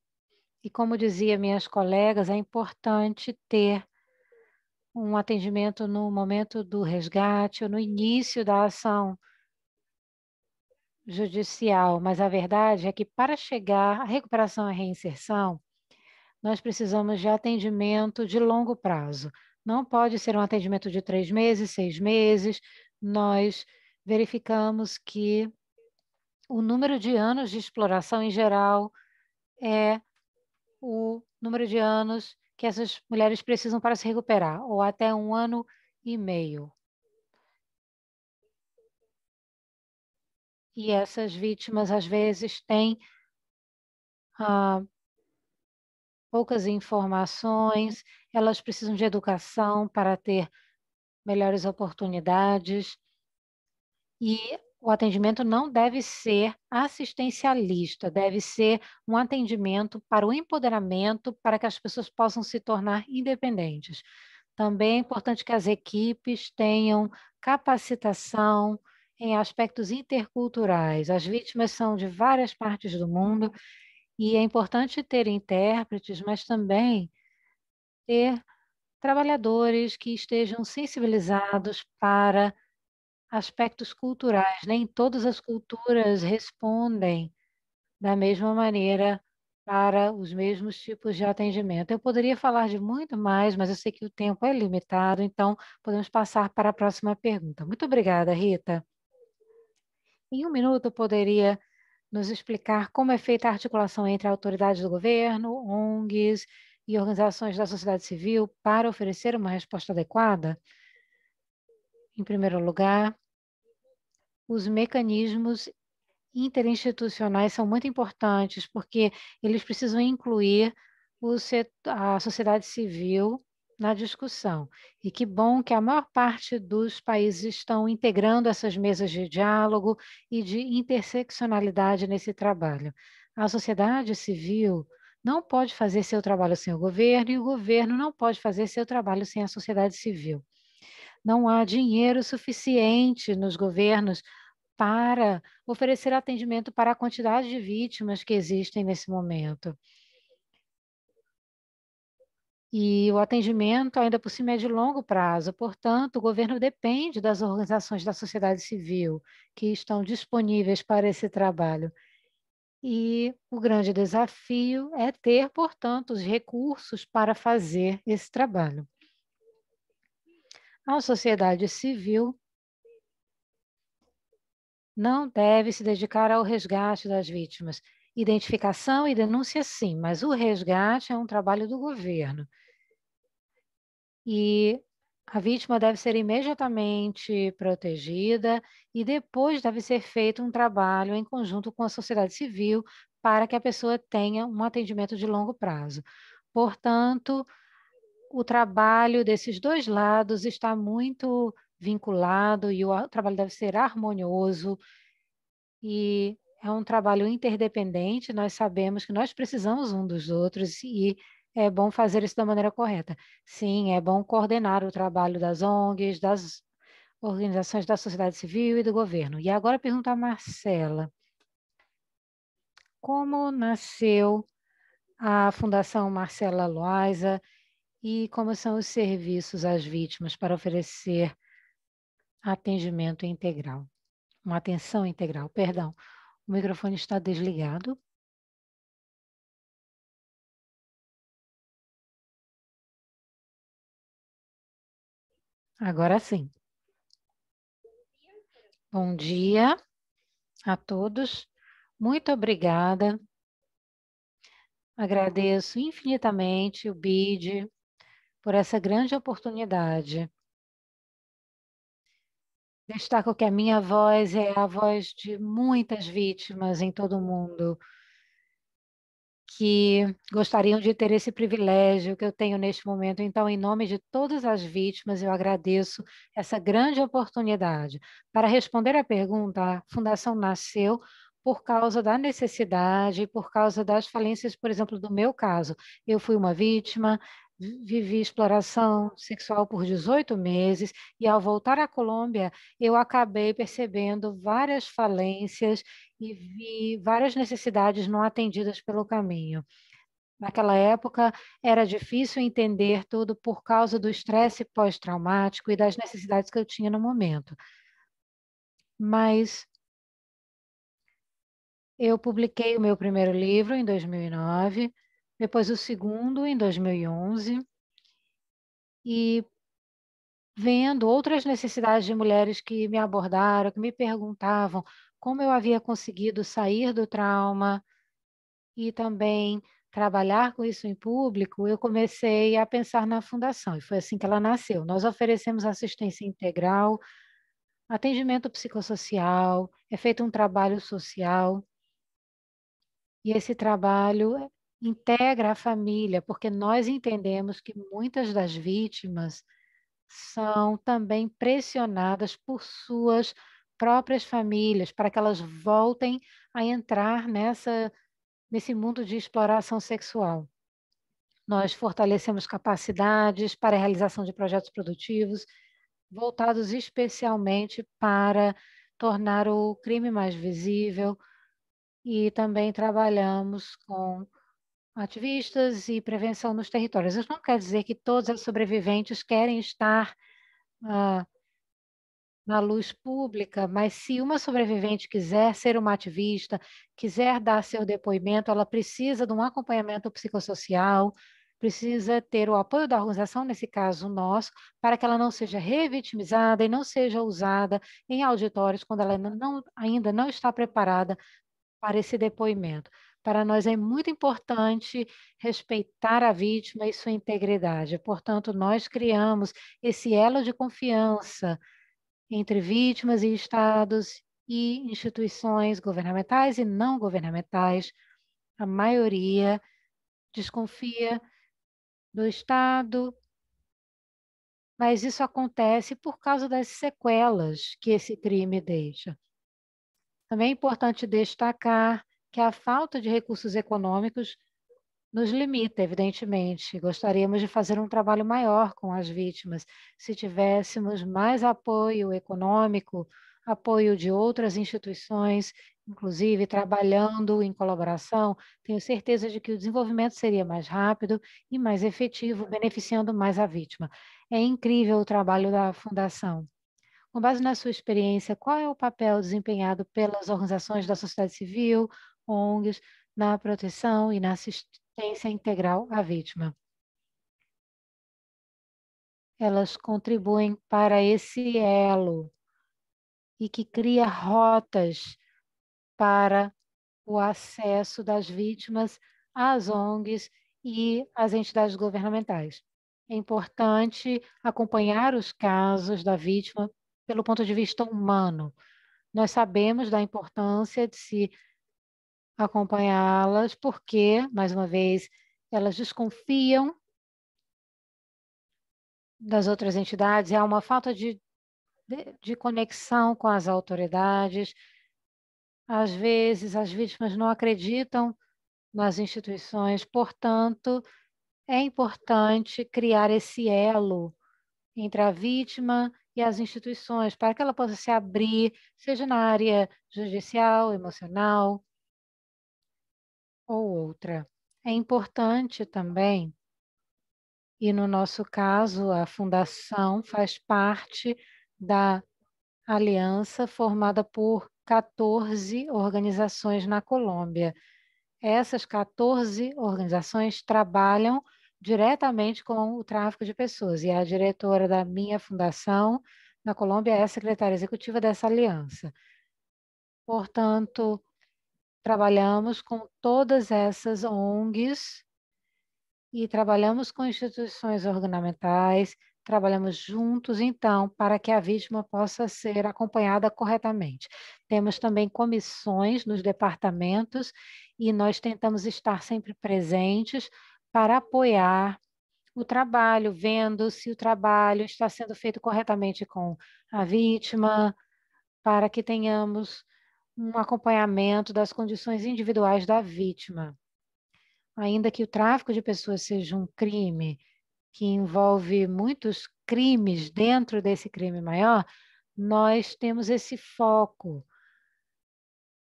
e como dizia minhas colegas, é importante ter um atendimento no momento do resgate ou no início da ação judicial, mas a verdade é que para chegar à recuperação e reinserção, nós precisamos de atendimento de longo prazo. Não pode ser um atendimento de três meses, seis meses. Nós verificamos que o número de anos de exploração em geral é o número de anos que essas mulheres precisam para se recuperar, ou até um ano e meio. E essas vítimas, às vezes, têm ah, poucas informações, elas precisam de educação para ter melhores oportunidades. E o atendimento não deve ser assistencialista, deve ser um atendimento para o empoderamento, para que as pessoas possam se tornar independentes. Também é importante que as equipes tenham capacitação em aspectos interculturais. As vítimas são de várias partes do mundo e é importante ter intérpretes, mas também ter trabalhadores que estejam sensibilizados para aspectos culturais. Nem todas as culturas respondem da mesma maneira para os mesmos tipos de atendimento. Eu poderia falar de muito mais, mas eu sei que o tempo é limitado, então podemos passar para a próxima pergunta. Muito obrigada, Rita. Em um minuto, eu poderia nos explicar como é feita a articulação entre autoridades do governo, ONGs e organizações da sociedade civil para oferecer uma resposta adequada? Em primeiro lugar, os mecanismos interinstitucionais são muito importantes, porque eles precisam incluir setor, a sociedade civil na discussão. E que bom que a maior parte dos países estão integrando essas mesas de diálogo e de interseccionalidade nesse trabalho. A sociedade civil não pode fazer seu trabalho sem o governo e o governo não pode fazer seu trabalho sem a sociedade civil. Não há dinheiro suficiente nos governos para oferecer atendimento para a quantidade de vítimas que existem nesse momento. E o atendimento, ainda por cima, é de longo prazo. Portanto, o governo depende das organizações da sociedade civil que estão disponíveis para esse trabalho. E o grande desafio é ter, portanto, os recursos para fazer esse trabalho. A sociedade civil não deve se dedicar ao resgate das vítimas, Identificação e denúncia, sim, mas o resgate é um trabalho do governo. E a vítima deve ser imediatamente protegida e depois deve ser feito um trabalho em conjunto com a sociedade civil para que a pessoa tenha um atendimento de longo prazo. Portanto, o trabalho desses dois lados está muito vinculado e o trabalho deve ser harmonioso e é um trabalho interdependente, nós sabemos que nós precisamos um dos outros e é bom fazer isso da maneira correta. Sim, é bom coordenar o trabalho das ONGs, das organizações da sociedade civil e do governo. E agora pergunta a Marcela. Como nasceu a Fundação Marcela Loaiza e como são os serviços às vítimas para oferecer atendimento integral? Uma atenção integral, perdão. O microfone está desligado. Agora sim. Bom dia a todos. Muito obrigada. Agradeço infinitamente o BID por essa grande oportunidade Destaco que a minha voz é a voz de muitas vítimas em todo o mundo que gostariam de ter esse privilégio que eu tenho neste momento. Então, em nome de todas as vítimas, eu agradeço essa grande oportunidade. Para responder à pergunta, a Fundação nasceu por causa da necessidade, por causa das falências, por exemplo, do meu caso. Eu fui uma vítima, vivi exploração sexual por 18 meses e ao voltar à Colômbia, eu acabei percebendo várias falências e vi várias necessidades não atendidas pelo caminho. Naquela época, era difícil entender tudo por causa do estresse pós-traumático e das necessidades que eu tinha no momento. Mas eu publiquei o meu primeiro livro em 2009 depois o segundo em 2011, e vendo outras necessidades de mulheres que me abordaram, que me perguntavam como eu havia conseguido sair do trauma e também trabalhar com isso em público, eu comecei a pensar na fundação e foi assim que ela nasceu. Nós oferecemos assistência integral, atendimento psicossocial, é feito um trabalho social e esse trabalho integra a família, porque nós entendemos que muitas das vítimas são também pressionadas por suas próprias famílias para que elas voltem a entrar nessa nesse mundo de exploração sexual. Nós fortalecemos capacidades para a realização de projetos produtivos voltados especialmente para tornar o crime mais visível e também trabalhamos com ativistas e prevenção nos territórios. Isso não quer dizer que todas as sobreviventes querem estar uh, na luz pública, mas se uma sobrevivente quiser ser uma ativista, quiser dar seu depoimento, ela precisa de um acompanhamento psicossocial, precisa ter o apoio da organização, nesse caso nosso, para que ela não seja revitimizada e não seja usada em auditórios quando ela não, ainda não está preparada para esse depoimento. Para nós é muito importante respeitar a vítima e sua integridade. Portanto, nós criamos esse elo de confiança entre vítimas e estados e instituições governamentais e não governamentais. A maioria desconfia do Estado, mas isso acontece por causa das sequelas que esse crime deixa. Também é importante destacar que a falta de recursos econômicos nos limita, evidentemente. Gostaríamos de fazer um trabalho maior com as vítimas. Se tivéssemos mais apoio econômico, apoio de outras instituições, inclusive trabalhando em colaboração, tenho certeza de que o desenvolvimento seria mais rápido e mais efetivo, beneficiando mais a vítima. É incrível o trabalho da Fundação. Com base na sua experiência, qual é o papel desempenhado pelas organizações da sociedade civil, ONGs na proteção e na assistência integral à vítima. Elas contribuem para esse elo e que cria rotas para o acesso das vítimas às ONGs e às entidades governamentais. É importante acompanhar os casos da vítima pelo ponto de vista humano. Nós sabemos da importância de se acompanhá-las, porque, mais uma vez, elas desconfiam das outras entidades, há uma falta de, de, de, conexão com as autoridades. Às vezes, as vítimas não acreditam nas instituições, portanto, é importante criar esse elo entre a vítima e as instituições, para que ela possa se abrir, seja na área judicial, emocional, ou outra. É importante também, e no nosso caso, a fundação faz parte da aliança formada por 14 organizações na Colômbia. Essas 14 organizações trabalham diretamente com o tráfico de pessoas, e a diretora da minha fundação na Colômbia é a secretária executiva dessa aliança. Portanto, trabalhamos com todas essas ONGs e trabalhamos com instituições ornamentais, trabalhamos juntos, então, para que a vítima possa ser acompanhada corretamente. Temos também comissões nos departamentos e nós tentamos estar sempre presentes para apoiar o trabalho, vendo se o trabalho está sendo feito corretamente com a vítima, para que tenhamos um acompanhamento das condições individuais da vítima. Ainda que o tráfico de pessoas seja um crime que envolve muitos crimes dentro desse crime maior, nós temos esse foco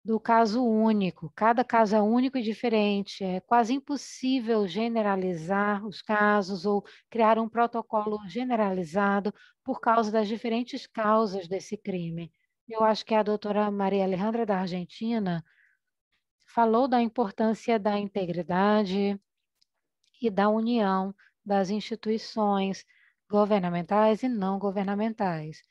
do caso único. Cada caso é único e diferente. É quase impossível generalizar os casos ou criar um protocolo generalizado por causa das diferentes causas desse crime eu acho que a doutora Maria Alejandra da Argentina falou da importância da integridade e da união das instituições governamentais e não governamentais.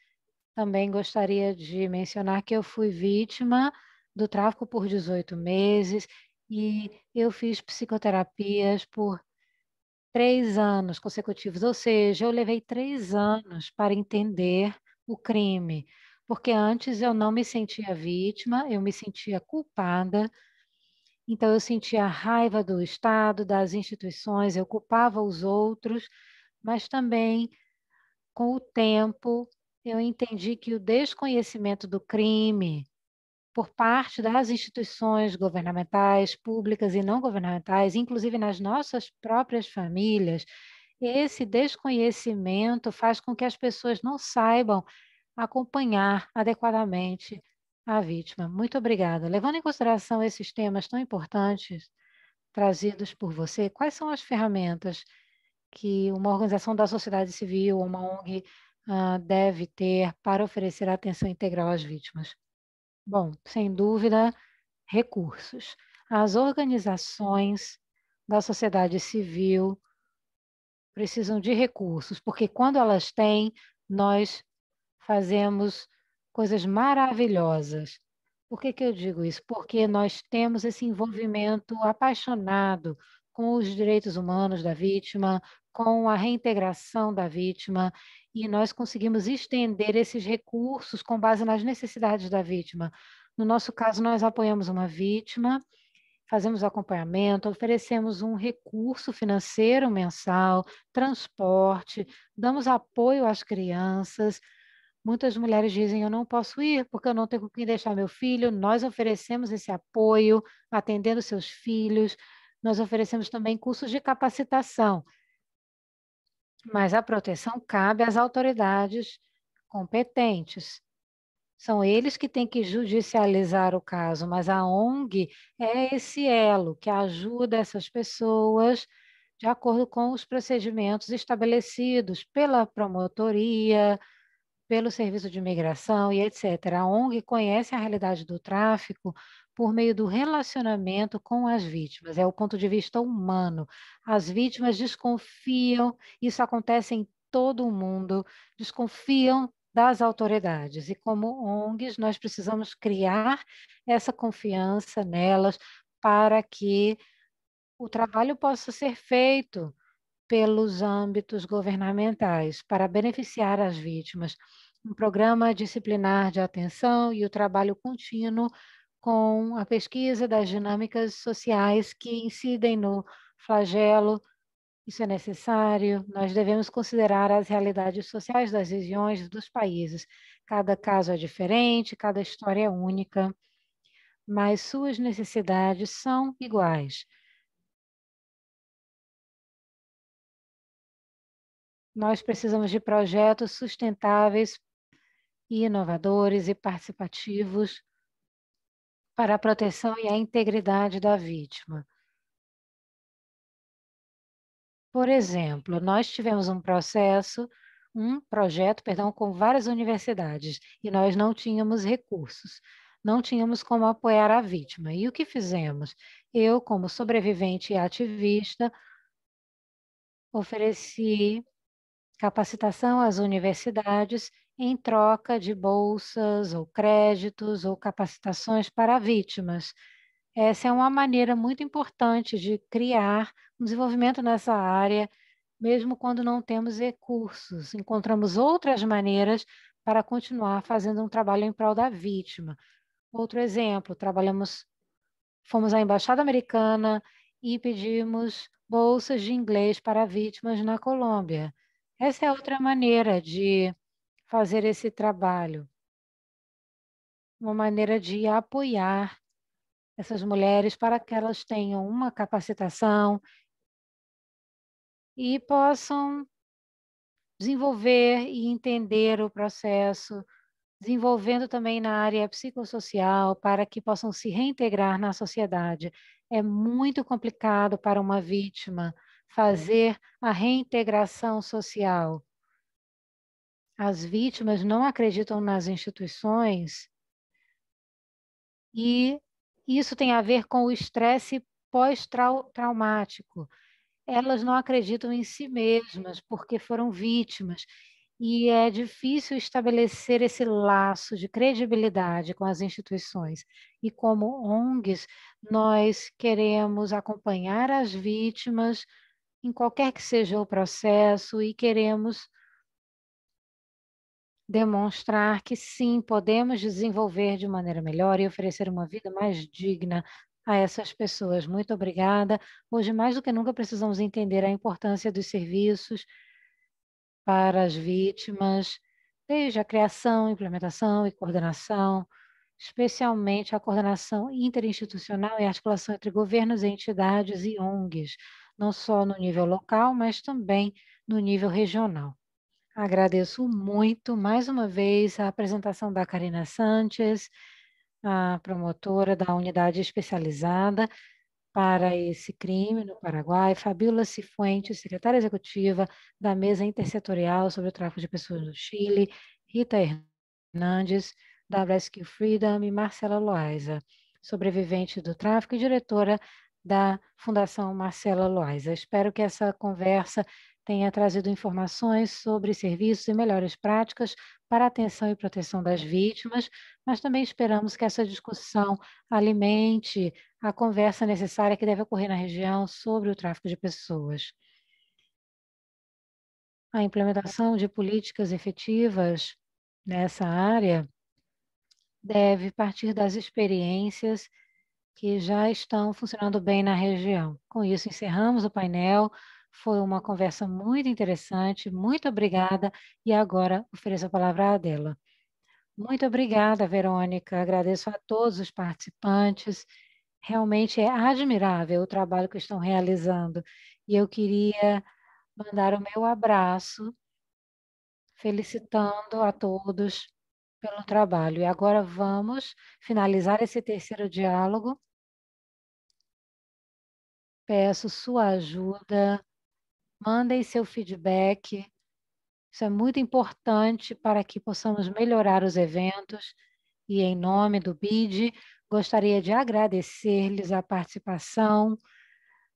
Também gostaria de mencionar que eu fui vítima do tráfico por 18 meses e eu fiz psicoterapias por três anos consecutivos, ou seja, eu levei três anos para entender o crime porque antes eu não me sentia vítima, eu me sentia culpada. Então eu sentia raiva do Estado, das instituições, eu culpava os outros, mas também com o tempo eu entendi que o desconhecimento do crime por parte das instituições governamentais, públicas e não governamentais, inclusive nas nossas próprias famílias, esse desconhecimento faz com que as pessoas não saibam acompanhar adequadamente a vítima. Muito obrigada. Levando em consideração esses temas tão importantes trazidos por você, quais são as ferramentas que uma organização da sociedade civil, uma ONG, uh, deve ter para oferecer atenção integral às vítimas? Bom, sem dúvida, recursos. As organizações da sociedade civil precisam de recursos, porque quando elas têm, nós fazemos coisas maravilhosas. Por que, que eu digo isso? Porque nós temos esse envolvimento apaixonado com os direitos humanos da vítima, com a reintegração da vítima, e nós conseguimos estender esses recursos com base nas necessidades da vítima. No nosso caso, nós apoiamos uma vítima, fazemos acompanhamento, oferecemos um recurso financeiro mensal, transporte, damos apoio às crianças, Muitas mulheres dizem: Eu não posso ir porque eu não tenho com quem deixar meu filho. Nós oferecemos esse apoio, atendendo seus filhos. Nós oferecemos também cursos de capacitação. Mas a proteção cabe às autoridades competentes. São eles que têm que judicializar o caso, mas a ONG é esse elo que ajuda essas pessoas de acordo com os procedimentos estabelecidos pela promotoria, pelo Serviço de Imigração e etc. A ONG conhece a realidade do tráfico por meio do relacionamento com as vítimas, é o ponto de vista humano. As vítimas desconfiam, isso acontece em todo o mundo, desconfiam das autoridades. E como ONGs, nós precisamos criar essa confiança nelas para que o trabalho possa ser feito pelos âmbitos governamentais para beneficiar as vítimas, um programa disciplinar de atenção e o trabalho contínuo com a pesquisa das dinâmicas sociais que incidem no flagelo. Isso é necessário. Nós devemos considerar as realidades sociais das regiões, dos países. Cada caso é diferente, cada história é única, mas suas necessidades são iguais. Nós precisamos de projetos sustentáveis e inovadores e participativos para a proteção e a integridade da vítima. Por exemplo, nós tivemos um processo, um projeto, perdão, com várias universidades e nós não tínhamos recursos, não tínhamos como apoiar a vítima. E o que fizemos? Eu, como sobrevivente e ativista, ofereci capacitação às universidades em troca de bolsas ou créditos ou capacitações para vítimas. Essa é uma maneira muito importante de criar um desenvolvimento nessa área, mesmo quando não temos recursos. Encontramos outras maneiras para continuar fazendo um trabalho em prol da vítima. Outro exemplo, trabalhamos fomos à embaixada americana e pedimos bolsas de inglês para vítimas na Colômbia. Essa é outra maneira de fazer esse trabalho. Uma maneira de apoiar essas mulheres para que elas tenham uma capacitação e possam desenvolver e entender o processo, desenvolvendo também na área psicossocial para que possam se reintegrar na sociedade. É muito complicado para uma vítima Uhum. fazer a reintegração social. As vítimas não acreditam nas instituições e isso tem a ver com o estresse pós-traumático. Elas não acreditam em si mesmas porque foram vítimas e é difícil estabelecer esse laço de credibilidade com as instituições. E como ONGs, nós queremos acompanhar as vítimas em qualquer que seja o processo e queremos demonstrar que sim, podemos desenvolver de maneira melhor e oferecer uma vida mais digna a essas pessoas. Muito obrigada. Hoje, mais do que nunca, precisamos entender a importância dos serviços para as vítimas, desde a criação, implementação e coordenação, especialmente a coordenação interinstitucional e articulação entre governos, entidades e ONGs não só no nível local, mas também no nível regional. Agradeço muito mais uma vez a apresentação da Karina Sanches, a promotora da unidade especializada para esse crime no Paraguai, Fabíola Cifuentes, secretária executiva da mesa intersetorial sobre o tráfico de pessoas no Chile, Rita Hernandes, da Rescue Freedom e Marcela Loaiza, sobrevivente do tráfico e diretora da Fundação Marcela Loiza. Espero que essa conversa tenha trazido informações sobre serviços e melhores práticas para atenção e proteção das vítimas, mas também esperamos que essa discussão alimente a conversa necessária que deve ocorrer na região sobre o tráfico de pessoas. A implementação de políticas efetivas nessa área deve partir das experiências que já estão funcionando bem na região. Com isso, encerramos o painel. Foi uma conversa muito interessante. Muito obrigada. E agora ofereço a palavra à Adela. Muito obrigada, Verônica. Agradeço a todos os participantes. Realmente é admirável o trabalho que estão realizando. E eu queria mandar o meu abraço, felicitando a todos pelo trabalho. E agora vamos finalizar esse terceiro diálogo. Peço sua ajuda, mandem seu feedback. Isso é muito importante para que possamos melhorar os eventos. E em nome do BID, gostaria de agradecer-lhes a participação.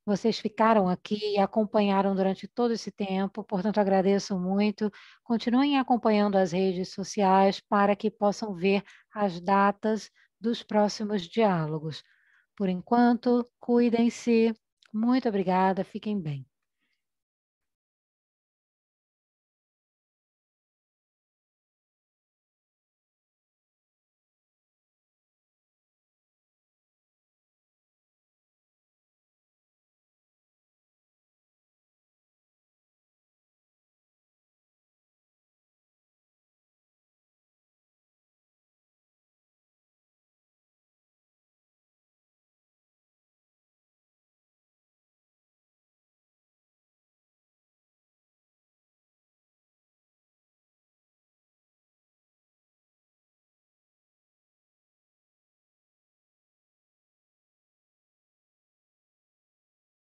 Vocês ficaram aqui e acompanharam durante todo esse tempo, portanto, agradeço muito. Continuem acompanhando as redes sociais para que possam ver as datas dos próximos diálogos. Por enquanto, cuidem-se. Muito obrigada, fiquem bem.